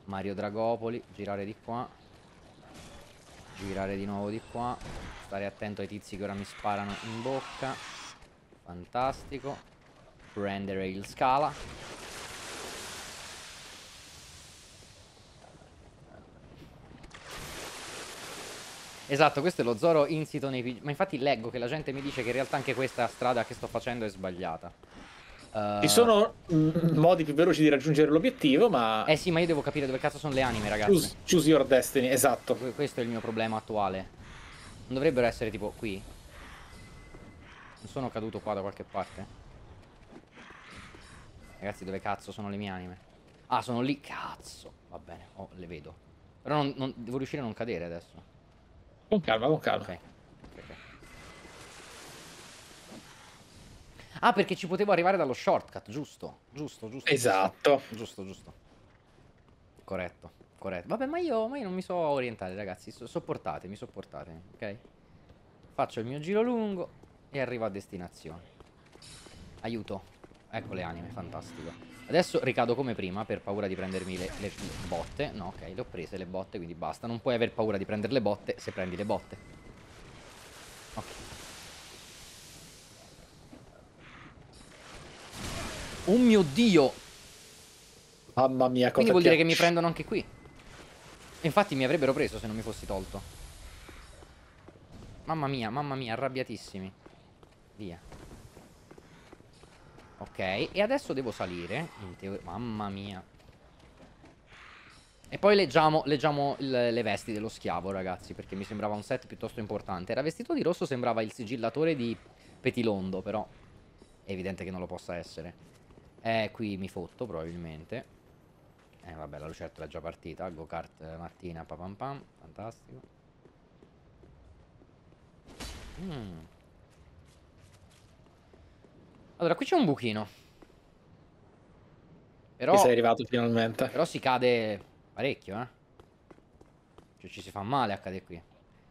Mario Dragopoli, girare di qua. Girare di nuovo di qua. Stare attento ai tizi che ora mi sparano in bocca. Fantastico. Prendere il scala. Esatto, questo è lo Zoro insito nei PG. Ma infatti leggo che la gente mi dice che in realtà anche questa strada che sto facendo è sbagliata. Uh... Ci eh, sono mm, modi più veloci di raggiungere l'obiettivo, ma... Eh sì, ma io devo capire dove cazzo sono le anime, ragazzi. Choose, choose your destiny, esatto. Questo è il mio problema attuale. Non dovrebbero essere tipo qui. Non sono caduto qua da qualche parte. Ragazzi, dove cazzo sono le mie anime? Ah, sono lì, cazzo. Va bene, oh, le vedo. Però non, non, devo riuscire a non cadere adesso. Con calma, con calma. Okay. Okay. Ah, perché ci potevo arrivare dallo shortcut, giusto? Giusto, giusto. Esatto. Giusto, giusto. Corretto, corretto. Vabbè, ma io, ma io non mi so orientare, ragazzi. sopportatemi, sopportatemi, ok? Faccio il mio giro lungo e arrivo a destinazione. Aiuto. Ecco le anime, fantastico. Adesso ricado come prima per paura di prendermi le, le, botte. No, ok, le ho prese le botte, quindi basta. Non puoi aver paura di prendere le botte se prendi le botte. Ok. Oh mio Dio! Mamma mia, cosa Quindi vuol dire che mi prendono anche qui. Infatti mi avrebbero preso se non mi fossi tolto. Mamma mia, mamma mia, arrabbiatissimi. Via. Ok, e adesso devo salire. Mamma mia. E poi leggiamo, leggiamo le, le vesti dello schiavo, ragazzi, perché mi sembrava un set piuttosto importante. Era vestito di rosso, sembrava il sigillatore di Petilondo, però è evidente che non lo possa essere. Eh, qui mi fotto, probabilmente. Eh, vabbè, la lucertola è già partita. Go kart eh, mattina, papam pam. Fantastico. Mmm. Allora, qui c'è un buchino. Però... Ci sei arrivato finalmente. Però si cade parecchio, eh. Cioè ci si fa male a cadere qui.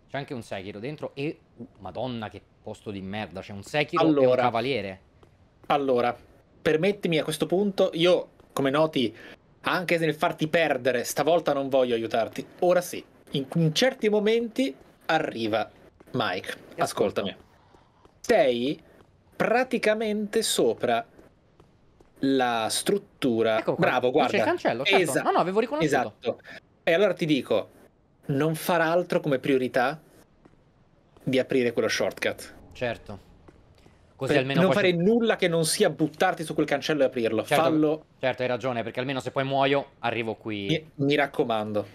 C'è anche un Sekiro dentro e... Uh, madonna che posto di merda. C'è un Sekiro allora, e un Cavaliere. Allora, permettimi a questo punto, io, come noti, anche nel farti perdere, stavolta non voglio aiutarti. Ora sì, in, in certi momenti arriva Mike. Ascoltami. Sei praticamente sopra la struttura. Ecco Bravo, guarda. C'è il cancello, certo. Esatto. No, no, avevo riconosciuto. Esatto. E allora ti dico, non farà altro come priorità di aprire quello shortcut. Certo. Così per almeno non fare c'è... nulla che non sia buttarti su quel cancello e aprirlo. Certo, Fallo. Certo, hai ragione, perché almeno se poi muoio arrivo qui. Mi, mi raccomando.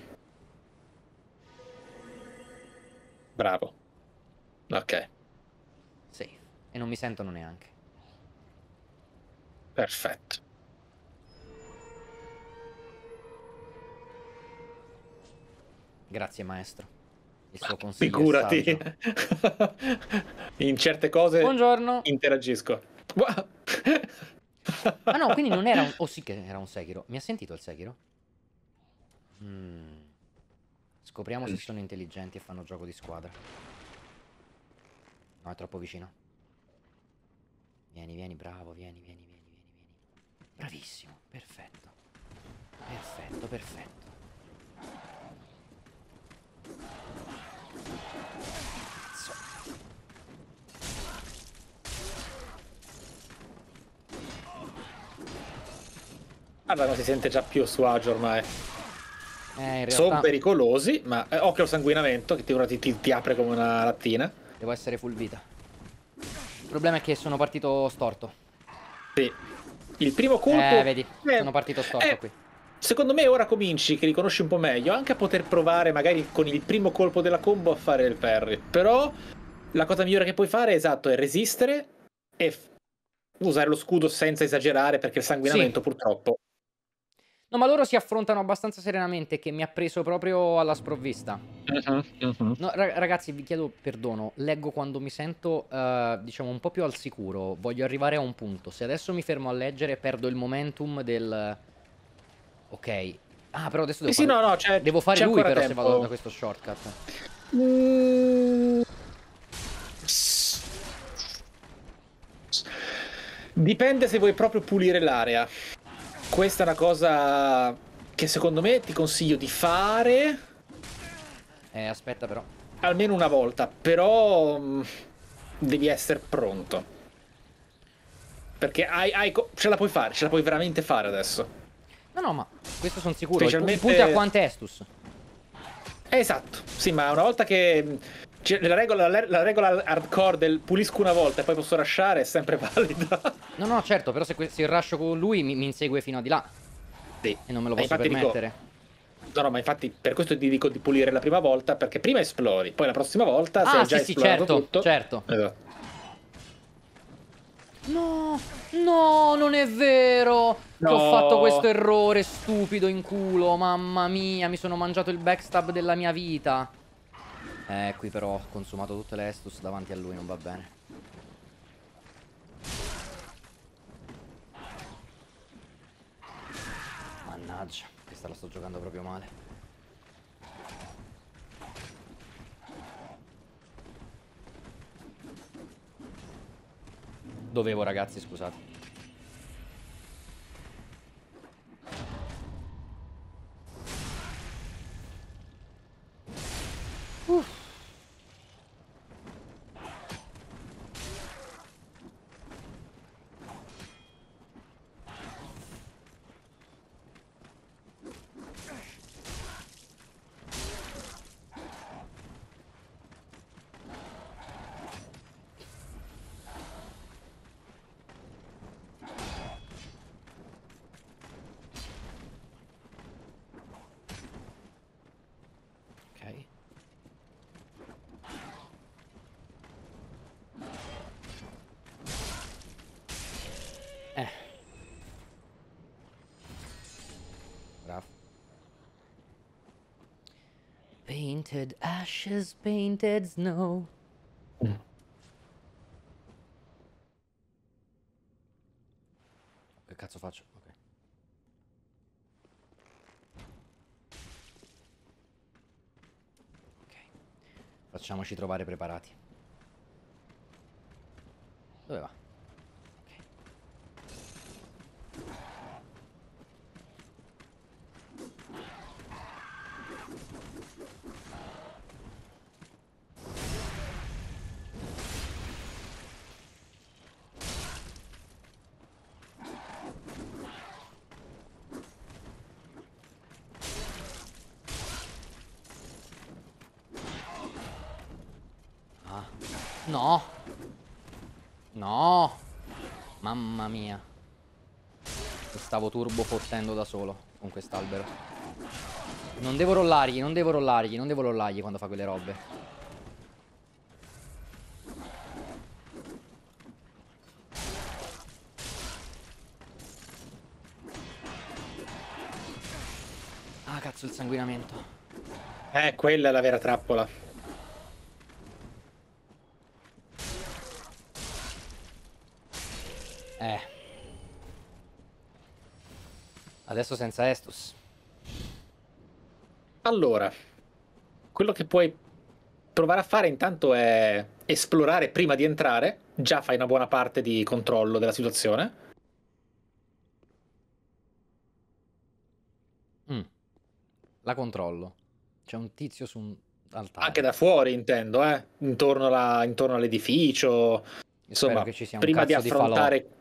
Bravo. Ok e non mi sentono neanche. Perfetto. Grazie maestro. Il suo consiglio. Figurati. In certe cose Buongiorno. interagisco. ah no, quindi non era un... Oh sì che era un Sekiro. Mi ha sentito il Sekiro? Mm. Scopriamo se sono intelligenti e fanno gioco di squadra. No, è troppo vicino. Vieni, vieni, bravo, vieni, vieni, vieni, vieni, vieni. Bravissimo, perfetto. Perfetto, perfetto. Cazzo. Guarda, non si sente già più a suo agio ormai. Eh, realtà... Sono pericolosi, ma eh, occhio al sanguinamento che ti, ti, ti apre come una lattina. Devo essere full vita problema è che sono partito storto. Sì. Il primo colpo... Eh, vedi, eh, sono partito storto eh, qui. Secondo me ora cominci, che li conosci un po' meglio, anche a poter provare magari con il primo colpo della combo a fare il parry. Però la cosa migliore che puoi fare, esatto, è resistere e usare lo scudo senza esagerare perché il sanguinamento sì. purtroppo No, ma loro si affrontano abbastanza serenamente che mi ha preso proprio alla sprovvista. Mm-hmm, mm-hmm. No, ragazzi, vi chiedo perdono, leggo quando mi sento, uh, diciamo, un po' più al sicuro. Voglio arrivare a un punto. Se adesso mi fermo a leggere, perdo il momentum del... Ok. Ah, però adesso devo sì, fare... Sì, no, no, devo fare lui, però, tempo. se vado da questo shortcut. Mm. Dipende se vuoi proprio pulire l'area. Questa è una cosa che secondo me ti consiglio di fare. Eh, aspetta però. Almeno una volta, però mm, devi essere pronto. Perché hai, hai ce la puoi fare, ce la puoi veramente fare adesso. No, no, ma questo sono sicuro. Specialmente... I punti a quante Estus. esatto, sì, ma una volta che mm, cioè, la, regola, la, regola, hardcore del pulisco una volta e poi posso rushare è sempre valida. No, no, certo, però se, se rusho con lui mi, mi, insegue fino a di là. Sì. E non me lo posso permettere. Dico... No, no, ma infatti per questo ti dico di pulire la prima volta, perché prima esplori, poi la prossima volta ah, se hai sì, già sì, certo, tutto... certo. Esatto. No, no, non è vero no. Ho fatto questo errore stupido in culo, mamma mia Mi sono mangiato il backstab della mia vita eh, qui però ho consumato tutte le Estus davanti a lui, non va bene. Mannaggia, questa la sto giocando proprio male. Dovevo ragazzi, scusate. painted ashes, painted snow. Mm. Che cazzo faccio? Ok. Ok. Facciamoci trovare preparati. No. Mamma mia. stavo turbo fottendo da solo con quest'albero. Non devo rollargli, non devo rollargli, non devo rollargli quando fa quelle robe. Ah, cazzo, il sanguinamento. Eh, quella è la vera trappola. posto senza Estus. Allora, quello che puoi provare a fare intanto è esplorare prima di entrare, già fai una buona parte di controllo della situazione. Mm. La controllo. C'è un tizio su un altare. Anche da fuori intendo, eh? intorno, alla... intorno all'edificio. Insomma, prima di affrontare... Di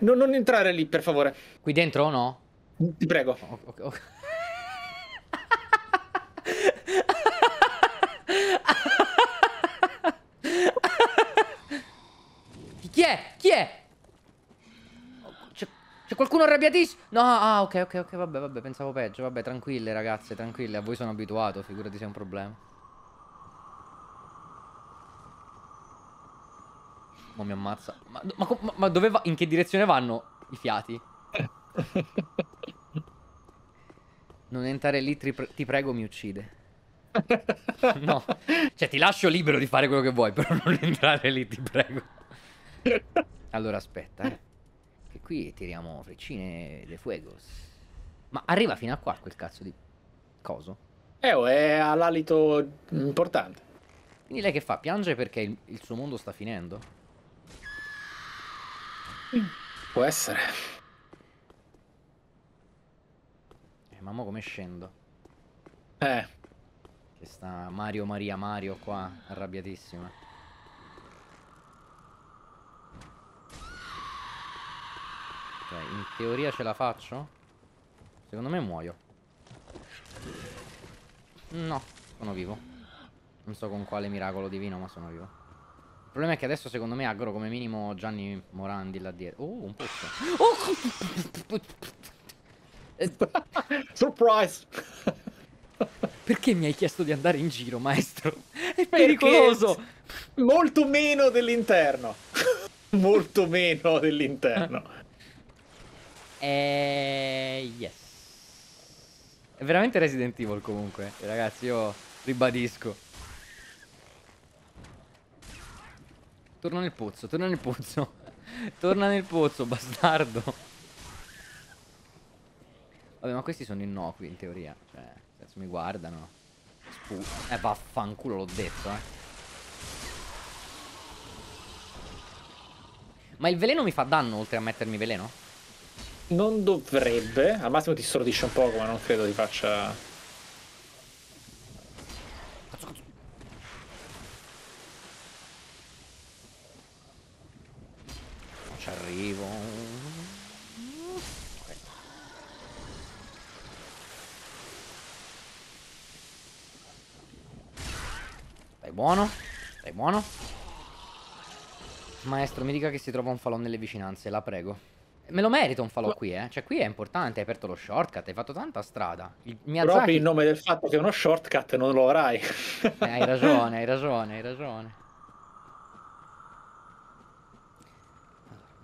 No, non entrare lì, per favore. Qui dentro o no? Ti prego. Oh, oh, oh. Chi è? Chi è? C'è qualcuno arrabbiatissimo? No, ah, ok, ok, ok, vabbè, vabbè, pensavo peggio. Vabbè, tranquille, ragazze, tranquille. A voi sono abituato, figurati se è un problema. Ma mi ammazza. Ma, ma, ma dove va? In che direzione vanno i fiati? non entrare lì, ti, pre ti prego, mi uccide. no, cioè ti lascio libero di fare quello che vuoi, però non entrare lì, ti prego. Allora aspetta, eh. Che qui tiriamo freccine de fuegos. Ma arriva fino a qua quel cazzo di coso? Eh, oh, è all'alito importante. Quindi lei che fa? Piange perché il, il suo mondo sta finendo? Può essere. Eh, ma come scendo? Eh. Che sta Mario Maria Mario qua, arrabbiatissima. Cioè, in teoria ce la faccio? Secondo me muoio. No, sono vivo. Non so con quale miracolo divino, ma sono vivo problema è che adesso secondo me aggro come minimo Gianni Morandi là dietro. Oh, un pozzo. Oh! Surprise! Perché mi hai chiesto di andare in giro, maestro? È pericoloso! Perché molto meno dell'interno. molto meno dell'interno. eh, yes. È veramente Resident Evil comunque, ragazzi, io ribadisco. Torna nel pozzo, torna nel pozzo. torna nel pozzo, bastardo. Vabbè, ma questi sono innocui in teoria. Cioè, adesso mi guardano. Spu eh, vaffanculo, l'ho detto, eh. Ma il veleno mi fa danno oltre a mettermi veleno? Non dovrebbe. Al massimo ti stordisce un poco, ma non credo ti faccia... arrivo. Okay. buono. Dai buono. Maestro, mi dica che si trova un falò nelle vicinanze, la prego. Me lo merito un falò qui, eh. Cioè, qui è importante, hai aperto lo shortcut, hai fatto tanta strada. Il Miyazaki... Proprio in nome del fatto che uno shortcut non lo avrai. eh, hai ragione, hai ragione, hai ragione.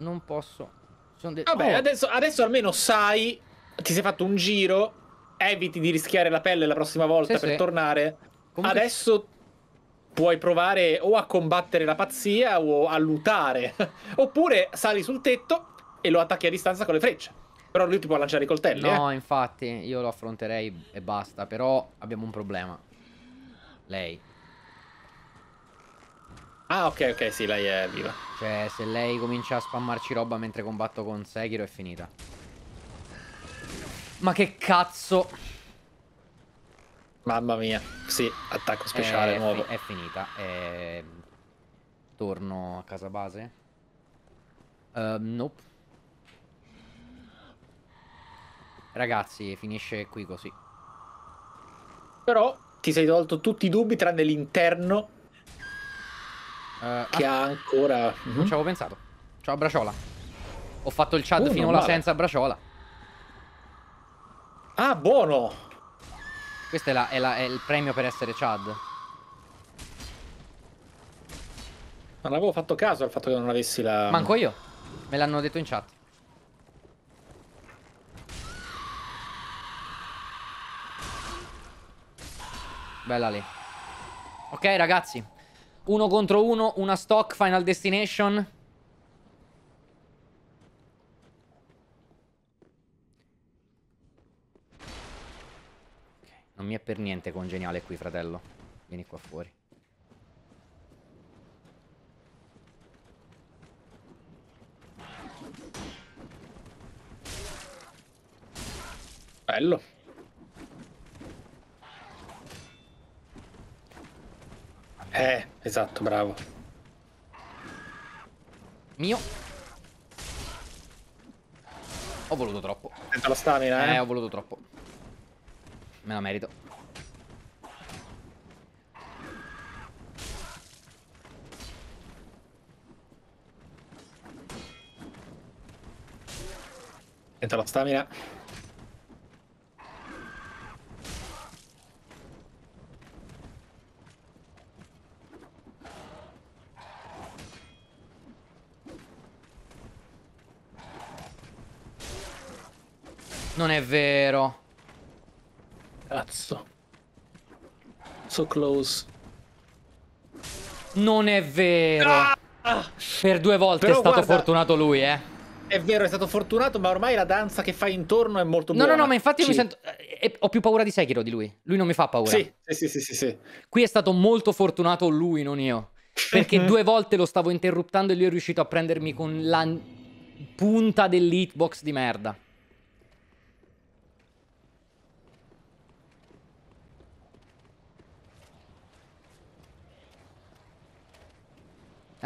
non posso. Sono de- Vabbè, oh. adesso, adesso almeno sai, ti sei fatto un giro, eviti di rischiare la pelle la prossima volta sì, per sì. tornare. Comunque... Adesso puoi provare o a combattere la pazzia o a lutare. Oppure sali sul tetto e lo attacchi a distanza con le frecce. Però lui ti può lanciare i coltelli. No, eh. infatti, io lo affronterei e basta. Però abbiamo un problema. Lei. Ah, ok, ok, sì, lei è viva. Cioè, se lei comincia a spammarci roba mentre combatto con Sekiro è finita. Ma che cazzo! Mamma mia, sì, attacco speciale è nuovo. Fi è finita. È... Torno a casa base? Uh, nope. Ragazzi, finisce qui così. Però ti sei tolto tutti i dubbi tranne l'interno eh, che ha ancora... Non uh ci avevo pensato. Ciao Braciola. Ho fatto il chat uh, finora senza Braciola. Ah, buono! Questo è, la, è, la, è il premio per essere Chad. Non avevo fatto caso al fatto che non avessi la... Manco io. Me l'hanno detto in chat. Bella lì. Ok ragazzi, uno contro uno, una stock, Final Destination. Okay. Non mi è per niente congeniale qui, fratello. Vieni qua fuori. Bello. Eh, esatto, bravo. Mio. Ho voluto troppo. Senta la stamina, eh? Eh, ho voluto troppo. Me la merito. Senta la stamina. Non è vero. Cazzo. So close. Non è vero. Ah! Per due volte Però è stato guarda... fortunato lui, eh. È vero, è stato fortunato, ma ormai la danza che fa intorno è molto buona. No, no, no, ma infatti io mi sento... Eh, ho più paura di Sekiro di lui. Lui non mi fa paura. Sì, sì, sì, sì, sì. Qui è stato molto fortunato lui, non io. Perché due volte lo stavo interruptando e lui è riuscito a prendermi con la punta dell'hitbox di merda.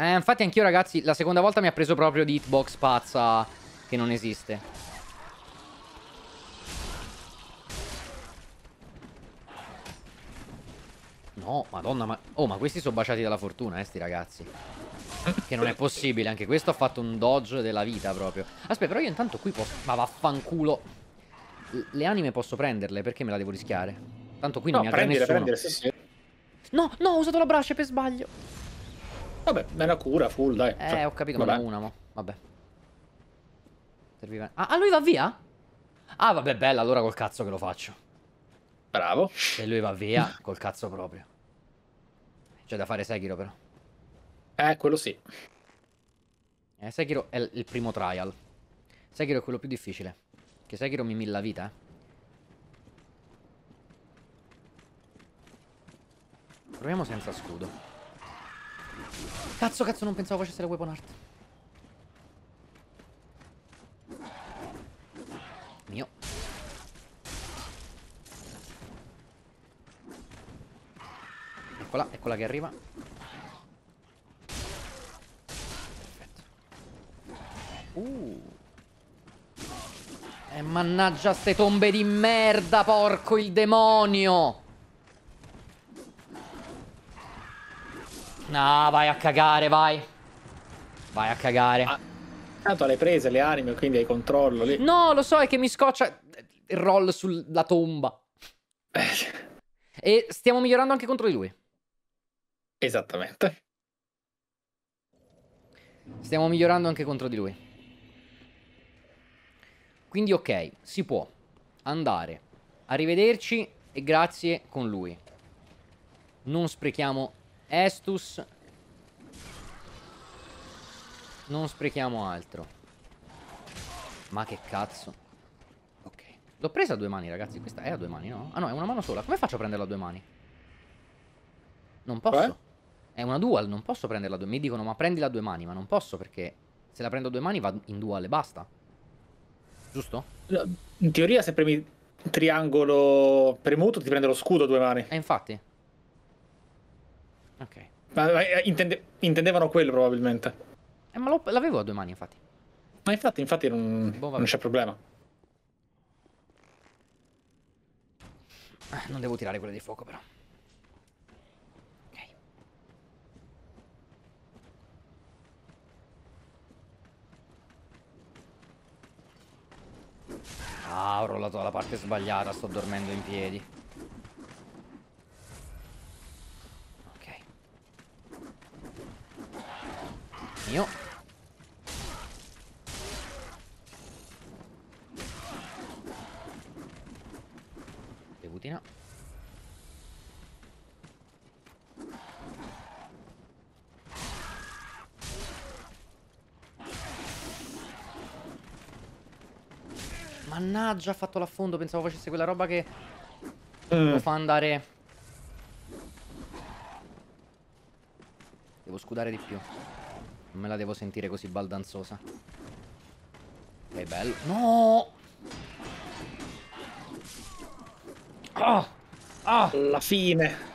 Eh, infatti anch'io ragazzi, la seconda volta mi ha preso proprio di hitbox pazza che non esiste. No, madonna, ma... Oh, ma questi sono baciati dalla fortuna, eh, sti ragazzi. Che non è possibile, anche questo ha fatto un dodge della vita proprio. Aspetta, però io intanto qui posso... Ma vaffanculo. Le anime posso prenderle, perché me la devo rischiare? Tanto qui non mi ha nessuno. Prendile, sì, sì. No, no, ho usato la brace per sbaglio. Vabbè, è una cura full, dai. Eh, cioè, ho capito, vabbè. ma una, mo. Vabbè. Serviva... Ah, ah, lui va via? Ah, vabbè, bella, allora col cazzo che lo faccio. Bravo. E lui va via, col cazzo proprio. C'è da fare Sekiro, però. Eh, quello sì. Eh, Sekiro è il primo trial. Sekiro è quello più difficile. Che Sekiro mi milla vita, eh. Proviamo senza scudo. Cazzo, cazzo, non pensavo facesse la weapon art. Mio. Eccola, eccola che arriva. Perfetto. Uh. E eh, mannaggia ste tombe di merda, porco il demonio! No, vai a cagare, vai. Vai a cagare. Ah, tanto le prese le anime, quindi hai controllo lì. No, lo so, è che mi scoccia il roll sulla tomba. Eh. e stiamo migliorando anche contro di lui. Esattamente. Stiamo migliorando anche contro di lui. Quindi ok, si può andare. Arrivederci e grazie con lui. Non sprechiamo Estus. Non sprechiamo altro. Ma che cazzo. Ok. L'ho presa a due mani, ragazzi. Questa è a due mani, no? Ah no, è una mano sola. Come faccio a prenderla a due mani? Non posso. Eh? È una dual, non posso prenderla a due mani. Mi dicono, ma prendila a due mani. Ma non posso perché se la prendo a due mani va in dual e basta. Giusto? In teoria se premi triangolo premuto ti prende lo scudo a due mani. Eh, infatti. Ok. Eh, intende... intendevano quello probabilmente. Eh, ma l'avevo a due mani, infatti. Ma infatti, infatti non, boh, non c'è problema. Eh, non devo tirare quella di fuoco, però. Ah, ho rollato dalla parte sbagliata, sto dormendo in piedi. mio. Devutina. Mannaggia, ha fatto l'affondo. Pensavo facesse quella roba che eh. lo fa andare. Devo scudare di più. Non me la devo sentire così baldanzosa. È bello. No! Ah! Ah! La fine.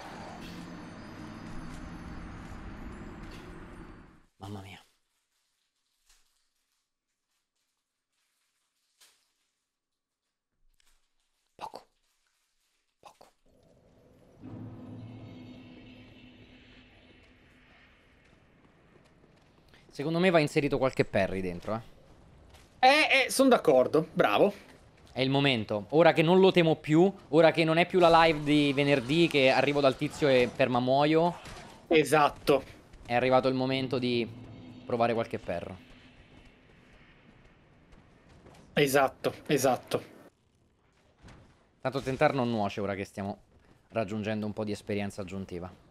Secondo me va inserito qualche Perry dentro, eh. Eh, eh sono d'accordo, bravo. È il momento, ora che non lo temo più, ora che non è più la live di venerdì che arrivo dal tizio e perma muoio. Esatto. È arrivato il momento di provare qualche perro. Esatto, esatto. Tanto tentare non nuoce ora che stiamo raggiungendo un po' di esperienza aggiuntiva.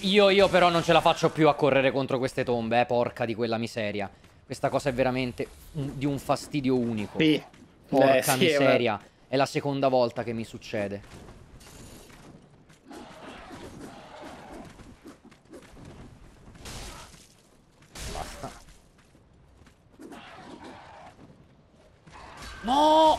Io, io però non ce la faccio più a correre contro queste tombe, eh, porca di quella miseria. Questa cosa è veramente un, di un fastidio unico. Sì. Porca eh, sì, miseria. Vabbè. È la seconda volta che mi succede. Basta. No!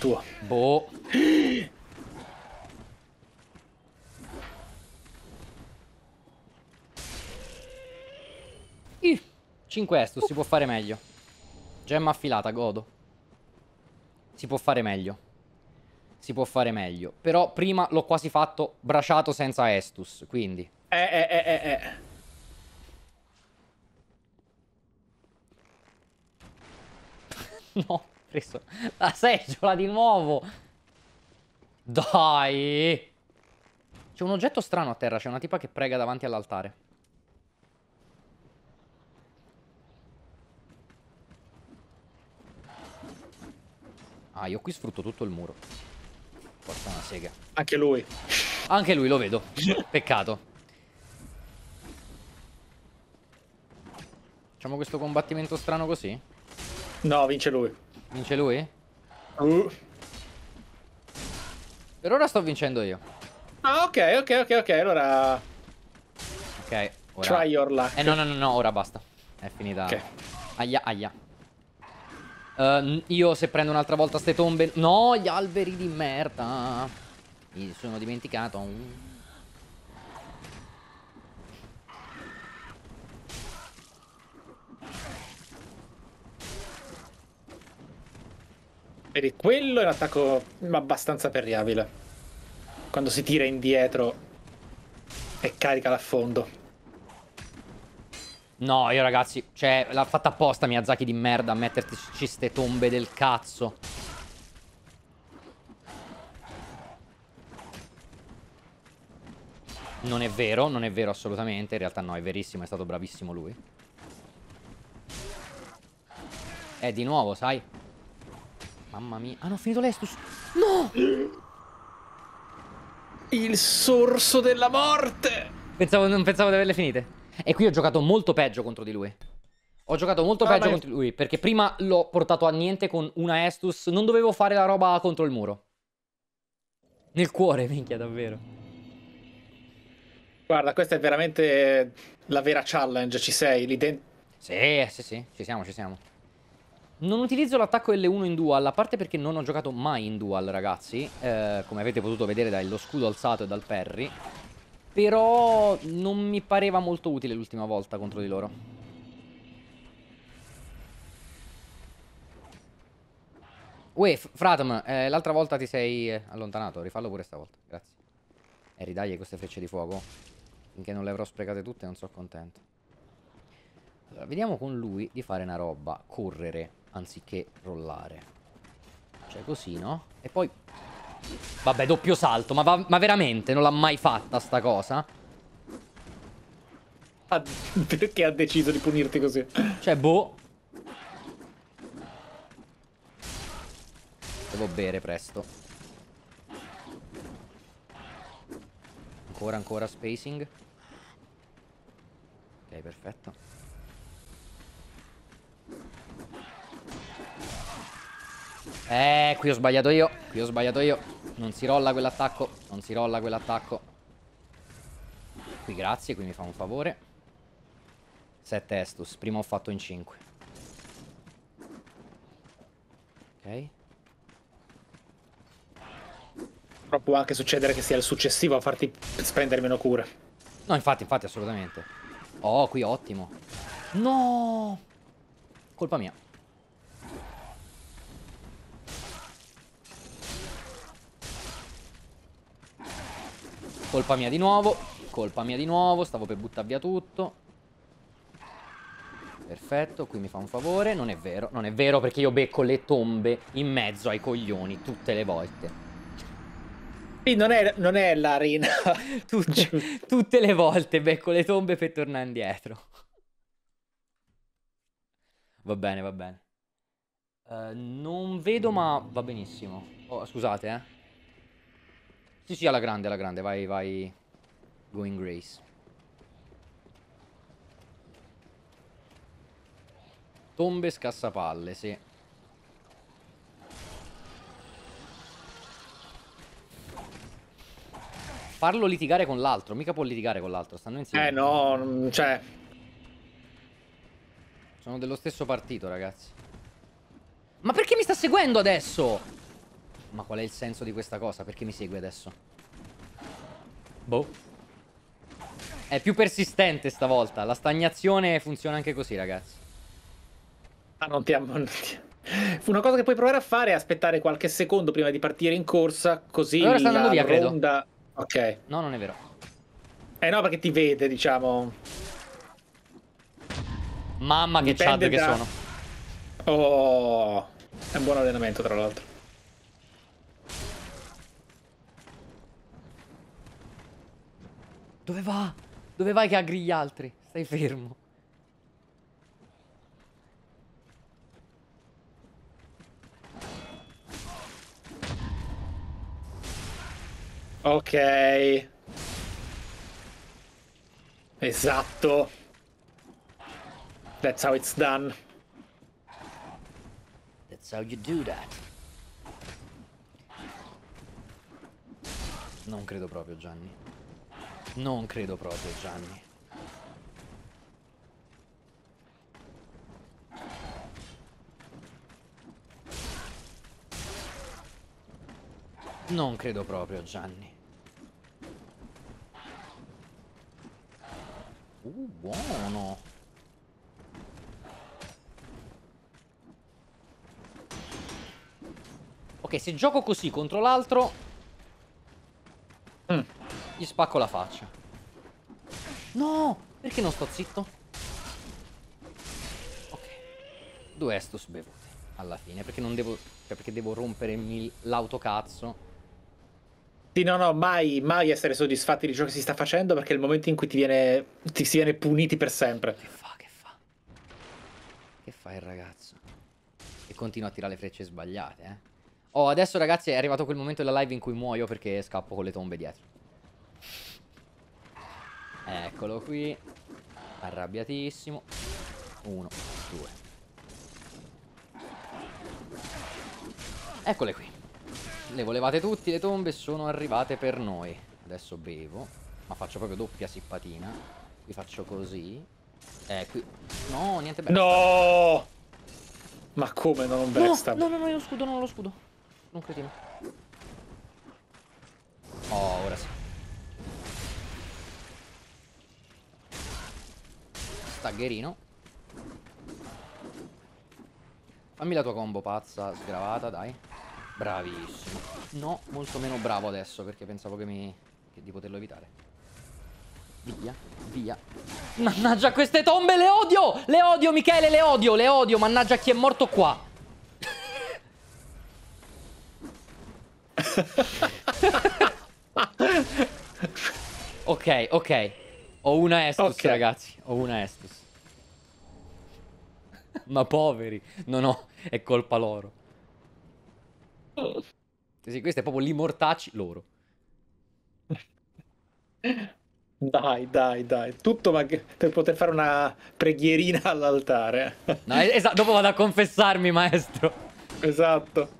tuo. Boh. Ih, 5 estus, uh. si può fare meglio. Gemma affilata, godo. Si può fare meglio. Si può fare meglio. Però prima l'ho quasi fatto braciato senza estus, quindi... Eh, eh, eh, eh, eh. no preso la seggiola di nuovo. Dai. C'è un oggetto strano a terra. C'è una tipa che prega davanti all'altare. Ah, io qui sfrutto tutto il muro. Porca una sega. Anche lui. Anche lui, lo vedo. Peccato. Facciamo questo combattimento strano così? No, vince lui. Vince lui? Uh. Per ora sto vincendo io. Ah, ok, ok, ok, ok, allora... Ok, ora... Try your luck. Eh, no, no, no, no ora basta. È finita. Ok. Aia, aia. Uh, io se prendo un'altra volta ste tombe... No, gli alberi di merda. Mi sono dimenticato. Vedi, quello è un attacco abbastanza perriabile. Quando si tira indietro e carica l'affondo. No, io ragazzi, cioè, l'ha fatta apposta Miyazaki di merda a metterci ste tombe del cazzo. Non è vero, non è vero assolutamente, in realtà no, è verissimo, è stato bravissimo lui. E di nuovo, sai? Mamma mia. Hanno ah, finito l'Estus. No! Il sorso della morte! Pensavo, non pensavo di averle finite. E qui ho giocato molto peggio contro di lui. Ho giocato molto ah, peggio contro di lui, perché prima l'ho portato a niente con una Estus. Non dovevo fare la roba contro il muro. Nel cuore, minchia, davvero. Guarda, questa è veramente la vera challenge, ci sei lì dentro. Sì, sì, sì, ci siamo, ci siamo. Non utilizzo l'attacco L1 in dual, a parte perché non ho giocato mai in dual, ragazzi. Eh, come avete potuto vedere dallo scudo alzato e dal parry. Però non mi pareva molto utile l'ultima volta contro di loro. Uè, Fratom, eh, l'altra volta ti sei allontanato. Rifallo pure stavolta, grazie. E eh, ridagli queste frecce di fuoco. Finché non le avrò sprecate tutte non sono contento. Allora, vediamo con lui di fare una roba. Correre anziché rollare. Cioè così, no? E poi... Vabbè, doppio salto, ma, va ma veramente non l'ha mai fatta sta cosa? Ah, perché ha deciso di punirti così? Cioè, boh. Devo bere presto. Ancora, ancora spacing. Ok, perfetto. Eh, qui ho sbagliato io. Qui ho sbagliato io. Non si rolla quell'attacco. Non si rolla quell'attacco. Qui grazie, qui mi fa un favore. 7 Estus. Prima ho fatto in 5. Ok. Però può anche succedere che sia il successivo a farti spendere meno cure. No, infatti, infatti, assolutamente. Oh, qui ottimo. No! Colpa mia. Colpa mia di nuovo. Colpa mia di nuovo. Stavo per buttare via tutto. Perfetto, qui mi fa un favore. Non è vero, non è vero perché io becco le tombe in mezzo ai coglioni tutte le volte. Sì, non è, non è l'arena. tutte, tutte le volte becco le tombe per tornare indietro. Va bene, va bene. Uh, non vedo, ma va benissimo. Oh, scusate, eh. Sì, sì, alla grande, alla grande, vai, vai. Going Grace. Tombe scassapalle, sì. Farlo litigare con l'altro, mica può litigare con l'altro, stanno insieme. Eh no, mm, cioè... Sono dello stesso partito, ragazzi. Ma perché mi sta seguendo adesso? Ma qual è il senso di questa cosa? Perché mi segue adesso? Boh. È più persistente stavolta. La stagnazione funziona anche così, ragazzi. Ah, non ti amo. Fu una cosa che puoi provare a fare è aspettare qualche secondo prima di partire in corsa, così allora sta la via, ronda... Credo. Ok. No, non è vero. Eh no, perché ti vede, diciamo. Mamma che Dipende chad da... che sono. Oh, è un buon allenamento, tra l'altro. Dove va? Dove vai che agri gli altri? Stai fermo. Ok. Esatto. That's how it's done. That's how you do that. Non credo proprio, Gianni. Non credo proprio, Gianni. Non credo proprio, Gianni. Uh, buono. Ok, se gioco così contro l'altro gli spacco la faccia. No! Perché non sto zitto? Ok. Due Estus bevute. Alla fine. Perché non devo... Cioè perché devo rompere l'autocazzo. Sì, no, no, mai, mai essere soddisfatti di ciò che si sta facendo perché è il momento in cui ti viene... ti si viene puniti per sempre. Che fa, che fa? Che fa il ragazzo? E continua a tirare le frecce sbagliate, eh. Oh, adesso ragazzi è arrivato quel momento della live in cui muoio perché scappo con le tombe dietro. Eccolo qui. Arrabbiatissimo. Uno, due. Eccole qui. Le volevate tutti, le tombe sono arrivate per noi. Adesso bevo. Ma faccio proprio doppia sippatina. Qui faccio così. Eh, No, niente bello. No! Ma come non backstab? No, no, no, no, lo scudo, non lo scudo. Non cretino. Oh, ora sì. Staggerino. Fammi la tua combo pazza, sgravata, dai. Bravissimo. No, molto meno bravo adesso perché pensavo che mi... Che di poterlo evitare. Via, via. Mannaggia, queste tombe le odio! Le odio, Michele, le odio, le odio. Mannaggia chi è morto qua. ok, ok. Ho una Estus, okay. ragazzi. Ho una Estus. Ma poveri. No, no, è colpa loro. Sì, questa è proprio l'immortaci loro. Dai, dai, dai. Tutto per poter fare una preghierina all'altare. No, esatto, dopo vado a confessarmi, maestro. Esatto.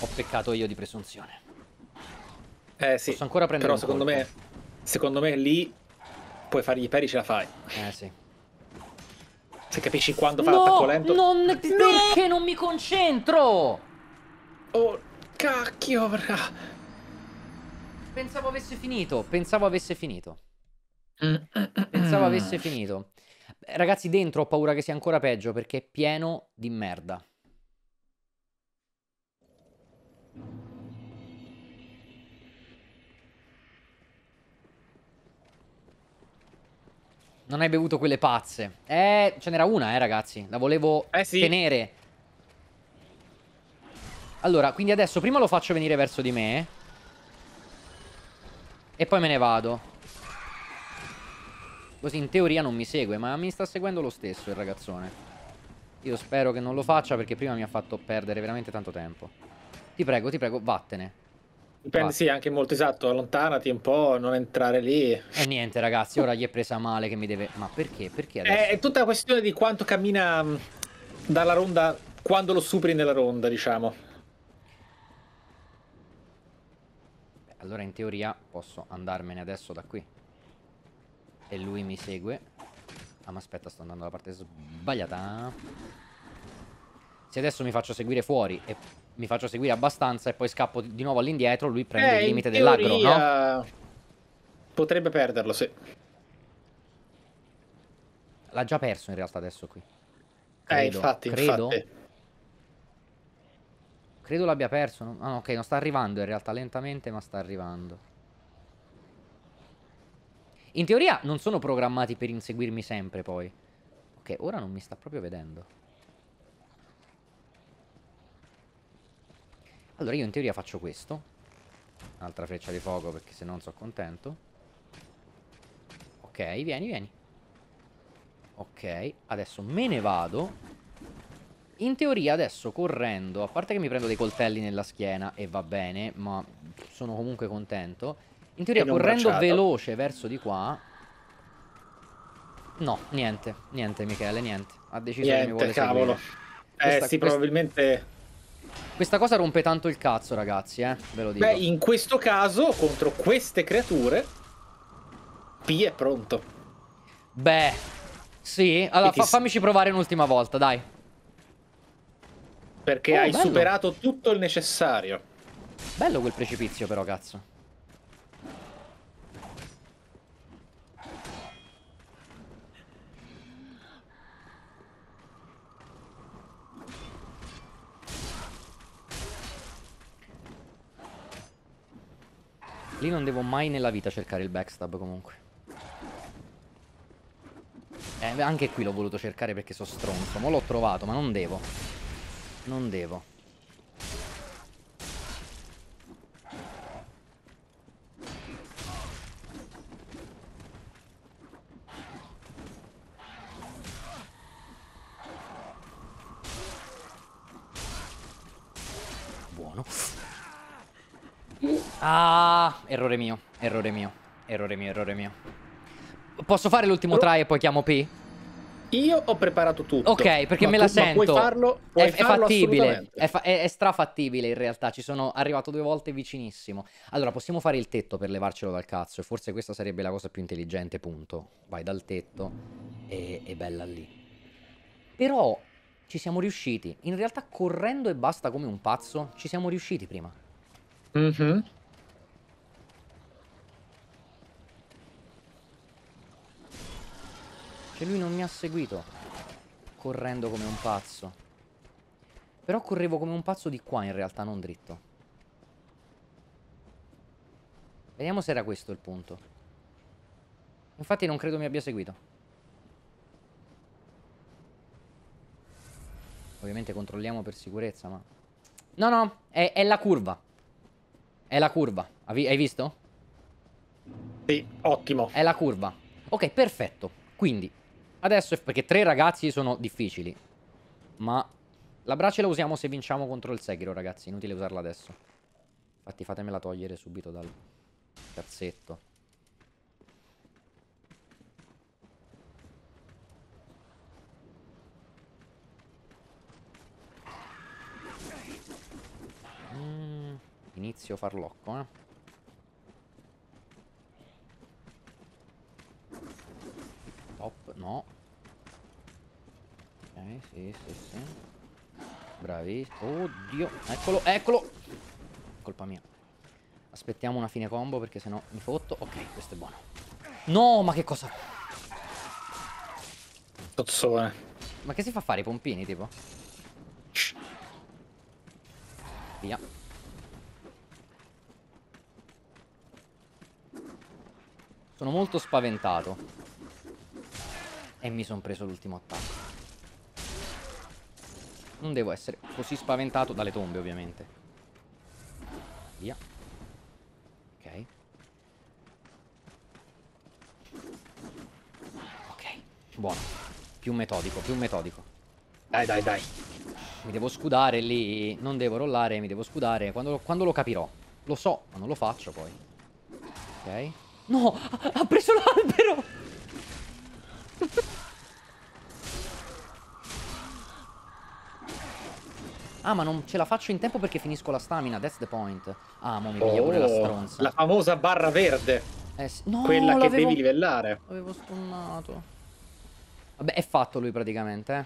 Ho peccato io di presunzione. Eh sì. Posso ancora prendere Però secondo colpo. me secondo me lì puoi fargli peri ce la fai. Eh sì. Se capisci quando fa no, l'attacco lento. Non, no, perché non mi concentro? Oh, cacchio, bra. Pensavo avesse finito, pensavo avesse finito. Mm. Pensavo avesse finito. Ragazzi, dentro ho paura che sia ancora peggio perché è pieno di merda. Non hai bevuto quelle pazze. Eh, ce n'era una, eh, ragazzi. La volevo eh sì. tenere. Allora, quindi adesso prima lo faccio venire verso di me. Eh, e poi me ne vado. Così in teoria non mi segue, ma mi sta seguendo lo stesso il ragazzone. Io spero che non lo faccia perché prima mi ha fatto perdere veramente tanto tempo. Ti prego, ti prego, vattene. Dipende, vattene. sì, anche molto esatto, allontanati un po', non entrare lì. E eh, niente ragazzi, ora gli è presa male che mi deve... Ma perché? Perché eh, adesso? È tutta questione di quanto cammina mm, dalla ronda, quando lo superi nella ronda, diciamo. Allora in teoria posso andarmene adesso da qui. E lui mi segue. Ah ma aspetta, sto andando alla parte sbagliata. Se adesso mi faccio seguire fuori e mi faccio seguire abbastanza e poi scappo di nuovo all'indietro, lui prende eh, il limite dell'aggro, no? Potrebbe perderlo, sì. L'ha già perso in realtà adesso qui. Eh, credo, eh, infatti, credo. Infatti. Credo l'abbia perso. Ah, no, ok, non sta arrivando in realtà, lentamente, ma sta arrivando. In teoria non sono programmati per inseguirmi sempre poi. Ok, ora non mi sta proprio vedendo. Allora io in teoria faccio questo Un'altra freccia di fuoco perché se no non sono contento Ok, vieni, vieni Ok, adesso me ne vado in teoria adesso correndo, a parte che mi prendo dei coltelli nella schiena e va bene, ma sono comunque contento. In teoria correndo bracciato. veloce verso di qua... No, niente, niente Michele, niente. Ha deciso niente, che mi vuole cavolo. Seguire. Eh questa, sì, questa... probabilmente questa cosa rompe tanto il cazzo, ragazzi, eh. Ve lo dico. Beh, in questo caso, contro queste creature, P è pronto. Beh, sì. Allora, fa fammici provare un'ultima volta, dai. Perché oh, hai bello. superato tutto il necessario. Bello quel precipizio, però, cazzo. Lì non devo mai nella vita cercare il backstab comunque. Eh, anche qui l'ho voluto cercare perché sono stronzo. Ma l'ho trovato, ma non devo. Non devo. Ah, errore mio, errore mio, errore mio, errore mio. Posso fare l'ultimo try e poi chiamo P? Io ho preparato tutto. Ok, perché me la sento. Puoi farlo, puoi è, farlo è fattibile, è, fa è, è, strafattibile in realtà. Ci sono arrivato due volte vicinissimo. Allora, possiamo fare il tetto per levarcelo dal cazzo. E forse questa sarebbe la cosa più intelligente, punto. Vai dal tetto e, è bella lì. Però ci siamo riusciti. In realtà, correndo e basta come un pazzo, ci siamo riusciti prima. Mhm. Mm Cioè lui non mi ha seguito Correndo come un pazzo Però correvo come un pazzo di qua in realtà Non dritto Vediamo se era questo il punto Infatti non credo mi abbia seguito Ovviamente controlliamo per sicurezza ma No no è, è la curva È la curva Hai visto? Sì ottimo È la curva Ok perfetto Quindi Adesso, è perché tre ragazzi sono difficili. Ma la brace la usiamo se vinciamo contro il Sekiro, ragazzi. Inutile usarla adesso. Infatti fatemela togliere subito dal cazzetto. Mm, inizio farlocco, eh. Top, no sì, sì, sì, sì. Oddio, eccolo, eccolo. Colpa mia. Aspettiamo una fine combo perché sennò mi fotto. Ok, questo è buono. No, ma che cosa? Tozzone. Ma che si fa fare i pompini, tipo? Via. Sono molto spaventato. E mi sono preso l'ultimo attacco. Non devo essere così spaventato dalle tombe, ovviamente. Via. Ok. Ok, buono. Più metodico, più metodico. Dai, dai, dai. Mi devo scudare lì, non devo rollare, mi devo scudare. Quando, quando lo capirò. Lo so, ma non lo faccio poi. Ok. No, ha, ha preso l'albero! Ah, ma non ce la faccio in tempo perché finisco la stamina, that's the point. Ah, mo mi piglia oh, pure la oh, stronza. La famosa barra verde. Eh, sì. no, Quella che devi livellare. Avevo stunnato. Vabbè, è fatto lui praticamente, eh.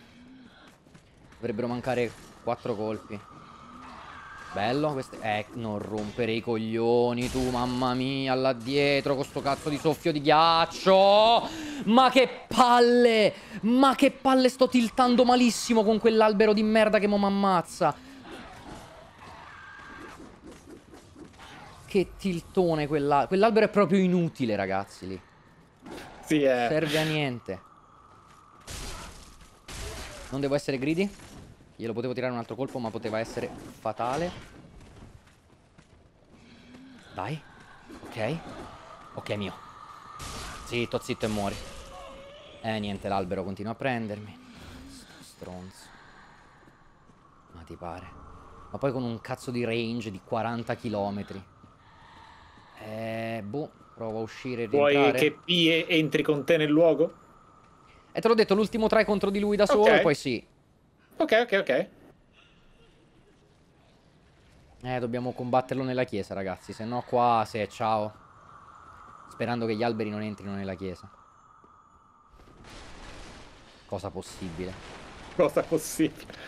Dovrebbero mancare quattro colpi. Bello questo. Eh, non rompere i coglioni tu, mamma mia, là dietro con sto cazzo di soffio di ghiaccio. Ma che palle! Ma che palle sto tiltando malissimo con quell'albero di merda che mo m'ammazza. Che tiltone quell'albero. Quell'albero è proprio inutile, ragazzi, lì. Sì, è. Eh. Serve a niente. Non devo essere gridi? Glielo potevo tirare un altro colpo ma poteva essere fatale Dai Ok Ok mio Zitto zitto e muori Eh niente l'albero continua a prendermi Stronzo Ma ti pare ma poi con un cazzo di range di 40 km. Eh, boh, provo a uscire e Vuoi che P entri con te nel luogo? E eh, te l'ho detto, l'ultimo try contro di lui da solo, okay. poi sì. Ok, ok, ok. Eh, dobbiamo combatterlo nella chiesa, ragazzi. Se no qua, se ciao. Sperando che gli alberi non entrino nella chiesa. Cosa possibile. Cosa possibile.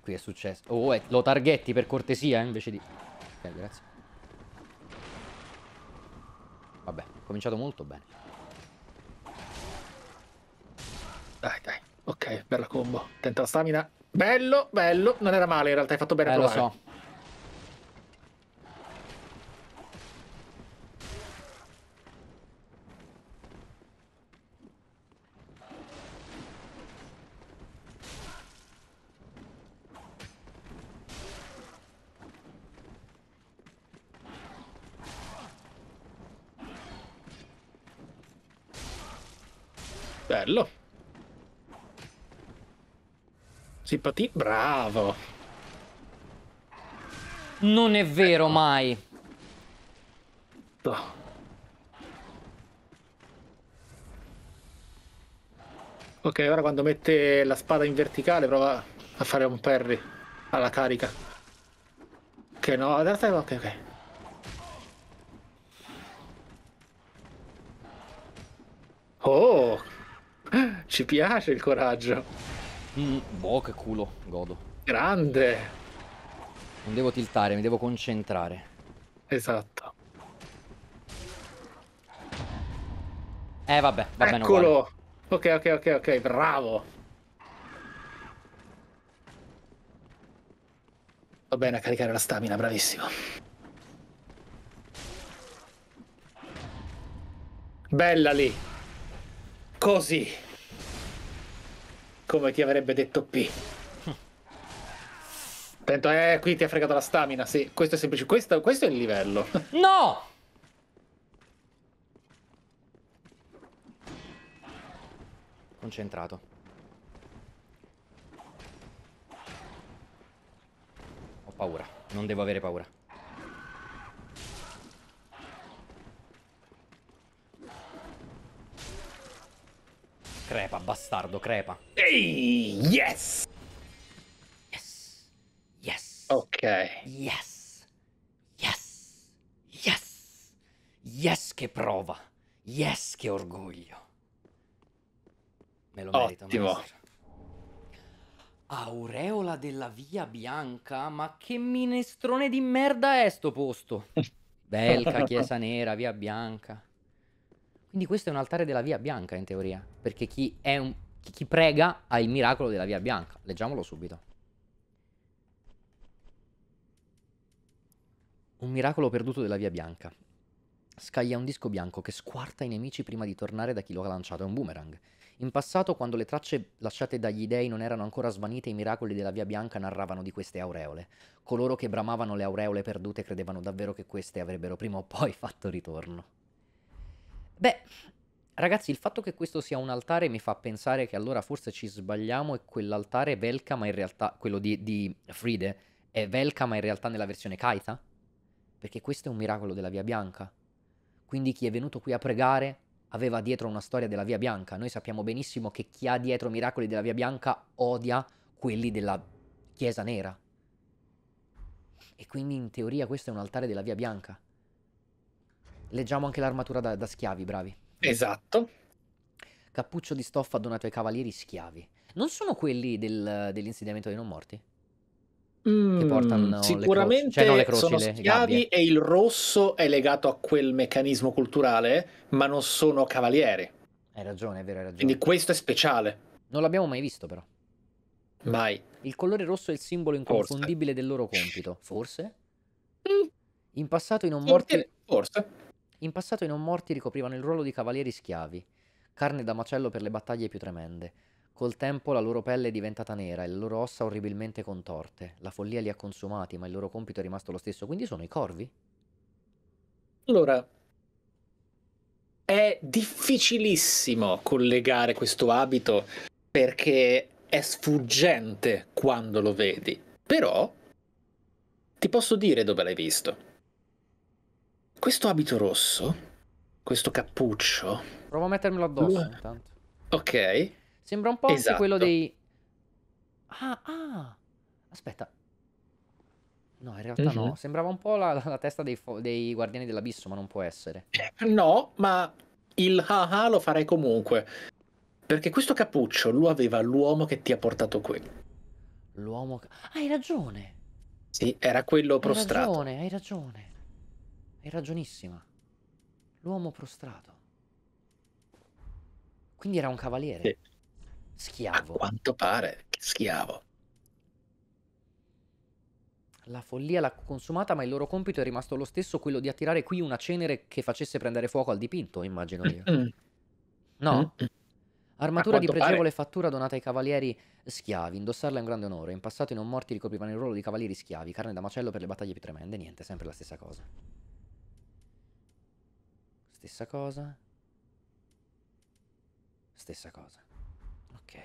Qui è successo. Oh, eh, lo targhetti per cortesia, eh, invece di... Ok, grazie. Vabbè, cominciato molto bene. Dai, dai. Ok, bella combo. Tenta la stamina. Bello, bello. Non era male in realtà, hai fatto bene eh, a provare. lo so. Bello. Si patì, bravo. Non è vero mai. Ecco. Ok, ora quando mette la spada in verticale prova a fare un parry alla carica. Che no, a destra ok, ok. Oh! Ci piace il coraggio. Mm, boh, che culo, godo. Grande! Non devo tiltare, mi devo concentrare. Esatto. Eh, vabbè, va Eccolo! ok, ok, ok, ok, bravo! Va bene a caricare la stamina, bravissimo. Bella lì. Così. Come ti avrebbe detto P. Attento, eh, qui ti ha fregato la stamina, sì. Questo è semplice. Questo, questo è il livello. No! Concentrato. Ho paura. Non devo avere paura. Crepa, bastardo, crepa. Ehi, hey, yes! Yes. Yes. Ok. Yes. Yes. Yes. Yes che prova. Yes che orgoglio. Me lo merito, Ottimo. Master. Aureola della Via Bianca? Ma che minestrone di merda è sto posto? Belca, Chiesa Nera, Via Bianca. Quindi questo è un altare della via bianca in teoria, perché chi, è un, chi, chi prega ha il miracolo della via bianca. Leggiamolo subito. Un miracolo perduto della via bianca. Scaglia un disco bianco che squarta i nemici prima di tornare da chi lo ha lanciato, è un boomerang. In passato, quando le tracce lasciate dagli dei non erano ancora svanite, i miracoli della Via Bianca narravano di queste aureole. Coloro che bramavano le aureole perdute credevano davvero che queste avrebbero prima o poi fatto ritorno. Beh, ragazzi, il fatto che questo sia un altare mi fa pensare che allora forse ci sbagliamo e quell'altare è Velka, ma in realtà quello di, di Fride è Velka, ma in realtà nella versione Kaita? Perché questo è un miracolo della Via Bianca. Quindi chi è venuto qui a pregare aveva dietro una storia della Via Bianca. Noi sappiamo benissimo che chi ha dietro miracoli della Via Bianca odia quelli della Chiesa Nera. E quindi in teoria questo è un altare della Via Bianca. Leggiamo anche l'armatura da, da schiavi, bravi. Esatto. Cappuccio di stoffa donato ai cavalieri schiavi. Non sono quelli del, dell'insediamento dei non morti? Mm, che portano sicuramente cioè, no, croci, sono schiavi e il rosso è legato a quel meccanismo culturale, ma non sono cavalieri. Hai ragione, è vero, hai ragione. Quindi questo è speciale. Non l'abbiamo mai visto però. Mai. Il colore rosso è il simbolo inconfondibile Forse. del loro compito. Forse? Mm. In passato i non morti... Forse. In passato i non morti ricoprivano il ruolo di cavalieri schiavi, carne da macello per le battaglie più tremende. Col tempo la loro pelle è diventata nera e le loro ossa orribilmente contorte. La follia li ha consumati, ma il loro compito è rimasto lo stesso, quindi sono i corvi? Allora, è difficilissimo collegare questo abito perché è sfuggente quando lo vedi, però ti posso dire dove l'hai visto. Questo abito rosso, questo cappuccio. Provo a mettermelo addosso uh, intanto. Ok. Sembra un po' esatto. anche quello dei. Ah, ah. Aspetta. No, in realtà uh -huh. no. Mhm. Sembrava un po' la, la testa dei, dei guardiani dell'abisso, ma non può essere. No, ma il haha lo farei comunque. Perché questo cappuccio lo aveva l'uomo che ti ha portato qui. L'uomo. Ah, hai ragione. Sì, era quello prostrato. Hai ragione, hai ragione. Hai ragionissima. L'uomo prostrato. Quindi era un cavaliere. Sì. Schiavo. A quanto pare, schiavo. La follia l'ha consumata, ma il loro compito è rimasto lo stesso, quello di attirare qui una cenere che facesse prendere fuoco al dipinto, immagino io. No? Armatura di pregevole pare... fattura donata ai cavalieri schiavi. Indossarla è un grande onore. In passato i non morti ricoprivano il ruolo di cavalieri schiavi, carne da macello per le battaglie più tremende. Niente, sempre la stessa cosa. Stessa cosa. Stessa cosa. Ok.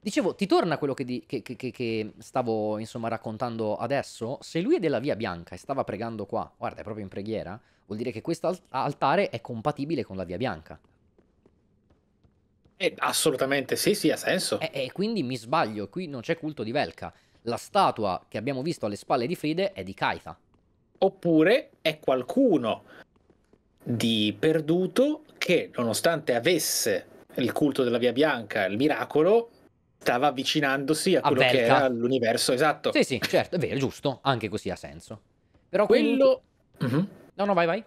Dicevo, ti torna quello che, di, che, che, che, stavo insomma raccontando adesso? Se lui è della Via Bianca e stava pregando qua, guarda, è proprio in preghiera, vuol dire che questo altare è compatibile con la Via Bianca. Eh, assolutamente sì, sì, ha senso. E, e quindi mi sbaglio, qui non c'è culto di Velka. La statua che abbiamo visto alle spalle di Fride è di Kaita. Oppure è qualcuno di perduto che nonostante avesse il culto della Via Bianca, il miracolo, stava avvicinandosi a quello a che era l'universo esatto. Sì, sì, certo, è vero, è giusto, anche così ha senso. Però quello... Comunque... Mm-hmm. No, no, vai, vai.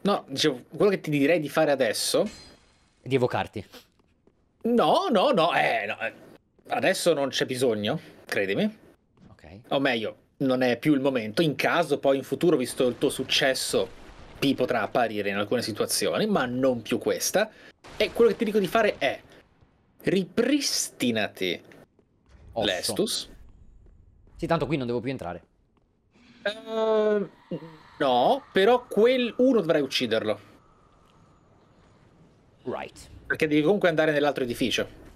No, dicevo, quello che ti direi di fare adesso... Di evocarti. No, no, no, eh, no. Eh, adesso non c'è bisogno, credimi. Ok. O meglio, non è più il momento. In caso, poi in futuro, visto il tuo successo P potrà apparire in alcune situazioni, ma non più questa. E quello che ti dico di fare è ripristinati Osso. l'Estus. Sì, tanto qui non devo più entrare. Uh, no, però quel uno dovrai ucciderlo. Right. Perché devi comunque andare nell'altro edificio.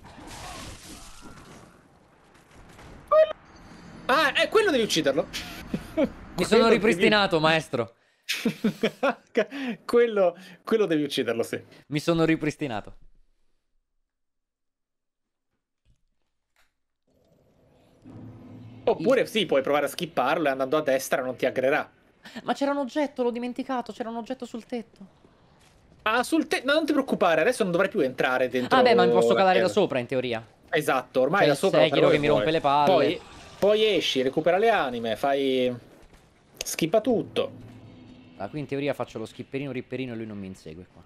Ah, è quello devi ucciderlo. Mi sono ripristinato, maestro. quello, quello devi ucciderlo, sì. Mi sono ripristinato. Oppure sì, puoi provare a skipparlo e andando a destra non ti aggrerà. Ma c'era un oggetto, l'ho dimenticato, c'era un oggetto sul tetto. Ah, sul tetto? No, non ti preoccupare, adesso non dovrei più entrare dentro. Vabbè, ma mi posso calare da sopra in teoria. Esatto, ormai cioè, da sopra... Seghiro che mi rompe le palle. Poi, poi esci, recupera le anime, fai... Schippa tutto. Ah, qui in teoria faccio lo skipperino, ripperino e lui non mi insegue qua.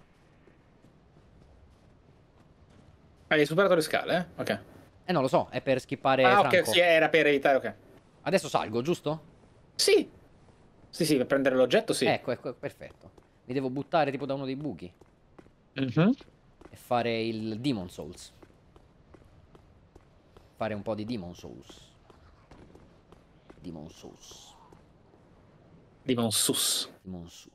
Ah, hai superato le scale? Eh? Ok. Eh no, lo so, è per skippare Ah, Franco. ok, sì, era per evitare, ok. Adesso salgo, giusto? Sì. Sì, sì, per prendere l'oggetto, sì. Ecco, ecco, perfetto. Mi devo buttare tipo da uno dei buchi. Mm -hmm. E fare il Demon Souls. Fare un po' di Demon Souls. Demon Souls. Di Monsus. Monsus.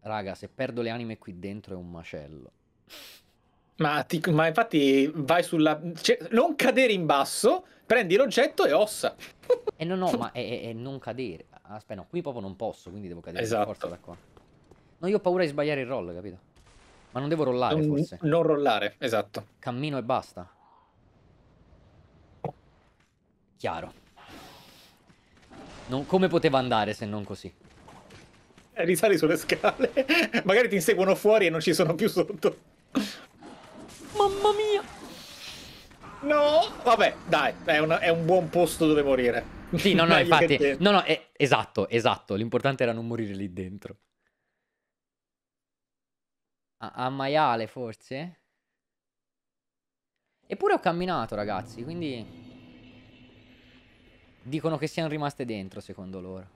Raga, se perdo le anime qui dentro è un macello. Ma, ti, ma infatti vai sulla... Cioè, non cadere in basso, prendi l'oggetto e ossa. E eh no, no, ma è, è, è, non cadere. Aspetta, no, qui proprio non posso, quindi devo cadere esatto. forza da qua. No, io ho paura di sbagliare il roll, capito? Ma non devo rollare, non, forse. Non rollare, esatto. Cammino e basta. Chiaro. Non, come poteva andare se non così? Eh, risali sulle scale. Magari ti inseguono fuori e non ci sono più sotto. Mamma mia! No! Vabbè, dai, è, una, è un buon posto dove morire. Sì, no, no, infatti. No, no, eh, esatto, esatto. L'importante era non morire lì dentro. A, a maiale, forse? Eppure ho camminato, ragazzi, quindi dicono che siano rimaste dentro, secondo loro.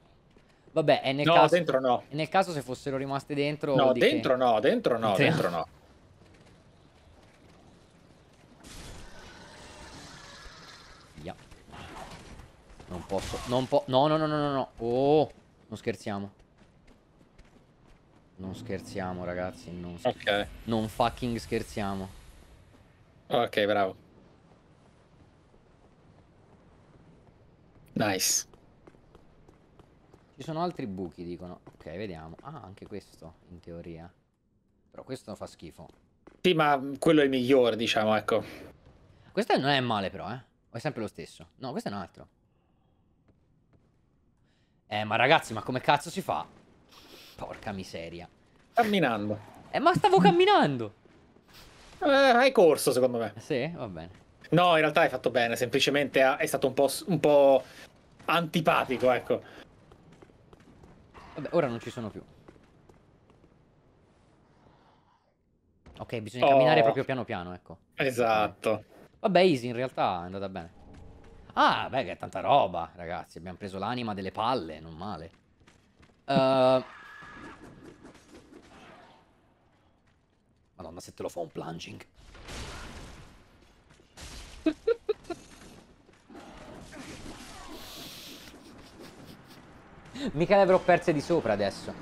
Vabbè, e nel no, caso... dentro no. E nel caso se fossero rimaste dentro... No, dentro che... no, dentro no, dentro, dentro no. Via. Non posso, non po... No, no, no, no, no, no. Oh, non scherziamo. Non scherziamo, ragazzi, non scherziamo. Ok. Non fucking scherziamo. Ok, bravo. Nice. Ci sono altri buchi, dicono. Ok, vediamo. Ah, anche questo, in teoria. Però questo fa schifo. Sì, ma quello è il migliore, diciamo, ecco. Questo non è male, però, eh. O è sempre lo stesso. No, questo è un altro. Eh, ma ragazzi, ma come cazzo si fa? Porca miseria. Camminando. Eh, ma stavo camminando! Eh, hai corso, secondo me. Sì, va bene. No, in realtà hai fatto bene, semplicemente è stato un po', un po antipatico, ecco. Vabbè, ora non ci sono più. Ok, bisogna oh. camminare proprio piano piano, ecco. Esatto. Vabbè, easy, in realtà è andata bene. Ah, beh, che è tanta roba, ragazzi. Abbiamo preso l'anima delle palle, non male. Uh... Madonna, se te lo fa un plunging. Mica le avrò perse di sopra adesso.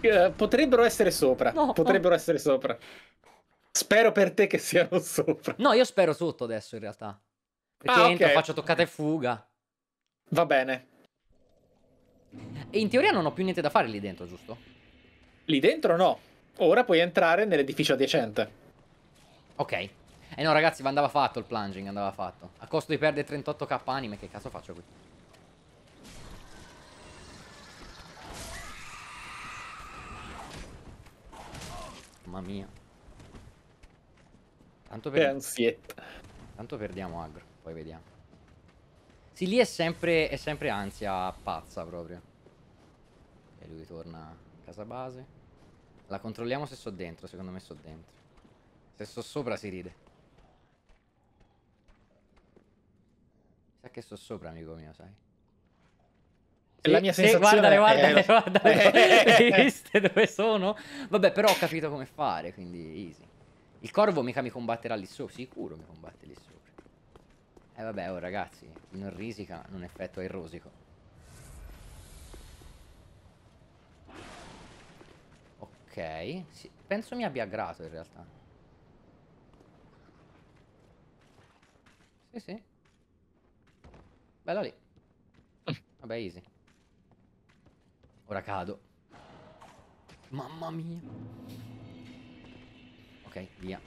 Eh, potrebbero essere sopra. No. Potrebbero essere sopra. Spero per te che siano sopra. No, io spero sotto adesso in realtà. Perché ah, entro, okay. faccio toccata e fuga. Va bene. E in teoria non ho più niente da fare lì dentro, giusto? Lì dentro no. Ora puoi entrare nell'edificio adiacente. Ok. Eh no ragazzi, ma andava fatto il plunging, andava fatto. A costo di perdere 38k anime, che cazzo faccio qui? Mamma mia. Tanto per... Ansietta. Tanto perdiamo agro, poi vediamo. Sì, lì è sempre, è sempre ansia pazza proprio. E lui torna a casa base. La controlliamo se so dentro, secondo me so dentro. Se so sopra si ride. Sa che sto sopra, amico mio, sai? Sì, la mia sensazione guardale, guardale, eh, è... guardale, guardale, hai visto dove sono? Vabbè, però ho capito come fare, quindi easy. Il corvo mica mi combatterà lì sopra, sicuro mi combatte lì sopra. E eh, vabbè, oh ragazzi, non risica, non effettua il rosico. Ok, sì, penso mi abbia grato in realtà. Sì, sì. Bella lì. Vabbè, easy. Ora cado. Mamma mia. Ok, via.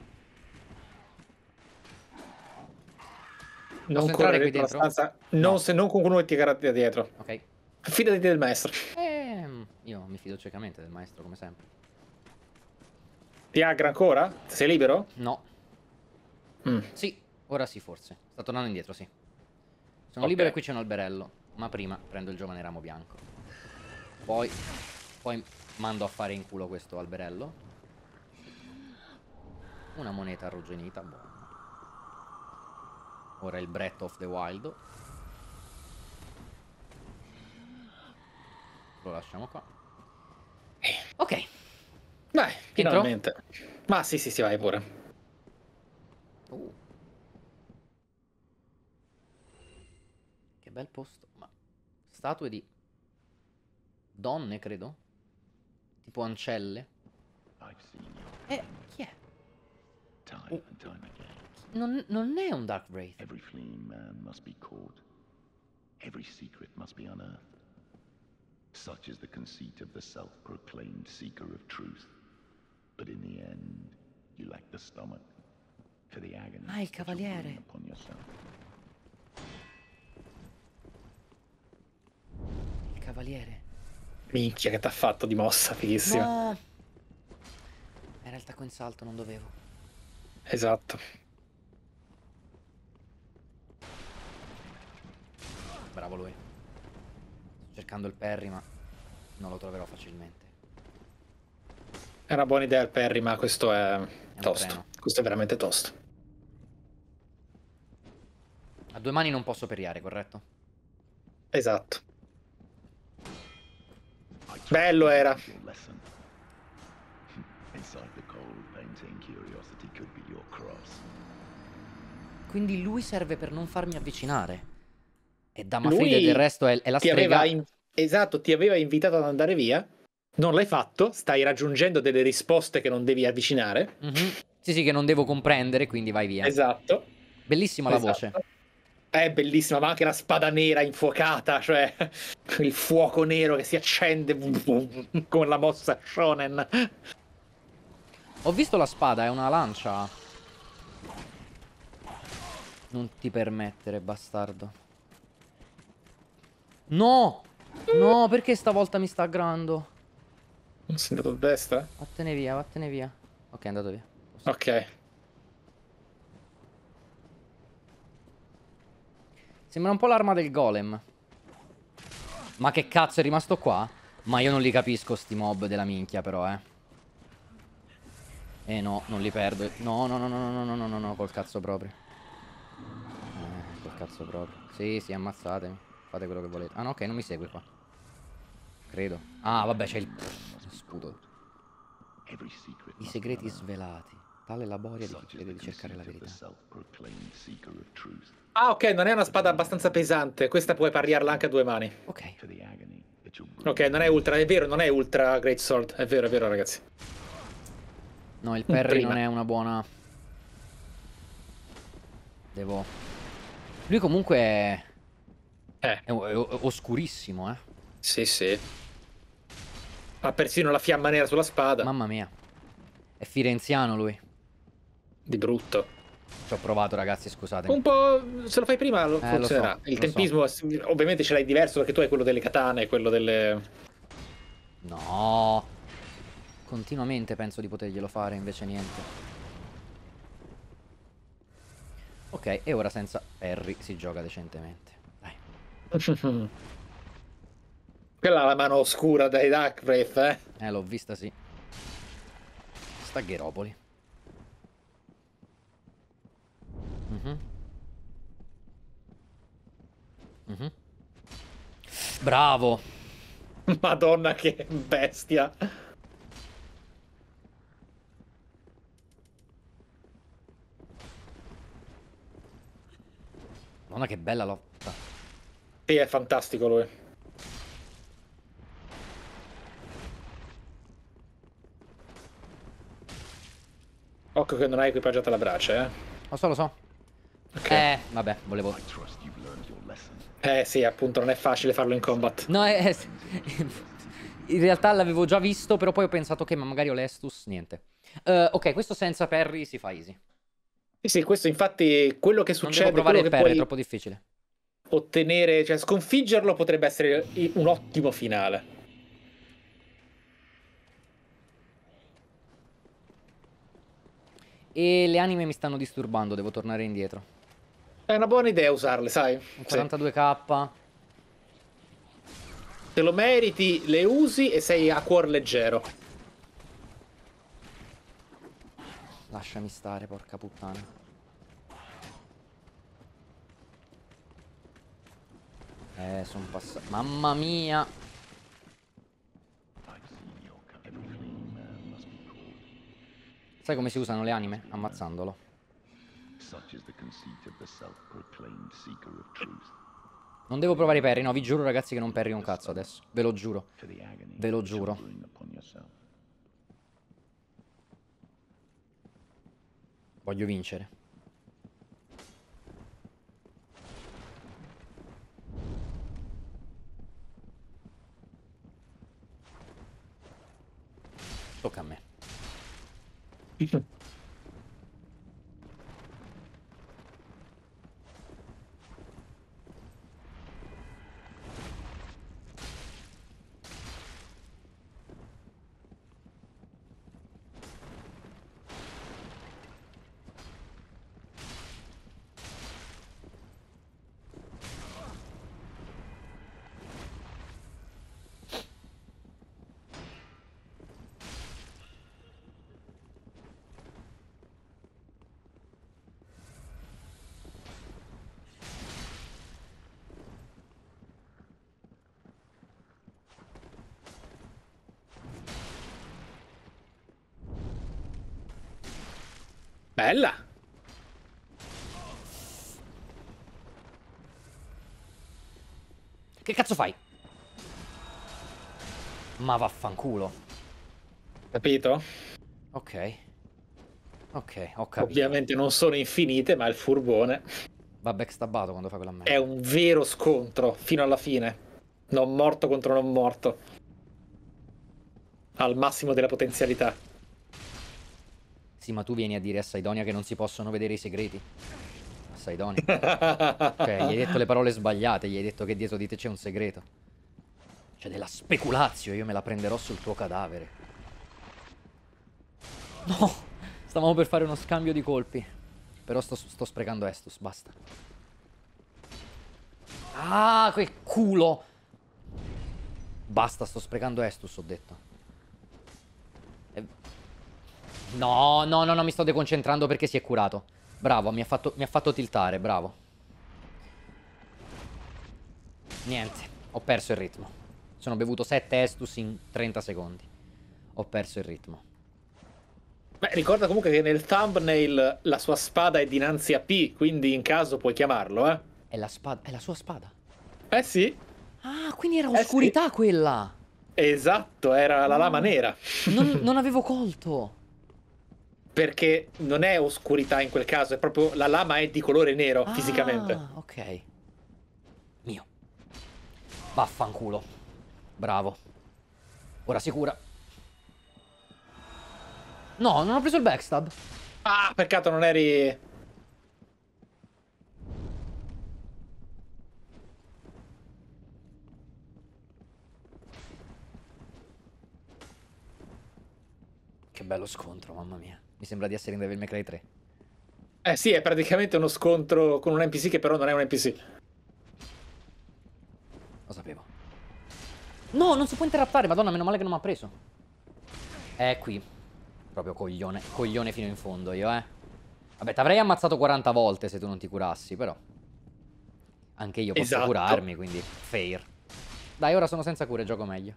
Non correre qui dentro? Stanza, non, se, non con qualcuno che ti caratteri dietro. Ok. Fidati del maestro. Eh, io mi fido ciecamente del maestro, come sempre. Ti aggra ancora? Sei libero? No. Mm. Sì, ora sì forse. Sta tornando indietro, sì. Sono okay. libero e qui c'è un alberello. Ma prima prendo il giovane ramo bianco. Poi, poi mando a fare in culo questo alberello. Una moneta arrugginita, boh. Ora il Breath of the Wild. Lo lasciamo qua. Ok. Dai, finalmente. Entro? Ma sì, sì, sì, vai pure. Uh. bel posto, ma... Statue di... Donne, credo? Tipo ancelle? Eh, chi è? Oh. Non, non, è un Dark Wraith. Every fleeing man must be caught. Every secret must be unearthed. Such is the conceit of the self-proclaimed seeker of truth. But in the end, you lack the stomach for the agony. Ah, il cavaliere. cavaliere. Minchia, che t'ha fatto di mossa, fighissima. No. Era il tacco in salto, non dovevo. Esatto. Bravo lui. Sto cercando il Perry, ma non lo troverò facilmente. È una buona idea il Perry, ma questo è, è tosto. Questo è veramente tosto. A due mani non posso periare, corretto? Esatto. Bello era. Quindi lui serve per non farmi avvicinare. E Damafride del resto è, è la strega. In... Esatto, ti aveva invitato ad andare via. Non l'hai fatto, stai raggiungendo delle risposte che non devi avvicinare. Mm -hmm. Sì, sì, che non devo comprendere, quindi vai via. Esatto. Bellissima esatto. la voce è bellissima, ma anche la spada nera infuocata, cioè il fuoco nero che si accende con la mossa shonen. Ho visto la spada, è una lancia. Non ti permettere, bastardo. No! No, perché stavolta mi sta aggrando? Sei andato a destra? Vattene via, vattene via. Ok, è andato via. Posso... Ok. Sembra un po' l'arma del golem. Ma che cazzo è rimasto qua? Ma io non li capisco sti mob della minchia però, eh. Eh no, non li perdo. No, no, no, no, no, no, no, no, no, col cazzo proprio. Eh, col cazzo proprio. Sì, sì, ammazzatemi. Fate quello che volete. Ah no, ok, non mi segue qua. Credo. Ah, vabbè, c'è il... Sputo. I segreti svelati. Tale laboria di chi crede di cercare la verità. Ah, ok, non è una spada abbastanza pesante. Questa puoi parriarla anche a due mani. Ok. Ok, non è ultra, è vero, non è ultra great sword. È vero, è vero, ragazzi. No, il Perry non è una buona. Devo. Lui comunque è. Eh. È, oscurissimo, eh. Sì, sì. Ha persino la fiamma nera sulla spada. Mamma mia. È firenziano lui. Di brutto. Ci ho provato, ragazzi, scusate. Un po'. Se lo fai prima lo eh, funzionerà. So, il tempismo, so. ovviamente, ce l'hai diverso perché tu hai quello delle katane e quello delle. No. Continuamente penso di poterglielo fare, invece niente. Ok, e ora senza Harry si gioca decentemente. Dai. Quella è la mano oscura dai Dark eh? Eh, l'ho vista, sì. Stagheropoli. Mhm. Mhm. Bravo. Madonna che bestia. Madonna che bella lotta. Sì, è fantastico lui. Occhio che non hai equipaggiato la brace, eh. Lo so, lo so. Okay. Eh, vabbè, volevo... Eh sì, appunto, non è facile farlo in combat. No, è... in realtà l'avevo già visto, però poi ho pensato che okay, ma magari Olestus, niente. Uh, ok, questo senza Perry si fa easy. Sì, sì, questo infatti quello che succede... Non devo provare il Perry, è troppo difficile. Ottenere, cioè sconfiggerlo potrebbe essere un ottimo finale. E le anime mi stanno disturbando, devo tornare indietro. È una buona idea usarle, sai. Un 42k. Se lo meriti, le usi e sei a cuor leggero. Lasciami stare, porca puttana. Eh, sono passato. Mamma mia. Sai come si usano le anime? Ammazzandolo. Non devo provare i perri, no, vi giuro ragazzi che non perri un cazzo adesso. Ve lo giuro. Ve lo giuro. Voglio vincere. Tocca a me. Bella! Che cazzo fai? Ma vaffanculo. Capito? Ok. Ok, ho capito. Ovviamente non sono infinite, ma il furbone... Va backstabbato quando fa quella merda. È un vero scontro, fino alla fine. Non morto contro non morto. Al massimo della potenzialità. Ragazzi, ma tu vieni a dire a Saidonia che non si possono vedere i segreti? A Saidonia. cioè, gli hai detto le parole sbagliate, gli hai detto che dietro di te c'è un segreto. Cioè, della speculazio, io me la prenderò sul tuo cadavere. No! Stavamo per fare uno scambio di colpi. Però sto, sto sprecando Estus, basta. Ah, che culo! Basta, sto sprecando Estus, ho detto. No, no, no, no, mi sto deconcentrando perché si è curato. Bravo, mi ha fatto, mi ha fatto tiltare, bravo. Niente, ho perso il ritmo. Sono bevuto 7 Estus in 30 secondi. Ho perso il ritmo. Beh, ricorda comunque che nel thumbnail la sua spada è dinanzi a P, quindi in caso puoi chiamarlo, eh. È la, spada, è la sua spada. Eh sì. Ah, quindi era eh oscurità sì. quella. Esatto, era la lama nera. Non, non avevo colto perché non è oscurità in quel caso, è proprio la lama è di colore nero ah, fisicamente. ok. Mio. Vaffanculo. Bravo. Ora sicura. No, non ho preso il backstab. Ah, peccato non eri... Che bello scontro, mamma mia. Mi sembra di essere in Devil May Cry 3. Eh sì, è praticamente uno scontro con un NPC che però non è un NPC. Lo sapevo. No, non si può interrattare, madonna, meno male che non mi ha preso. È eh, qui. Proprio coglione, coglione fino in fondo io, eh. Vabbè, t'avrei ammazzato 40 volte se tu non ti curassi, però. Anche io posso esatto. curarmi, quindi fair. Dai, ora sono senza cure, gioco meglio.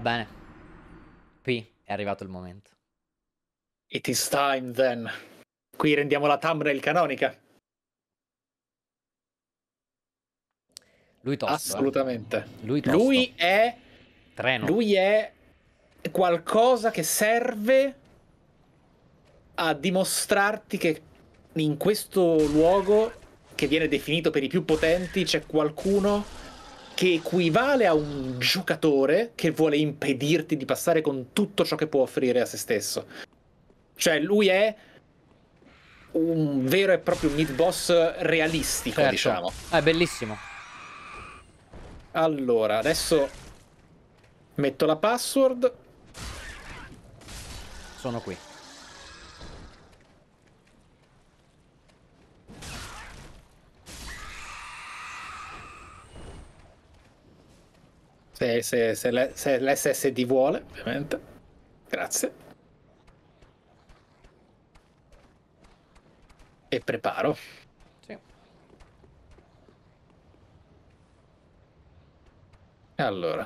Va bene. Qui è arrivato il momento. It is time then. Qui rendiamo la thumbnail canonica. Lui tosto. Eh. Assolutamente. Lui, tosto. lui è... Treno. Lui è qualcosa che serve a dimostrarti che in questo luogo che viene definito per i più potenti c'è qualcuno che equivale a un giocatore che vuole impedirti di passare con tutto ciò che può offrire a se stesso. Cioè, lui è un vero e proprio mid boss realistico, certo. diciamo. Ah, è bellissimo. Allora, adesso metto la password. Sono qui. Se, se, se, le, se l'SSD vuole, ovviamente. Grazie. E preparo. Sì. Allora.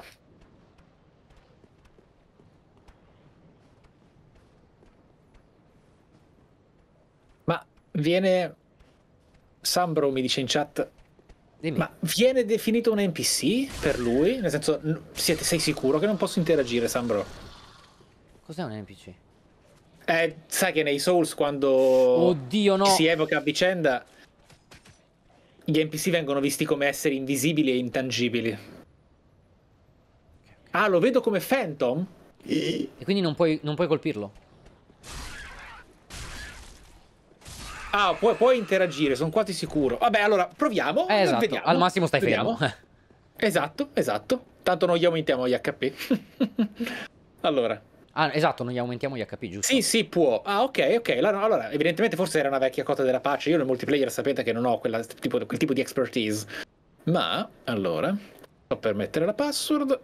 Ma viene... Sambro mi dice in chat Dimmi. Ma viene definito un NPC per lui? Nel senso, siete, sei sicuro che non posso interagire, Sambro? Cos'è un NPC? Eh, sai che nei Souls quando Oddio, no. si evoca a vicenda gli NPC vengono visti come esseri invisibili e intangibili. Ah, lo vedo come Phantom? E quindi non puoi, non puoi colpirlo? Ah, pu puoi, interagire, sono quasi sicuro. Vabbè, allora proviamo. Eh, esatto. Vediamo. Al massimo stai vediamo. fermo. esatto, esatto. Tanto non gli aumentiamo gli HP. allora. Ah, esatto, non gli aumentiamo gli HP, giusto? Sì, sì, può. Ah, ok, ok. Allora, evidentemente forse era una vecchia cosa della pace. Io nel multiplayer sapete che non ho quella, tipo, quel tipo di expertise. Ma, allora, sto per mettere la password.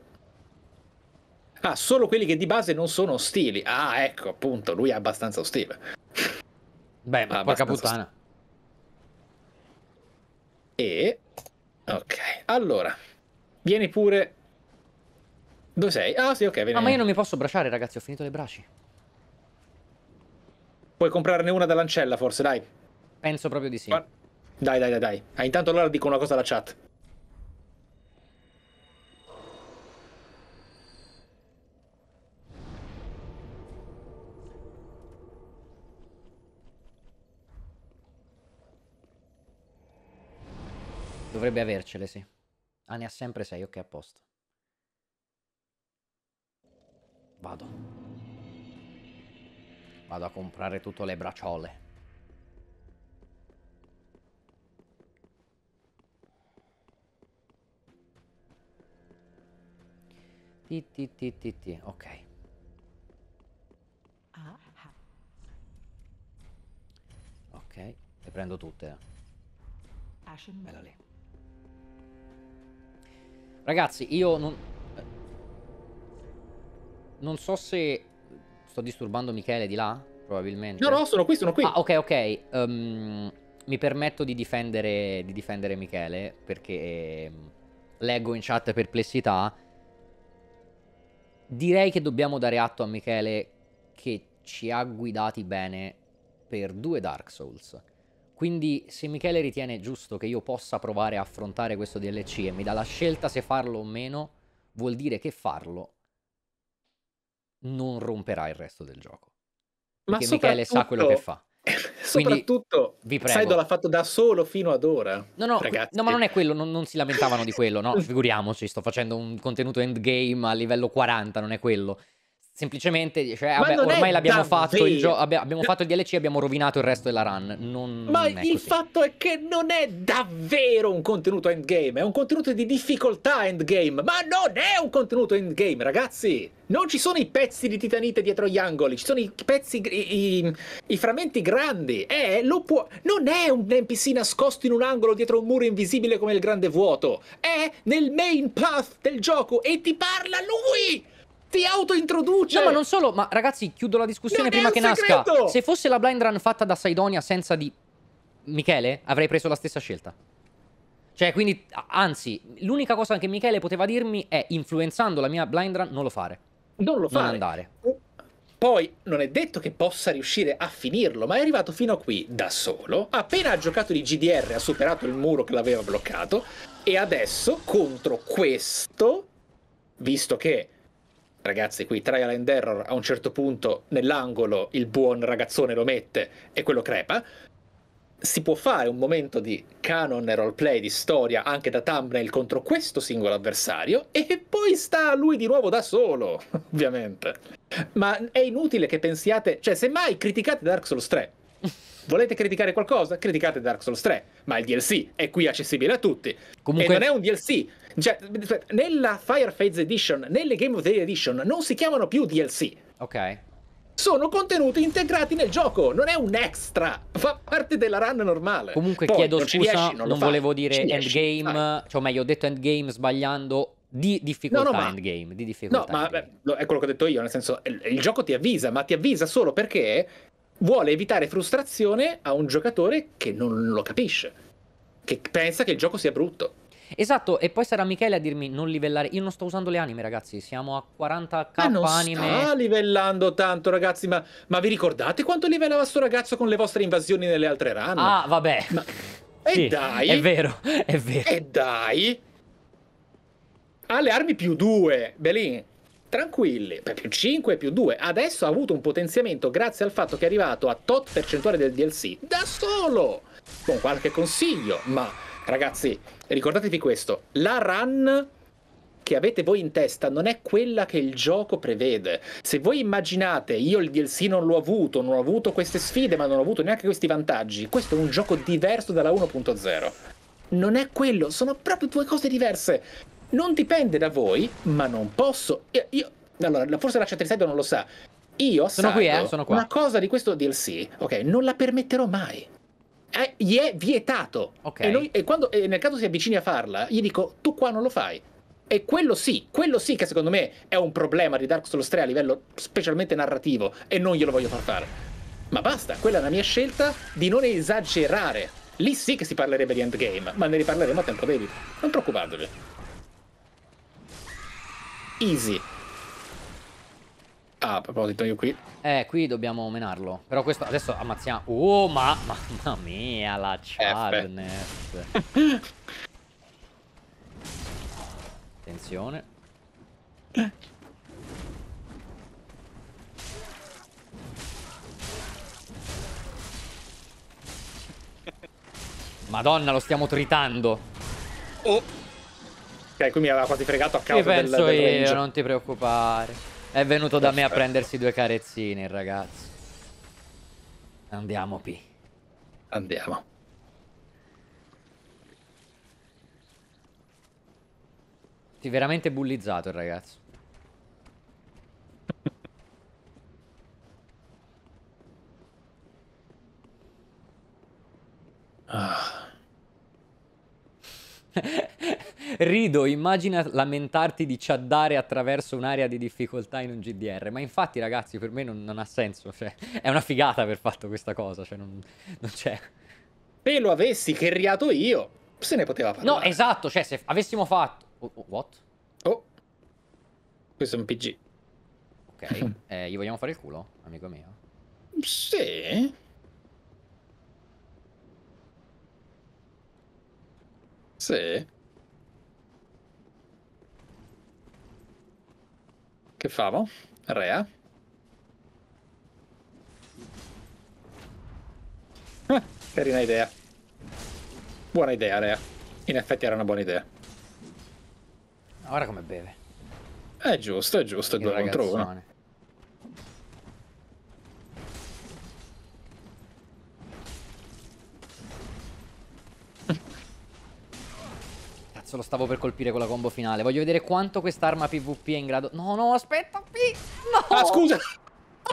Ah, solo quelli che di base non sono ostili. Ah, ecco, appunto, lui è abbastanza ostile. Beh, ma ah, porca puttana. E... Ok, allora. Vieni pure... Dove sei? Ah sì, ok, vieni. No, ah, ma io non mi posso bracciare, ragazzi, ho finito le braci. Puoi comprarne una da lancella, forse, dai. Penso proprio di sì. Dai, dai, dai, dai. Ah, intanto allora dico una cosa alla chat. Dovrebbe avercele, sì. Ah, ne ha sempre 6, ok, a posto. Vado. Vado a comprare tutte le bracciole. Ti, ti, ti, ti, ti. ok. Ok, le prendo tutte. Bella lì. Ragazzi, io non... Eh, non so se... Sto disturbando Michele di là? Probabilmente. No, no, sono qui, sono qui. Ah, ok, ok. Um, mi permetto di difendere, di difendere Michele, perché... Ehm, leggo in chat perplessità. Direi che dobbiamo dare atto a Michele che ci ha guidati bene per due Dark Souls. Quindi se Michele ritiene giusto che io possa provare a affrontare questo DLC e mi dà la scelta se farlo o meno, vuol dire che farlo non romperà il resto del gioco. Ma Perché Michele sa quello che fa. Soprattutto, vi prego. Saido l'ha fatto da solo fino ad ora. No, no, ragazzi. no ma non è quello, non, non si lamentavano di quello, no? Figuriamoci, sto facendo un contenuto endgame a livello 40, non è quello semplicemente cioè, vabbè, ormai l'abbiamo fatto il gioco, abbiamo fatto il DLC, e abbiamo rovinato il resto della run. Non, Ma non il fatto è che non è davvero un contenuto endgame, è un contenuto di difficoltà endgame, ma non è un contenuto endgame, ragazzi. Non ci sono i pezzi di titanite dietro gli angoli, ci sono i pezzi, i, i, i frammenti grandi. Eh, può... Non è un NPC nascosto in un angolo dietro un muro invisibile come il grande vuoto. È nel main path del gioco e ti parla lui! Ti autointroduce! No, ma non solo, ma ragazzi, chiudo la discussione non prima che nasca. Se fosse la blind run fatta da Saidonia senza di Michele, avrei preso la stessa scelta. Cioè, quindi, anzi, l'unica cosa che Michele poteva dirmi è, influenzando la mia blind run, non lo fare. Non lo fare. Non andare. Poi non è detto che possa riuscire a finirlo, ma è arrivato fino a qui da solo. Appena ha giocato di GDR ha superato il muro che l'aveva bloccato. E adesso contro questo, visto che ragazzi, qui trial and error, a un certo punto nell'angolo il buon ragazzone lo mette e quello crepa. Si può fare un momento di canon e roleplay di storia anche da thumbnail contro questo singolo avversario e poi sta a lui di nuovo da solo, ovviamente. Ma è inutile che pensiate, cioè semmai criticate Dark Souls 3. Volete criticare qualcosa? Criticate Dark Souls 3, ma il DLC è qui accessibile a tutti. Comunque... E non è un DLC, cioè, nella Fire Phase Edition, nelle Game of the Year Edition, non si chiamano più DLC. Ok. Sono contenuti integrati nel gioco, non è un extra, fa parte della run normale. Comunque Poi, chiedo scusa, riesci, non, non volevo dire riesci, endgame, fai. cioè meglio ho detto endgame sbagliando di difficoltà no, no, ma, endgame, di difficoltà. No, endgame. ma è quello che ho detto io, nel senso il, il gioco ti avvisa, ma ti avvisa solo perché vuole evitare frustrazione a un giocatore che non lo capisce, che pensa che il gioco sia brutto. Esatto, e poi sarà Michele a dirmi non livellare. Io non sto usando le anime, ragazzi. Siamo a 40k ma non anime. Non sta livellando tanto, ragazzi. Ma, ma, vi ricordate quanto livellava sto ragazzo con le vostre invasioni nelle altre run? Ah, vabbè. Ma... E sì, dai. È vero, è vero. E dai. Ha le armi più 2, Belin. Tranquilli, Beh, più 5 più 2. Adesso ha avuto un potenziamento grazie al fatto che è arrivato a tot percentuale del DLC da solo. Con qualche consiglio, ma Ragazzi, ricordatevi questo, la run che avete voi in testa non è quella che il gioco prevede. Se voi immaginate, io il DLC non l'ho avuto, non ho avuto queste sfide, ma non ho avuto neanche questi vantaggi, questo è un gioco diverso dalla 1.0. Non è quello, sono proprio due cose diverse. Non dipende da voi, ma non posso. Io, io allora, forse la chat di non lo sa. Io sono qui, eh, sono qua. Una cosa di questo DLC, ok, non la permetterò mai eh, gli è vietato. Okay. E, noi, e, quando, e nel caso si avvicini a farla, gli dico, tu qua non lo fai. E quello sì, quello sì che secondo me è un problema di Dark Souls 3 a livello specialmente narrativo e non glielo voglio far fare. Ma basta, quella è la mia scelta di non esagerare. Lì sì che si parlerebbe di endgame, ma ne riparleremo a tempo debito. Non preoccupatevi. Easy. Ah, a proposito, io qui. Eh, qui dobbiamo menarlo. Però questo adesso ammazziamo. Oh, ma mamma mia, la Charnes. Attenzione. Madonna, lo stiamo tritando. Oh. Ok, qui mi aveva quasi fregato a causa del, penso del io, range. non ti preoccupare. È venuto da me a prendersi due carezzine, il ragazzo. Andiamo, P. Andiamo. Ti veramente bullizzato il ragazzo. ah. Rido, immagina lamentarti di chaddare attraverso un'area di difficoltà in un GDR. Ma infatti, ragazzi, per me non, non ha senso. Cioè, è una figata aver fatto questa cosa. Cioè, non, non c'è. Se lo avessi kerriato io, se ne poteva parlare. No, esatto. Cioè, se avessimo fatto. Oh, oh, what? Oh. Questo è un PG. Ok. eh, gli vogliamo fare il culo, amico mio? Sì. Sì. Che famo? Rea? Eh, carina idea. Buona idea, Rea. In effetti era una buona idea. Ora come beve. È giusto, è giusto, è due contro uno. Cazzo, lo stavo per colpire con la combo finale. Voglio vedere quanto quest'arma PvP è in grado... No, no, aspetta, P! No! Ah, scusa!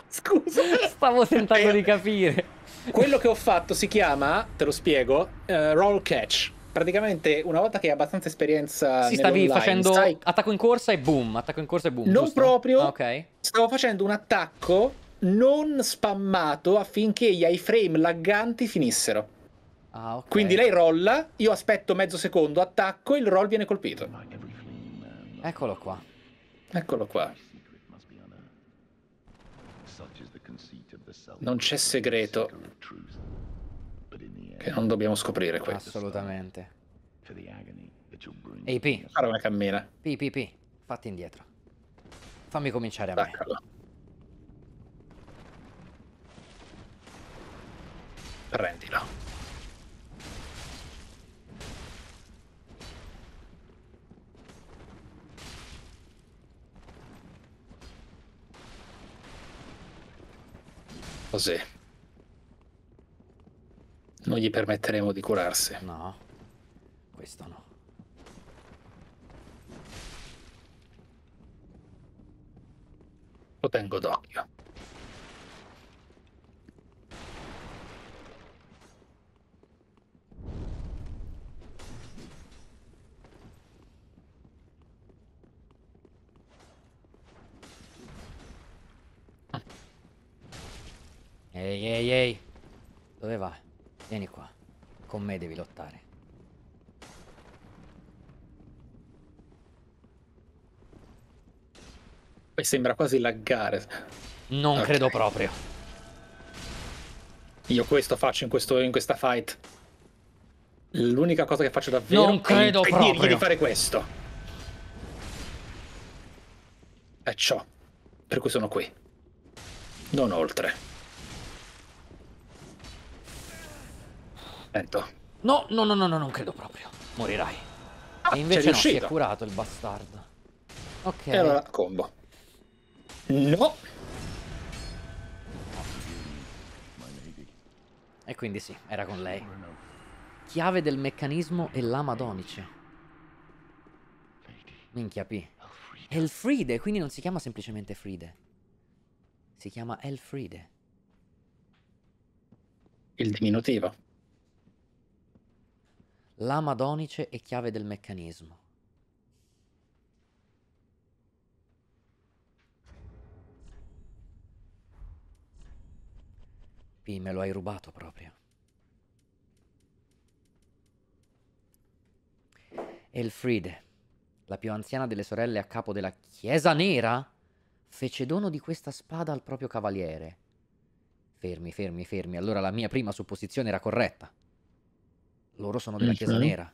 Scusa! Stavo eh, tentando di capire. Quello che ho fatto si chiama, te lo spiego, uh, roll catch. Praticamente una volta che hai abbastanza esperienza Si stavi facendo stai... attacco in corsa e boom, attacco in corsa e boom. Non giusto? proprio. Ah, ok. Stavo facendo un attacco non spammato affinché gli iframe lagganti finissero. Ah, okay. Quindi lei rolla, io aspetto mezzo secondo, attacco e il roll viene colpito. Eccolo qua. Eccolo qua. Non c'è segreto che non dobbiamo scoprire questo. Assolutamente. Ehi P. Fare una cammina. P, P, P. Fatti indietro. Fammi cominciare a Attaccalo. me. Prendilo. cose. Non gli permetteremo di curarsi. No, questo no. Lo tengo d'occhio. Ehi, ehi, ehi. Dove va? Vieni qua. Con me devi lottare. Poi sembra quasi laggare. Non okay. credo proprio. Io questo faccio in, questo, in questa fight. L'unica cosa che faccio davvero non credo è impedirgli di fare questo. È ciò per cui sono qui. Non oltre. Perfetto. No, no, no, no, no, non credo proprio. Morirai. Ah, e invece no, si è curato il bastardo. Ok. E allora, combo. No. E quindi sì, era con lei. Chiave del meccanismo e lama donice. Minchia P. Elfride, quindi non si chiama semplicemente Fride. Si chiama Elfride. Il diminutivo. Lama donice e chiave del meccanismo. P, me lo hai rubato proprio. Elfride, la più anziana delle sorelle a capo della Chiesa Nera, fece dono di questa spada al proprio cavaliere. Fermi, fermi, fermi, allora la mia prima supposizione era corretta. Loro sono della mm, Chiesa Nera.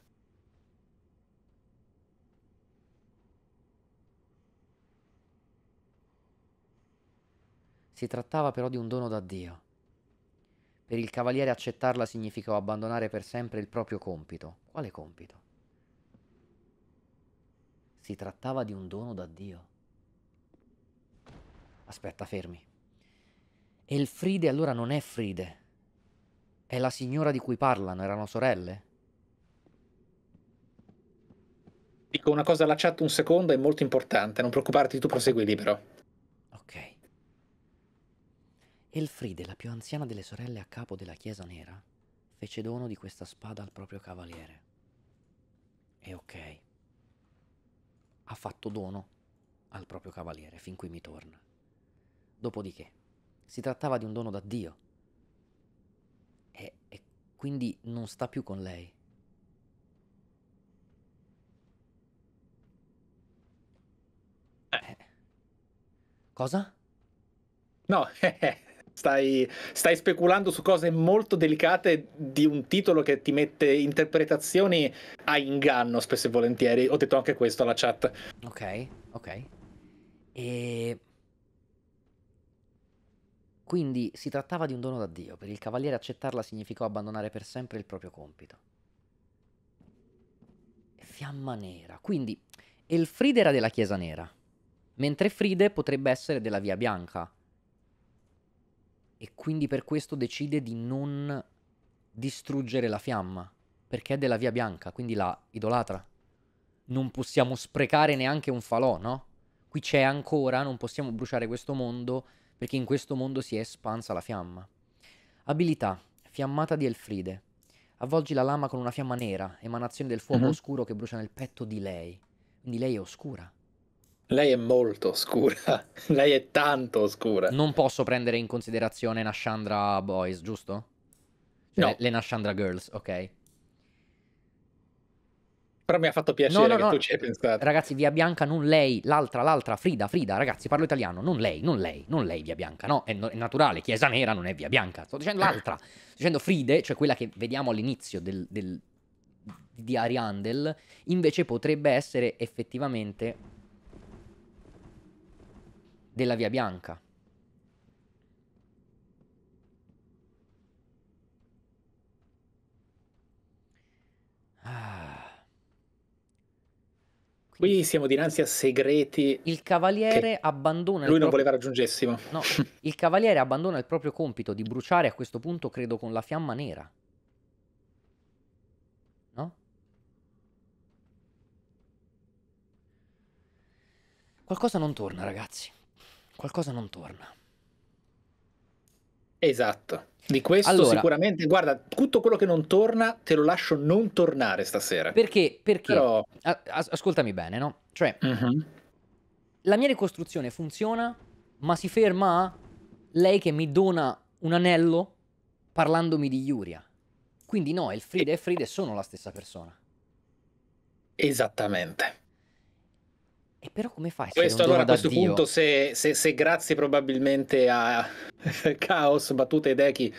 Si trattava però di un dono da Dio. Per il cavaliere accettarla significò abbandonare per sempre il proprio compito. Quale compito? Si trattava di un dono da Dio. Aspetta, fermi. Elfride allora non è Fride. È la signora di cui parlano, erano sorelle. Dico una cosa alla chat un secondo, è molto importante, non preoccuparti, tu prosegui libero. Ok. Elfride, la più anziana delle sorelle a capo della Chiesa Nera, fece dono di questa spada al proprio cavaliere. E ok. Ha fatto dono al proprio cavaliere, fin qui mi torna. Dopodiché, si trattava di un dono da Dio e, e quindi non sta più con lei. Eh. Cosa? No, stai, stai speculando su cose molto delicate di un titolo che ti mette interpretazioni a inganno spesso e volentieri. Ho detto anche questo alla chat. Ok, ok. E quindi si trattava di un dono da Dio, per il cavaliere accettarla significò abbandonare per sempre il proprio compito. Fiamma nera. Quindi Elfride era della Chiesa Nera, mentre Fride potrebbe essere della Via Bianca. E quindi per questo decide di non distruggere la fiamma, perché è della Via Bianca, quindi la idolatra. Non possiamo sprecare neanche un falò, no? Qui c'è ancora, non possiamo bruciare questo mondo perché in questo mondo si è espansa la fiamma. Abilità, fiammata di Elfride. Avvolgi la lama con una fiamma nera, emanazione del fuoco uh-huh. oscuro che brucia nel petto di lei. Quindi lei è oscura. Lei è molto oscura. lei è tanto oscura. Non posso prendere in considerazione Nashandra Boys, giusto? Cioè, no. Le Nashandra Girls, ok. Però mi ha fatto piacere no, no, no. tu ci hai pensato. Ragazzi, Via Bianca, non lei, l'altra, l'altra, Frida, Frida, ragazzi, parlo italiano, non lei, non lei, non lei Via Bianca, no, è, è naturale, Chiesa Nera non è Via Bianca, sto dicendo eh. l'altra, sto dicendo Fride, cioè quella che vediamo all'inizio del, del, di Ariandel, invece potrebbe essere effettivamente della Via Bianca. Ah. Qui siamo dinanzi a segreti. Il cavaliere abbandona. Lui non proprio... voleva raggiungessimo. No, il cavaliere abbandona il proprio compito di bruciare a questo punto, credo, con la fiamma nera. No? Qualcosa non torna, ragazzi. Qualcosa non torna. Esatto. Di questo allora, sicuramente, guarda, tutto quello che non torna te lo lascio non tornare stasera. Perché? Perché? Però... ascoltami bene, no? Cioè, uh-huh. la mia ricostruzione funziona, ma si ferma a lei che mi dona un anello parlandomi di Yuria. Quindi no, il e Frida sono la stessa persona. Esattamente. E però come fai? Questo allora a questo Dio? punto, se, se, se, grazie probabilmente a Chaos, Battute e Dechi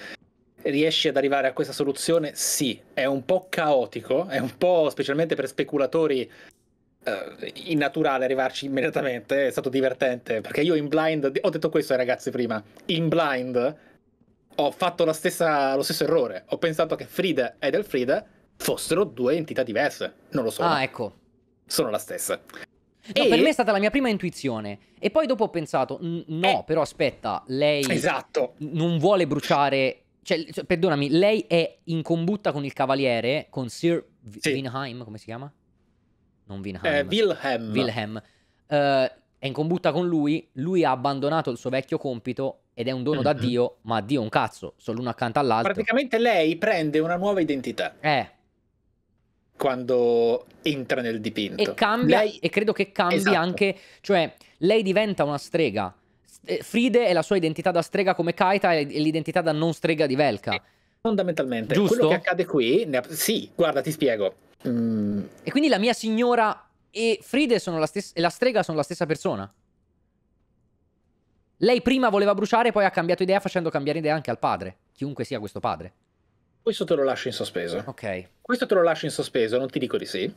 riesci ad arrivare a questa soluzione, sì, è un po' caotico, è un po' specialmente per speculatori uh, innaturale arrivarci immediatamente, è stato divertente, perché io in blind, ho detto questo ai ragazzi prima, in blind ho fatto stessa, lo stesso errore, ho pensato che Frida ed Elfrida fossero due entità diverse, non lo so. Ah, ecco. Sono la stessa. No, e... per me è stata la mia prima intuizione. E poi dopo ho pensato, no, eh... però aspetta, lei esatto. non vuole bruciare... Cioè, perdonami, lei è in combutta con il cavaliere, con Sir v- sì. Winheim, come si chiama? Non Winheim. Eh, Wilhelm. Wilhelm. Uh, è in combutta con lui, lui ha abbandonato il suo vecchio compito ed è un dono mm-hmm. da mhm. Dio, ma Dio un cazzo, sono l'uno accanto all'altro. Praticamente lei prende una nuova identità. Eh quando entra nel dipinto. E cambia, lei... e credo che cambi esatto. anche, cioè lei diventa una strega. Eh, Fride è la sua identità da strega come Kaita è l'identità da non strega di Velka. E eh, fondamentalmente, Giusto? quello che accade qui, ha... sì, guarda, ti spiego. Mm. E quindi la mia signora e Fride sono la stessa, e la strega sono la stessa persona. Lei prima voleva bruciare, poi ha cambiato idea facendo cambiare idea anche al padre, chiunque sia questo padre. Questo te lo lascio in sospeso. Ok. Questo te lo lascio in sospeso, non ti dico di sì.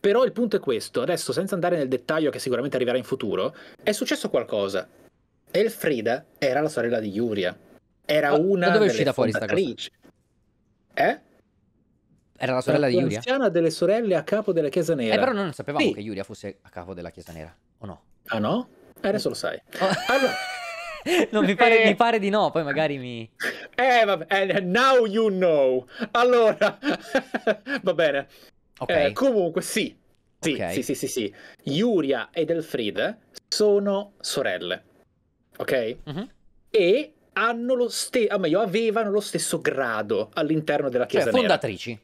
Però il punto è questo, adesso senza andare nel dettaglio che sicuramente arriverà in futuro, è successo qualcosa. Elfrida era la sorella di Yuria. Era ma, una ma dove è uscita fuori sta cosa? Eh? Era la sorella era di Yuria? Era delle sorelle a capo della Chiesa Nera. Eh, però noi non sapevamo sì. che Yuria fosse a capo della Chiesa Nera, o no? Ah no? Eh, adesso lo sai. Oh. Allora... non mi pare, eh, mi pare, di no, poi magari mi... Eh, vabbè, eh, now you know. Allora, va bene. Okay. Eh, comunque, sì. Sì, okay. sì, sì, sì, sì. Yuria ed Elfride sono sorelle, ok? Mm-hmm. E hanno lo stesso, o meglio, avevano lo stesso grado all'interno della cioè, Chiesa cioè, fondatrici. Nera.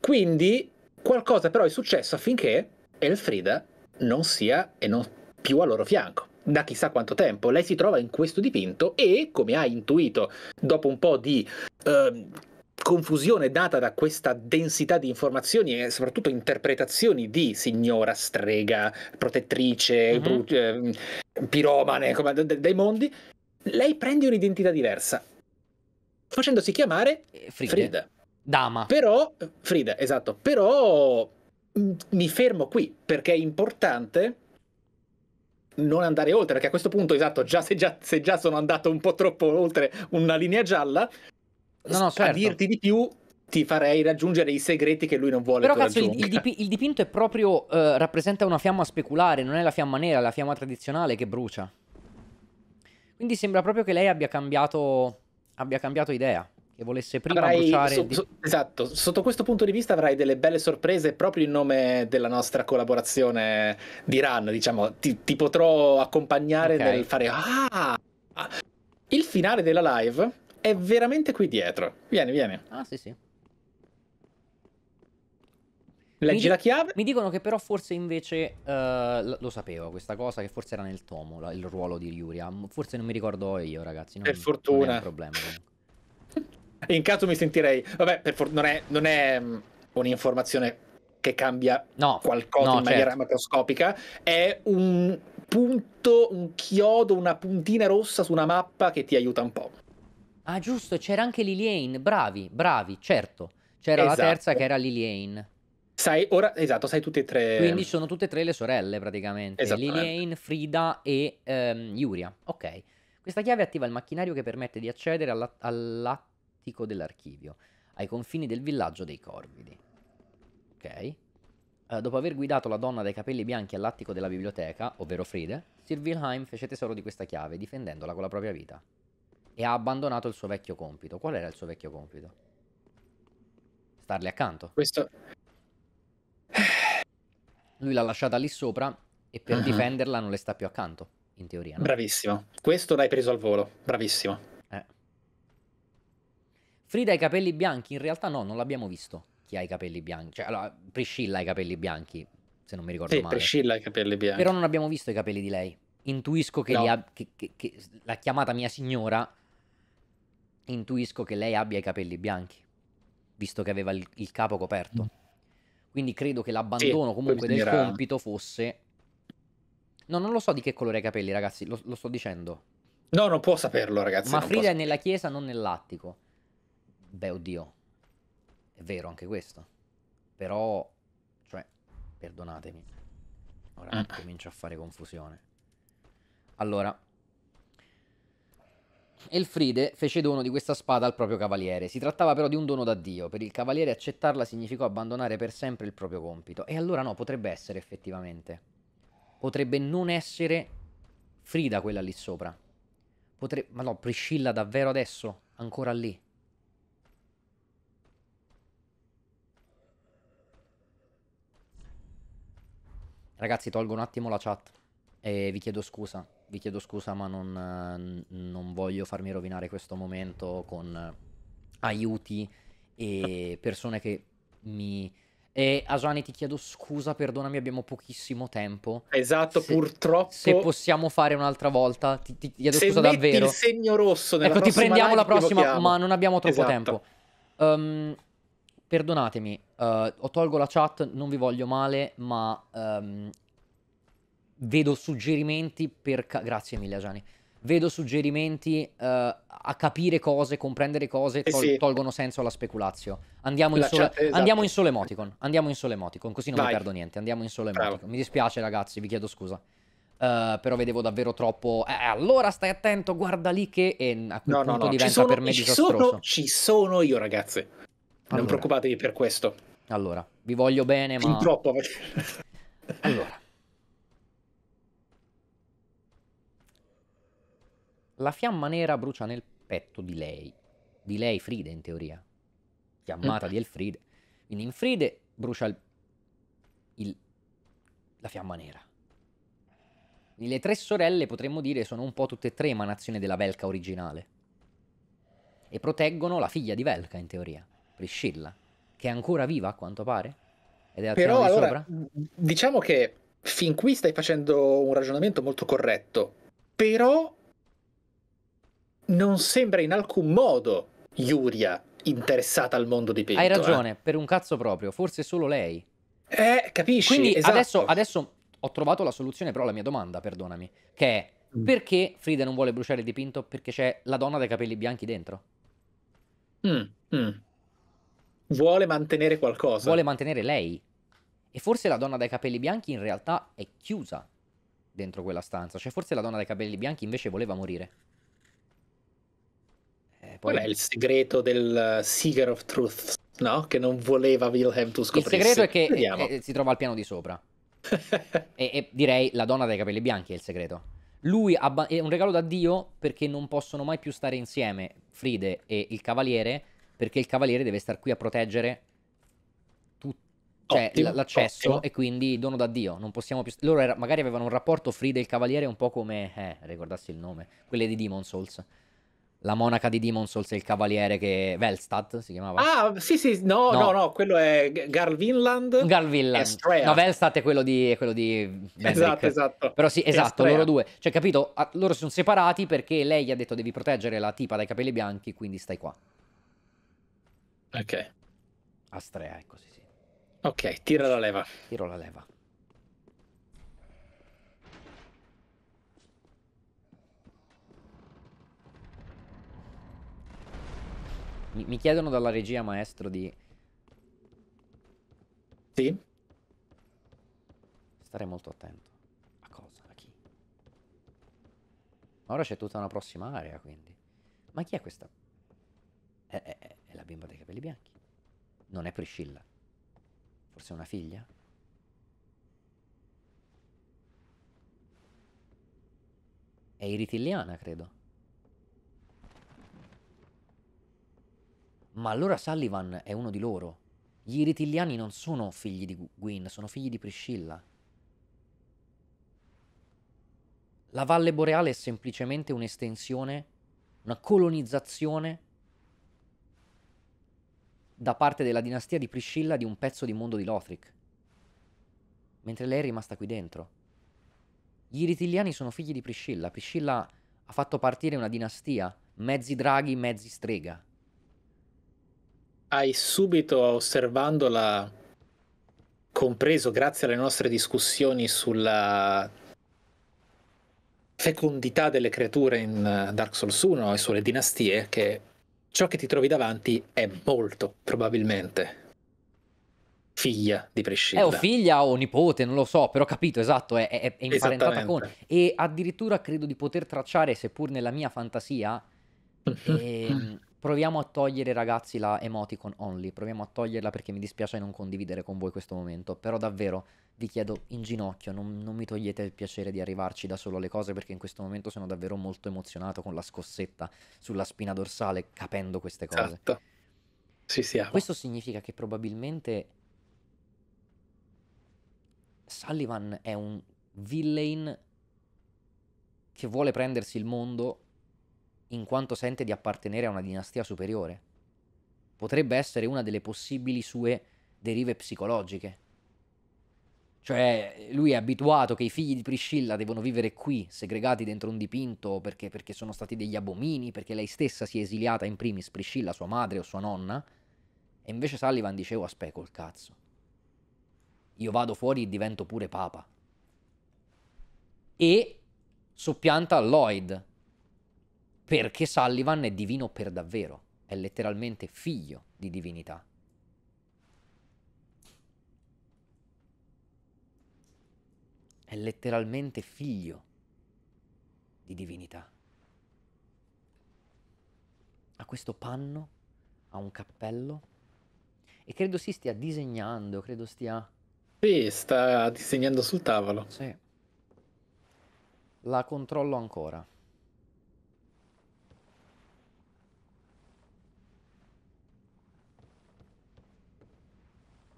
Quindi qualcosa però è successo affinché Elfrida non sia e non più al loro fianco da chissà quanto tempo. Lei si trova in questo dipinto e, come ha intuito, dopo un po' di... Uh, confusione data da questa densità di informazioni e soprattutto interpretazioni di signora strega, protettrice, mm-hmm. bru- eh, piromane, come, d- dai mondi, lei prende un'identità diversa, facendosi chiamare eh, Frida. Frida. Dama. Però, Frida, esatto, però mm, mi fermo qui perché è importante non andare oltre, perché a questo punto, esatto, già se, già, se già sono andato un po' troppo oltre una linea gialla, no, no, certo. a dirti di più ti farei raggiungere i segreti che lui non vuole. Però cazzo, il, il, dip- il, dipinto è proprio, eh, rappresenta una fiamma speculare, non è la fiamma nera, è la fiamma tradizionale che brucia. Quindi sembra proprio che lei abbia cambiato, abbia cambiato idea che volesse prima avrai, bruciare... So, so, esatto, sotto questo punto di vista avrai delle belle sorprese proprio in nome della nostra collaborazione di Run, diciamo, ti, ti potrò accompagnare okay. nel fare... Ah! Il finale della live è veramente qui dietro. Vieni, vieni. Ah, sì, sì. Leggi la chiave. Mi dicono che però forse invece uh, lo sapevo questa cosa, che forse era nel tomo la, il ruolo di Ryuria. Forse non mi ricordo io, ragazzi. Non, per fortuna. Non è un problema. Comunque. In caso mi sentirei... Vabbè, for... non è, non è mm, un'informazione che cambia no, qualcosa no, in maniera certo. macroscopica, è un punto, un chiodo, una puntina rossa su una mappa che ti aiuta un po'. Ah, giusto, c'era anche Liliane, bravi, bravi, certo. C'era esatto. la terza che era Liliane. Sai, ora, esatto, sai tutte e tre. Quindi sono tutte e tre le sorelle praticamente. Liliane, Frida e um, ehm, Yuria. Ok. Questa chiave attiva il macchinario che permette di accedere alla, alla antico dell'archivio, ai confini del villaggio dei Corvidi. Ok. Uh, dopo aver guidato la donna dai capelli bianchi all'attico della biblioteca, ovvero Fride, Sir Wilhelm fece tesoro di questa chiave, difendendola con la propria vita. E ha abbandonato il suo vecchio compito. Qual era il suo vecchio compito? Starle accanto. Questo... Lui l'ha lasciata lì sopra e per uh-huh. difenderla non le sta più accanto, in teoria. No? Bravissimo. Questo l'hai preso al volo. Bravissimo. Frida ha i capelli bianchi? In realtà no, non l'abbiamo visto chi ha i capelli bianchi. Cioè, allora, Priscilla ha i capelli bianchi, se non mi ricordo sì, male. Priscilla ha i capelli bianchi. Però non abbiamo visto i capelli di lei. Intuisco che, no. ab- che, che, che la chiamata mia signora, intuisco che lei abbia i capelli bianchi, visto che aveva il, il capo coperto. Mm. Quindi credo che l'abbandono sì, comunque del compito fosse... No, non lo so di che colore ha i capelli, ragazzi, lo, lo sto dicendo. No, non può saperlo, ragazzi. Ma Frida è nella chiesa, non nell'attico. Beh, oddio. È vero anche questo. Però, cioè, perdonatemi. Ora eh. comincio a fare confusione. Allora, Elfride fece dono di questa spada al proprio cavaliere. Si trattava però di un dono da Dio. Per il cavaliere accettarla significò abbandonare per sempre il proprio compito. E allora no, potrebbe essere effettivamente. Potrebbe non essere Frida quella lì sopra. Potre... Ma no, Priscilla davvero adesso? Ancora lì? Ragazzi, tolgo un attimo la chat. E vi chiedo scusa. Vi chiedo scusa, ma non, eh, non voglio farmi rovinare questo momento con aiuti e persone che mi... E Asani ti chiedo scusa, perdonami, abbiamo pochissimo tempo. Esatto, se, purtroppo. Se possiamo fare un'altra volta, ti, ti chiedo se scusa davvero. il segno rosso nella Ecco, ti prendiamo la prossima, ma non abbiamo troppo esatto. tempo. Um, perdonatemi, uh, tolgo la chat, non vi voglio male, ma um, vedo suggerimenti per... Grazie mille Gianni. Vedo suggerimenti uh, a capire cose, comprendere cose, eh, tol- eh sì. tolgono senso alla speculazione. Esatto. Andiamo, in, sole- esatto. andiamo in solo emoticon, andiamo in solo emoticon, così non Vai. mi perdo niente, andiamo in solo emoticon. Bravo. Mi dispiace ragazzi, vi chiedo scusa. Uh, però vedevo davvero troppo. Eh, allora stai attento, guarda lì che. E a quel no, punto no, no. diventa sono, per me ci disastroso. Sono, ci sono io, ragazze. Allora. Non preoccupatevi per questo. Allora, vi voglio bene, ma... Purtroppo. allora. La fiamma nera brucia nel petto di lei. Di lei Fride, in teoria. Chiamata mm. di Elfride. Quindi in Fride brucia il... il... la fiamma nera. Quindi le tre sorelle, potremmo dire, sono un po' tutte e tre emanazioni della Velka originale. E proteggono la figlia di Velka, in teoria. Priscilla, che è ancora viva a quanto pare. Ed è al Però allora, di diciamo che fin qui stai facendo un ragionamento molto corretto, però non sembra in alcun modo Yuria interessata al mondo di Pinto. Hai eh. ragione, eh? per un cazzo proprio, forse solo lei. Eh, capisci? Quindi esatto. adesso, adesso, ho trovato la soluzione, però la mia domanda, perdonami, che è mm. perché Frida non vuole bruciare il dipinto? Perché c'è la donna dai capelli bianchi dentro. Mm. Mm vuole mantenere qualcosa. Vuole mantenere lei. E forse la donna dai capelli bianchi in realtà è chiusa dentro quella stanza. Cioè, forse la donna dai capelli bianchi invece voleva morire. Eh, poi... Qual è il segreto del eh, Seeker of Truth? No? Che non voleva Wilhelm tu scoprire. Il segreto è che è, eh, è, eh, si trova al piano di sopra. e, e, direi la donna dai capelli bianchi è il segreto. Lui abba- è un regalo da Dio perché non possono mai più stare insieme Fride e il cavaliere perché il cavaliere deve stare qui a proteggere tut- cioè, ottimo, l'accesso ottimo. e quindi dono da Dio. Non possiamo più... Loro era- magari avevano un rapporto free del cavaliere un po' come... Eh, ricordassi il nome. Quelle di Demon Souls. La monaca di Demon Souls e il cavaliere che... Velstad si chiamava? Ah, sì, sì, no, no, no, no quello è Garvinland. Garvinland. Garl No, Velstad è quello di... È quello di esatto, esatto. Però sì, esatto, Estrea. loro due. Cioè, capito, loro si sono separati perché lei gli ha detto devi proteggere la tipa dai capelli bianchi, quindi stai qua. Ok. Astrea, ecco sì, sì. Ok, tira la leva. Tiro la leva. Mi, mi chiedono dalla regia maestro di... Sì. Stare molto attento. A cosa? A chi? Ora c'è tutta una prossima area, quindi. Ma chi è questa? Eh, eh, eh è la bimba dei capelli bianchi. Non è Priscilla. Forse è una figlia? È iritilliana, credo. Ma allora Sullivan è uno di loro. Gli iritilliani non sono figli di Gwyn, sono figli di Priscilla. La Valle Boreale è semplicemente un'estensione, una colonizzazione da parte della dinastia di Priscilla di un pezzo di mondo di Lothric. Mentre lei è rimasta qui dentro. Gli Iritiliani sono figli di Priscilla. Priscilla ha fatto partire una dinastia, mezzi draghi, mezzi strega. Hai subito, osservandola, compreso, grazie alle nostre discussioni sulla fecondità delle creature in eh, Dark Souls 1 e sulle dinastie, che ciò che ti trovi davanti è molto probabilmente figlia di Priscilla. È o figlia o nipote, non lo so, però capito, esatto, è, è, è imparentata con. E addirittura credo di poter tracciare, seppur nella mia fantasia, mhm. e, ehm, proviamo a togliere ragazzi la emoticon only, proviamo a toglierla perché mi dispiace non condividere con voi questo momento, però davvero vi chiedo in ginocchio, non, non, mi togliete il piacere di arrivarci da solo alle cose perché in questo momento sono davvero molto emozionato con la scossetta sulla spina dorsale capendo queste cose. Esatto. Sì, sì, ah, Questo significa che probabilmente Sullivan è un villain che vuole prendersi il mondo in quanto sente di appartenere a una dinastia superiore. Potrebbe essere una delle possibili sue derive psicologiche cioè, lui è abituato che i figli di Priscilla devono vivere qui, segregati dentro un dipinto, perché, perché, sono stati degli abomini, perché lei stessa si è esiliata in primis, Priscilla, sua madre o sua nonna. E invece Sullivan diceva, oh, aspetta col cazzo. Io vado fuori e divento pure papa. E soppianta Lloyd, perché Sullivan è divino per davvero, è letteralmente figlio di divinità. è letteralmente figlio di divinità. Ha questo panno, ha un cappello e credo si stia disegnando, credo stia... Sì, sta disegnando sul tavolo. Sì. La controllo ancora.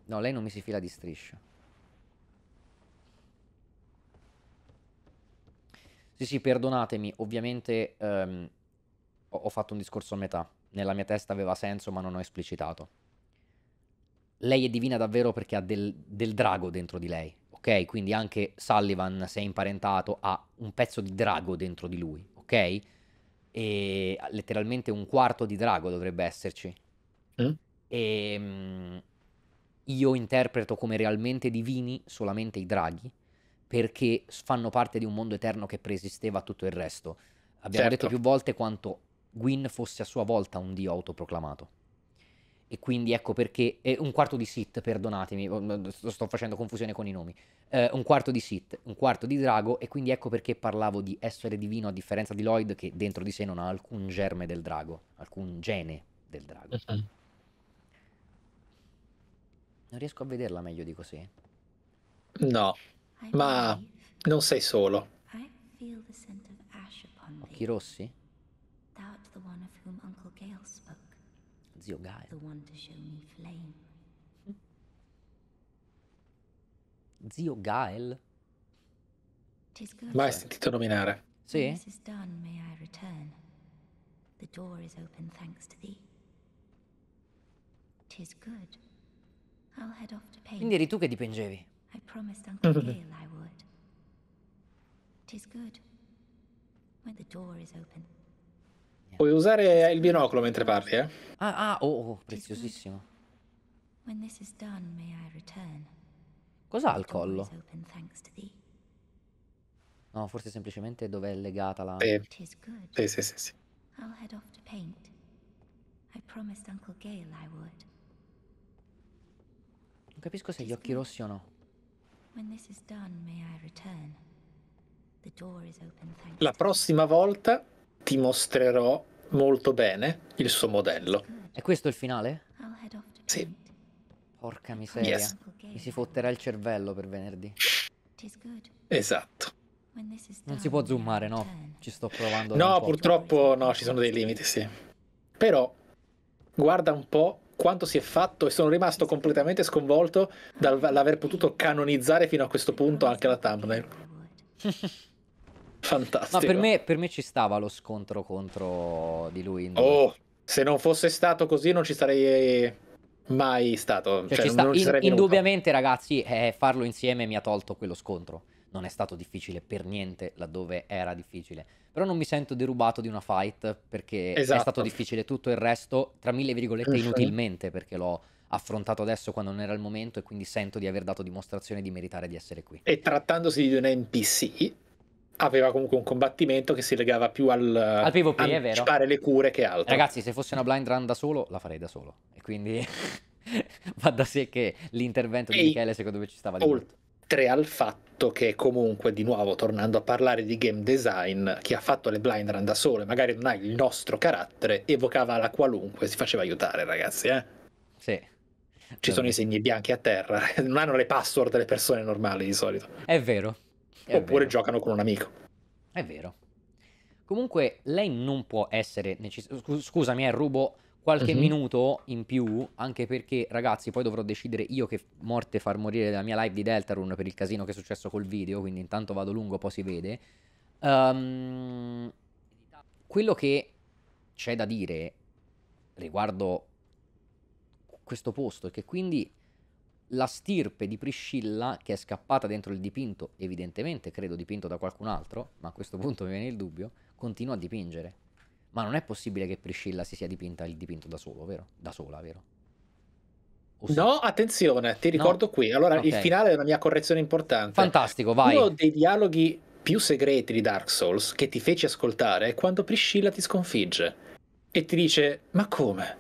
No, lei non mi si fila di striscia. Sì, sì, perdonatemi, ovviamente ehm, ho, ho fatto un discorso a metà. Nella mia testa aveva senso, ma non ho esplicitato. Lei è divina davvero perché ha del, del drago dentro di lei, ok? Quindi anche Sullivan, se è imparentato, ha un pezzo di drago dentro di lui, ok? E letteralmente un quarto di drago dovrebbe esserci. Mm? E ehm, mh, io interpreto come realmente divini solamente i draghi perché fanno parte di un mondo eterno che preesisteva a tutto il resto. Abbiamo certo. detto più volte quanto Gwyn fosse a sua volta un dio autoproclamato. E quindi ecco perché. Eh, un quarto di Sith, perdonatemi, oh, sto facendo confusione con i nomi. Eh, un quarto di Sith, un quarto di Drago, e quindi ecco perché parlavo di essere divino a differenza di Lloyd, che dentro di sé non ha alcun germe del drago, alcun gene del drago. Non riesco a vederla meglio di così. No, ma non sei solo. Occhi rossi? Zio Gael. Zio Gael? Mai sentito nominare. Sì? The door is open thanks to thee. Tis good. I'll head off to pay. Quindi eri tu che dipingevi. I promised Uncle Bill I would. Tis good. When the door is open. Puoi usare il binocolo mentre parli, eh? Ah, ah, oh, oh preziosissimo. When this is done, may I return. Cos'ha al collo? No, forse semplicemente dov'è legata la... Sì, sì, sì. sì. I'll head off to paint. I promised Uncle Gale I would. Non capisco se gli occhi rossi o no. La prossima volta ti mostrerò molto bene il suo modello. E questo è il finale? Sì. Porca miseria. Yes. Mi si fotterà il cervello per venerdì. Esatto. Non si può zoomare, no? Ci sto provando. No, purtroppo no, ci sono dei limiti, sì. Però guarda un po' quanto si è fatto e sono rimasto completamente sconvolto dall'aver potuto canonizzare fino a questo punto anche la thumbnail. Fantastico. Ma per me, per me, ci stava lo scontro contro di lui. Oh, se non fosse stato così non ci sarei eh, mai stato. Cioè, cioè, ci sta... ci In, indubbiamente ragazzi, eh, farlo insieme mi ha tolto quello scontro. Non è stato difficile per niente laddove era difficile però non mi sento derubato di una fight perché esatto. è stato difficile tutto il resto, tra mille virgolette, inutilmente perché l'ho affrontato adesso quando non era il momento e quindi sento di aver dato dimostrazione di meritare di essere qui. E trattandosi di un NPC, aveva comunque un combattimento che si legava più al, al PvP, è vero. le cure che altro. Ragazzi, se fosse una blind run da solo, la farei da solo. E quindi va da sé che l'intervento di Michele secondo me ci stava lì. Oltre, oltre al fatto che comunque di nuovo tornando a parlare di game design chi ha fatto le blind run da sole magari non ha il nostro carattere evocava la qualunque si faceva aiutare ragazzi eh? sì ci sono i segni bianchi a terra non hanno le password le persone normali di solito è vero è oppure vero. giocano con un amico è vero comunque lei non può essere necessaria scusami eh, rubo qualche uh-huh. minuto in più, anche perché ragazzi poi dovrò decidere io che morte far morire la mia live di Deltarune per il casino che è successo col video, quindi intanto vado lungo, poi si vede. Um, quello che c'è da dire riguardo questo posto è che quindi la stirpe di Priscilla che è scappata dentro il dipinto, evidentemente credo dipinto da qualcun altro, ma a questo punto mi viene il dubbio, continua a dipingere. Ma non è possibile che Priscilla si sia dipinta il dipinto da solo, vero? Da sola, vero? Sì? No, attenzione, ti ricordo no? qui. Allora, okay. il finale è una mia correzione importante. Fantastico, vai. Uno dei dialoghi più segreti di Dark Souls che ti feci ascoltare è quando Priscilla ti sconfigge e ti dice: Ma come?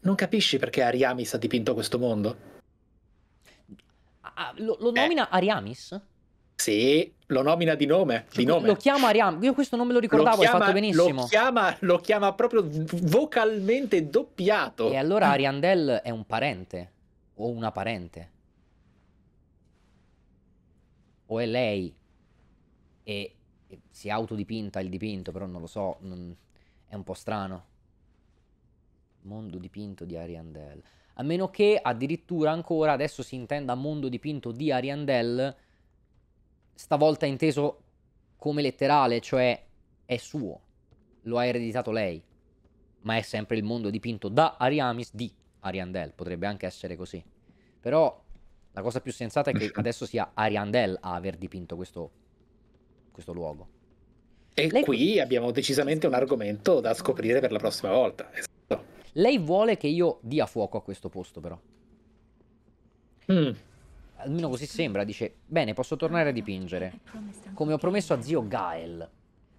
Non capisci perché Ariamis ha dipinto questo mondo? Ah, ah lo, lo, nomina eh. Ariamis? Sì, lo nomina di nome. Cioè, di nome. Lo chiama Ariam. Io questo non me lo ricordavo, lo chiama, hai fatto benissimo. Lo chiama, lo chiama proprio vocalmente doppiato. E allora Ariandel è un parente o una parente? O è lei? E, e si autodipinta il dipinto, però non lo so, non, è un po' strano. Mondo dipinto di Ariandel. A meno che addirittura ancora adesso si intenda mondo dipinto di Ariandel stavolta inteso come letterale, cioè è suo, lo ha ereditato lei, ma è sempre il mondo dipinto da Ariamis di Ariandel, potrebbe anche essere così. Però la cosa più sensata è che adesso sia Ariandel a aver dipinto questo, questo luogo. E Lei... qui abbiamo decisamente un argomento da scoprire per la prossima volta. Esatto. Lei vuole che io dia fuoco a questo posto, però. Mm almeno così sembra, dice, bene, posso tornare a dipingere, come ho promesso a zio Gael,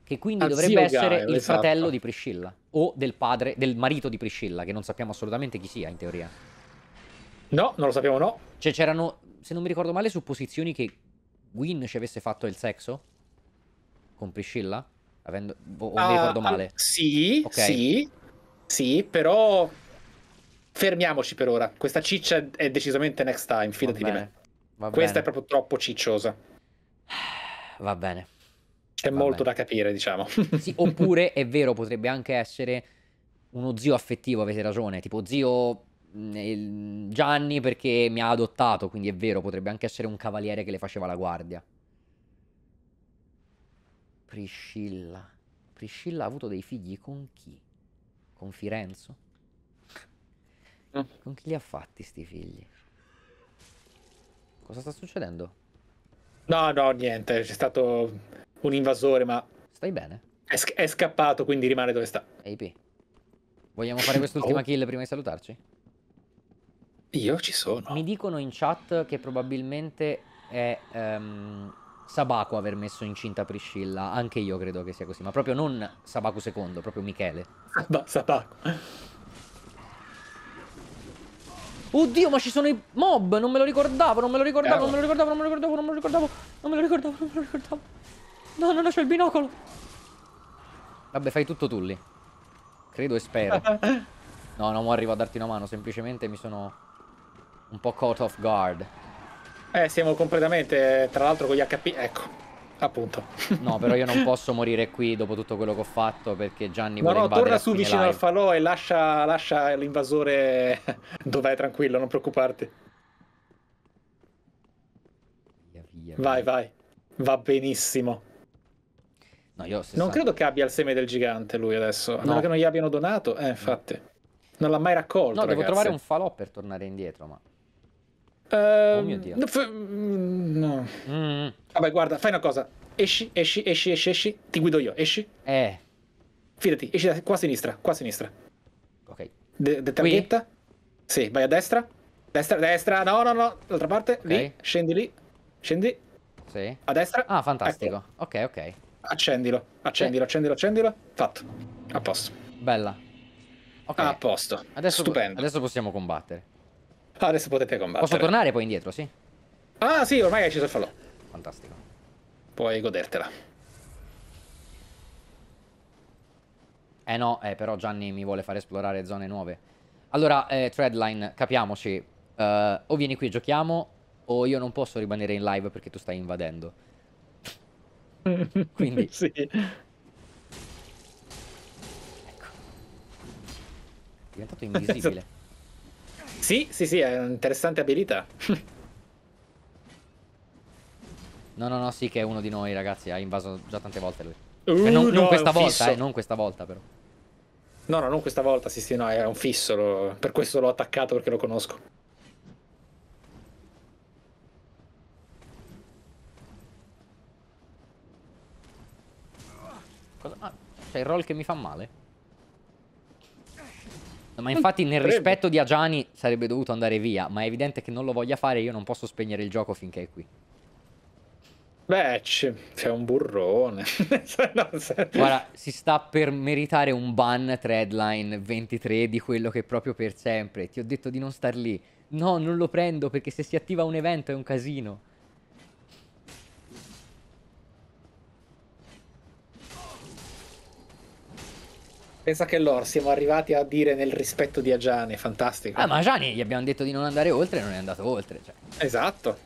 che quindi a dovrebbe essere il esatto. fratello di Priscilla, o del padre, del marito di Priscilla, che non sappiamo assolutamente chi sia in teoria. No, non lo sappiamo, no. Cioè c'erano, se non mi ricordo male, supposizioni che Gwyn ci avesse fatto il sexo con Priscilla, avendo, o, o mi ricordo ah, male. Sì, okay. sì, sì, però fermiamoci per ora. Questa ciccia è decisamente next time, fidati di me. Va Questa bene. è proprio troppo cicciosa. Va bene. C'è Va molto bene. da capire, diciamo. Sì, oppure è vero, potrebbe anche essere uno zio affettivo, avete ragione, tipo zio mm, Gianni perché mi ha adottato, quindi è vero, potrebbe anche essere un cavaliere che le faceva la guardia. Priscilla. Priscilla ha avuto dei figli con chi? Con Firenzo? Mm. Con chi li ha fatti sti figli? Cosa sta succedendo? No, no, niente, c'è stato un invasore, ma... Stai bene? È, sc è scappato, quindi rimane dove sta. AP, vogliamo fare quest'ultima oh. kill prima di salutarci? Io ci sono. Mi dicono in chat che probabilmente è... Um... Sabaku aver messo incinta Priscilla, anche io credo che sia così, ma proprio non Sabaku II, proprio Michele. Sabaku. Oddio, ma ci sono i mob, non me lo ricordavo, non me lo ricordavo, eh, non me lo ricordavo, non me lo ricordavo, non me lo ricordavo, non me lo ricordavo, non me lo ricordavo. No, no, no, c'è il binocolo. Vabbè, fai tutto tu lì. Credo e spero. No, non arrivo a darti una mano, semplicemente mi sono un po' caught off guard. Eh, siamo completamente, tra l'altro, con gli HP, ecco. Appunto. no, però io non posso morire qui dopo tutto quello che ho fatto perché Gianni no, vuole No, no, torna su vicino live. al falò e lascia, l'invasore dov'è tranquillo, non preoccuparti. Via, via, via. Vai, vai. Va benissimo. No, io 60... Non credo che abbia il seme del gigante lui adesso, a no. meno che non gli abbiano donato. Eh, infatti. Non l'ha mai raccolto, No, devo trovare un falò per tornare indietro, ma... Ehm, oh mio Dio. No. Mm. Mm-hmm. Vabbè, guarda, fai una cosa. Esci, esci, esci, esci, esci. Ti guido io, esci. Eh. Fidati, esci da qua a sinistra, qua a sinistra. Ok. De, Sì, vai a destra. Destra, destra, no, no, no. L'altra parte, okay. lì. Scendi lì. Scendi. Sì. A destra. Ah, fantastico. Ecco. Ok, ok. Accendilo, accendilo, eh. accendilo, accendilo. Fatto. A posto. Bella. Okay. A posto. Adesso, Stupendo. Adesso possiamo combattere. Ah, adesso potete combattere. Posso tornare poi indietro, sì? Ah, sì, ormai hai ucciso il falò. Fantastico. Puoi godertela. Eh no, eh, però Gianni mi vuole far esplorare zone nuove. Allora, eh, Threadline, capiamoci. Uh, o vieni qui e giochiamo, o io non posso rimanere in live perché tu stai invadendo. Quindi... sì. Ecco. È diventato invisibile. Sì, sì, sì, è un'interessante abilità. no, no, no, sì che è uno di noi, ragazzi, ha invaso già tante volte lui. Uh, cioè, non, no, non, questa volta, eh, non questa volta però. No, no, non questa volta, sì, sì, no, era un fisso, lo... per questo l'ho attaccato perché lo conosco. Cosa? Ah, c'è il roll che mi fa male? Ma infatti nel rispetto di Agiani sarebbe dovuto andare via, ma è evidente che non lo voglia fare, io non posso spegnere il gioco finché è qui. Beh, c'è un burrone. Guarda, si sta per meritare un ban Threadline 23 di quello che è proprio per sempre. Ti ho detto di non star lì. No, non lo prendo perché se si attiva un evento è un casino. Pensa che loro siamo arrivati a dire nel rispetto di Ajani, fantastico. Ah, ma Ajani gli abbiamo detto di non andare oltre e non è andato oltre. Cioè. Esatto.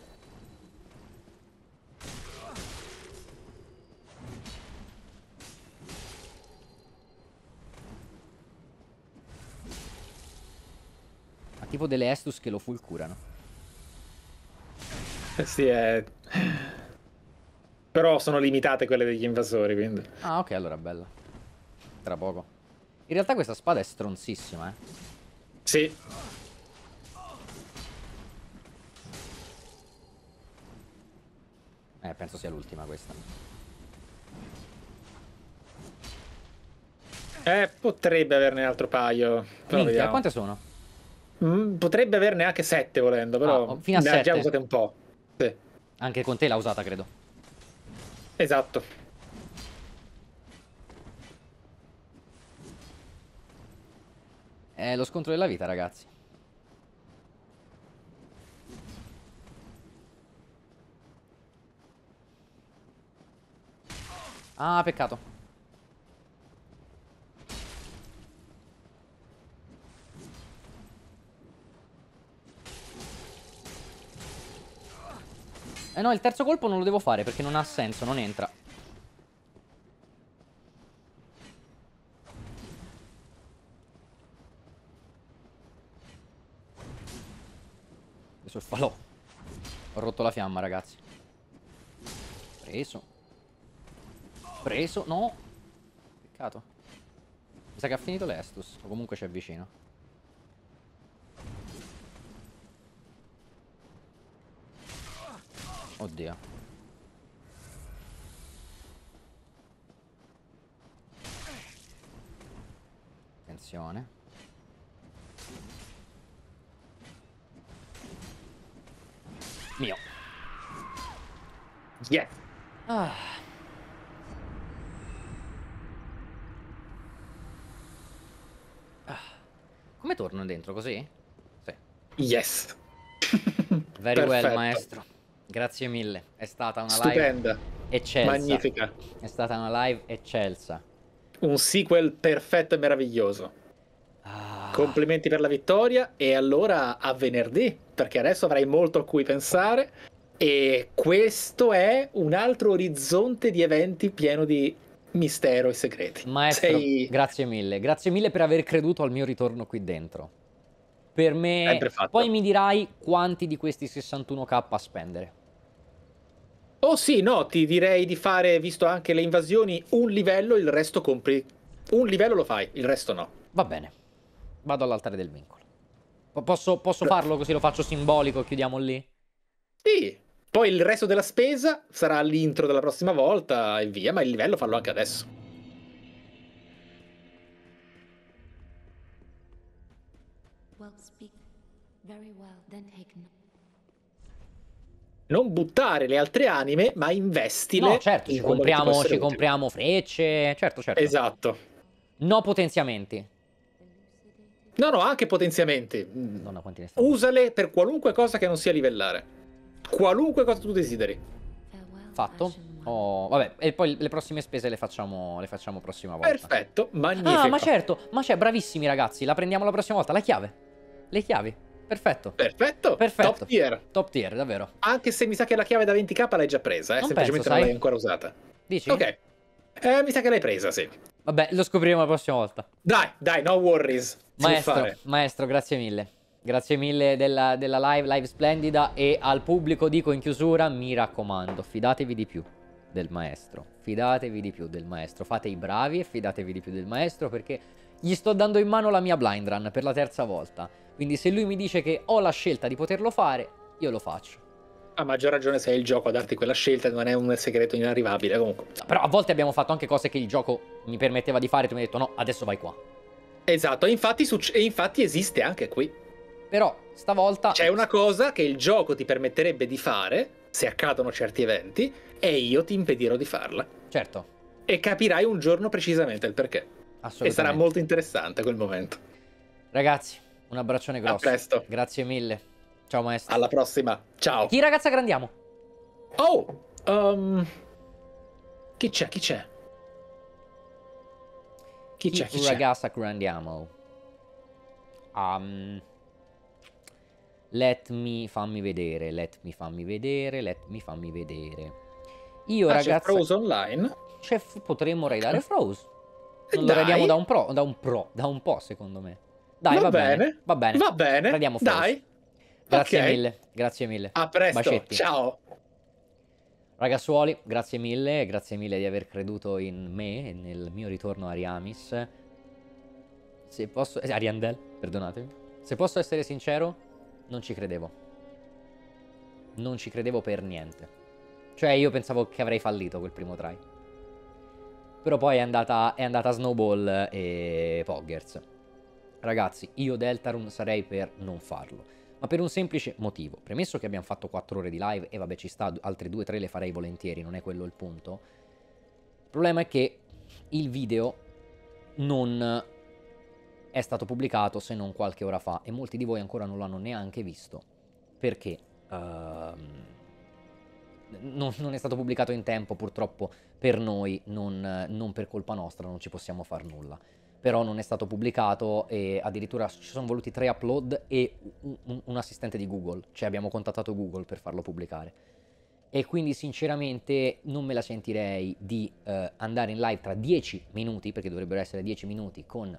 Ma tipo delle Estus che lo fulcurano. sì, è... Però sono limitate quelle degli invasori, quindi. Ah, ok, allora bella. Tra poco. In realtà questa spada è stronzissima, eh. Sì. Eh, penso sia l'ultima questa. Eh, potrebbe averne un altro paio. Però Minchia, quante sono? Mm, potrebbe averne anche sette volendo, però ah, fino a ne sette. ha già usate un po'. Sì. Anche con te l'ha usata, credo. Esatto. È lo scontro della vita, ragazzi. Ah, peccato. Eh no, il terzo colpo non lo devo fare perché non ha senso, non entra. il falò. Ho rotto la fiamma, ragazzi. Preso. Preso, no. Peccato. Mi sa che ha finito l'Estus, o comunque c'è vicino. Oddio. Attenzione. mio. Yeah. Ah. Ah. Come torno dentro, così? Sì. Yes. Very well, maestro. Grazie mille. È stata una Stupenda. live eccelsa. Magnifica. È stata una live eccelsa. Un sequel perfetto e meraviglioso. Complimenti per la vittoria e allora a venerdì, perché adesso avrai molto a cui pensare e questo è un altro orizzonte di eventi pieno di mistero e segreti. Maestro, Sei... grazie mille, grazie mille per aver creduto al mio ritorno qui dentro. Per me, poi mi dirai quanti di questi 61k spendere. Oh sì, no, ti direi di fare, visto anche le invasioni, un livello, il resto compri. Un livello lo fai, il resto no. Va bene vado all'altare del vincolo. Posso, posso farlo così lo faccio simbolico, chiudiamo lì? Sì. Poi il resto della spesa sarà l'intro della prossima volta e via, ma il livello fallo anche adesso. non buttare le altre anime, ma investile. No, certo, ci compriamo, ci compriamo frecce, certo, certo. Esatto. No potenziamenti. No, no, anche potenziamenti. Madonna, Usale per qualunque cosa che non sia livellare. Qualunque cosa tu desideri. Fatto. Oh, vabbè, e poi le prossime spese le facciamo, le facciamo prossima volta. Perfetto, magnifico. Ah, ma certo, ma c'è, bravissimi ragazzi, la prendiamo la prossima volta, la chiave. Le chiavi. Perfetto. Perfetto. Perfetto. Top tier. Top tier, davvero. Anche se mi sa che la chiave da 20k l'hai già presa, eh, non semplicemente penso, non l'hai ancora usata. Dici? Ok. Eh, mi sa che l'hai presa, sì. Vabbè, lo scopriremo la prossima volta. Dai, dai, no worries. Maestro, maestro, grazie mille. Grazie mille della, della live, live splendida e al pubblico dico in chiusura, mi raccomando, fidatevi di più del maestro. Fidatevi di più del maestro. Fate i bravi e fidatevi di più del maestro perché gli sto dando in mano la mia blind run per la terza volta. Quindi se lui mi dice che ho la scelta di poterlo fare, io lo faccio a maggior ragione se è il gioco a darti quella scelta, non è un segreto inarrivabile comunque. Però a volte abbiamo fatto anche cose che il gioco mi permetteva di fare e tu mi hai detto no, adesso vai qua. Esatto, e infatti, e infatti esiste anche qui. Però stavolta... C'è una cosa che il gioco ti permetterebbe di fare, se accadono certi eventi, e io ti impedirò di farla. Certo. E capirai un giorno precisamente il perché. Assolutamente. E sarà molto interessante quel momento. Ragazzi, un abbraccione grosso. A presto. Grazie mille. Ciao maestro. Alla prossima. Ciao. Chi ragazza grandiamo? Oh, um, chi c'è? Chi c'è? Chi c'è? Chi, ragazza grandiamo? Um, let me fammi vedere, let me fammi vedere, let me fammi vedere. Io ah, ragazza... C'è Froze online? C'è, potremmo raidare Froze. Eh, non Dai. lo radiamo da un pro, da un pro, da un po' secondo me. Dai, va, va bene, bene, Va bene. Va bene. Radiamo Froze. Dai. Grazie okay. mille, grazie mille. A presto, Bacetti. ciao. Ragazzuoli, grazie mille, grazie mille di aver creduto in me e nel mio ritorno a Ariamis. Se posso... Eh, Ariandel, perdonatemi. Se posso essere sincero, non ci credevo. Non ci credevo per niente. Cioè, io pensavo che avrei fallito quel primo try. Però poi è andata, è andata Snowball e Poggers. Ragazzi, io Deltarune sarei per non farlo ma per un semplice motivo. Premesso che abbiamo fatto 4 ore di live e vabbè ci sta, altre 2-3 le farei volentieri, non è quello il punto. Il problema è che il video non è stato pubblicato se non qualche ora fa e molti di voi ancora non l'hanno neanche visto perché uh, non, non, è stato pubblicato in tempo purtroppo per noi, non, non per colpa nostra, non ci possiamo far nulla però non è stato pubblicato e addirittura ci sono voluti tre upload e un, un assistente di Google, cioè abbiamo contattato Google per farlo pubblicare. E quindi sinceramente non me la sentirei di eh, andare in live tra 10 minuti, perché dovrebbero essere 10 minuti, con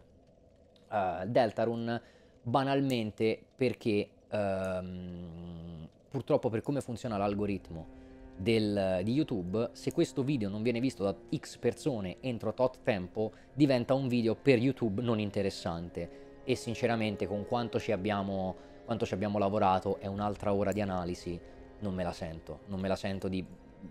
eh, Deltarune, banalmente perché ehm, purtroppo per come funziona l'algoritmo del, eh, di YouTube, se questo video non viene visto da X persone entro tot tempo, diventa un video per YouTube non interessante. E sinceramente con quanto ci abbiamo, quanto ci abbiamo lavorato è un'altra ora di analisi, non me la sento, non me la sento di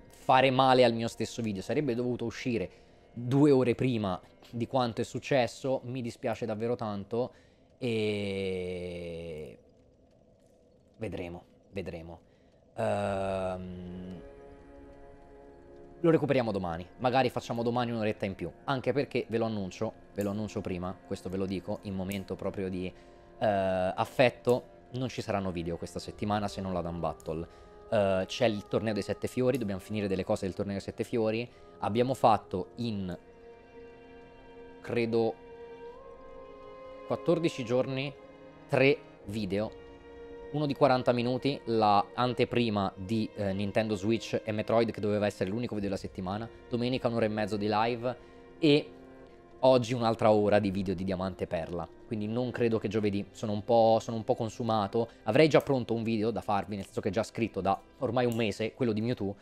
fare male al mio stesso video, sarebbe dovuto uscire due ore prima di quanto è successo, mi dispiace davvero tanto e vedremo, vedremo. Um lo recuperiamo domani, magari facciamo domani un'oretta in più, anche perché ve lo annuncio, ve lo annuncio prima, questo ve lo dico in momento proprio di eh, affetto, non ci saranno video questa settimana se non la Dan Battle. Uh, c'è il torneo dei sette fiori, dobbiamo finire delle cose del torneo dei sette fiori. Abbiamo fatto in credo 14 giorni 3 video uno di 40 minuti, la anteprima di eh, Nintendo Switch e Metroid che doveva essere l'unico video della settimana, domenica un'ora e mezzo di live e oggi un'altra ora di video di Diamante e Perla. Quindi non credo che giovedì, sono un, sono un, po', consumato, avrei già pronto un video da farvi, nel senso che è già scritto da ormai un mese, quello di Mewtwo,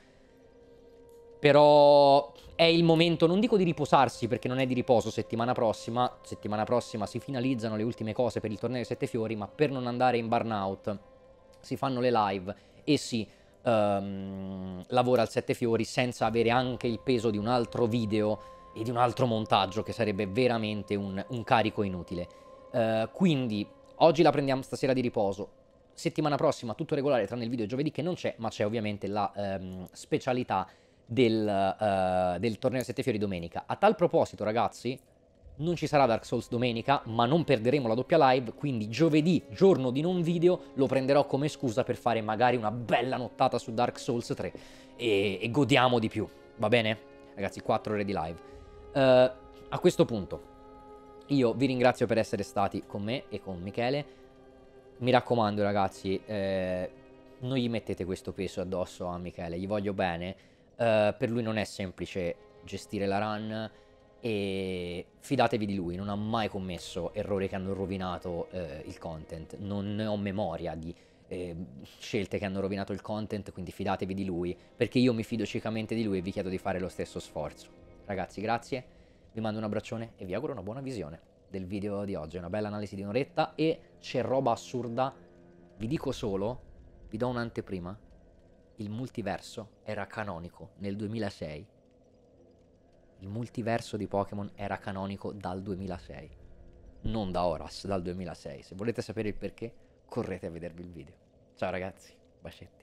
però è il momento, non dico di riposarsi perché non è di riposo settimana prossima, settimana prossima si finalizzano le ultime cose per il torneo dei sette fiori, ma per non andare in burnout si fanno le live e si um, lavora al sette fiori senza avere anche il peso di un altro video e di un altro montaggio che sarebbe veramente un, un carico inutile. Uh, quindi oggi la prendiamo stasera di riposo, settimana prossima tutto regolare tranne il video giovedì che non c'è, ma c'è ovviamente la um, specialità del, uh, del torneo Sette Fiori domenica. A tal proposito, ragazzi, non ci sarà Dark Souls domenica, ma non perderemo la doppia live, quindi giovedì, giorno di non video, lo prenderò come scusa per fare magari una bella nottata su Dark Souls 3 e, e godiamo di più, va bene? Ragazzi, 4 ore di live. Uh, a questo punto, io vi ringrazio per essere stati con me e con Michele. Mi raccomando ragazzi, eh, non gli mettete questo peso addosso a Michele, gli voglio bene eh, per lui non è semplice gestire la run e fidatevi di lui, non ha mai commesso errori che hanno rovinato eh, il content, non ne ho memoria di eh, scelte che hanno rovinato il content, quindi fidatevi di lui, perché io mi fido ciecamente di lui e vi chiedo di fare lo stesso sforzo. Ragazzi, grazie, vi mando un abbraccione e vi auguro una buona visione del video di oggi, una bella analisi di un'oretta e c'è roba assurda, vi dico solo, vi do un'anteprima, il multiverso era canonico nel 2006. Il multiverso di Pokémon era canonico dal 2006. Non da Horas, dal 2006. Se volete sapere il perché, correte a vedervi il video. Ciao ragazzi, bacetti.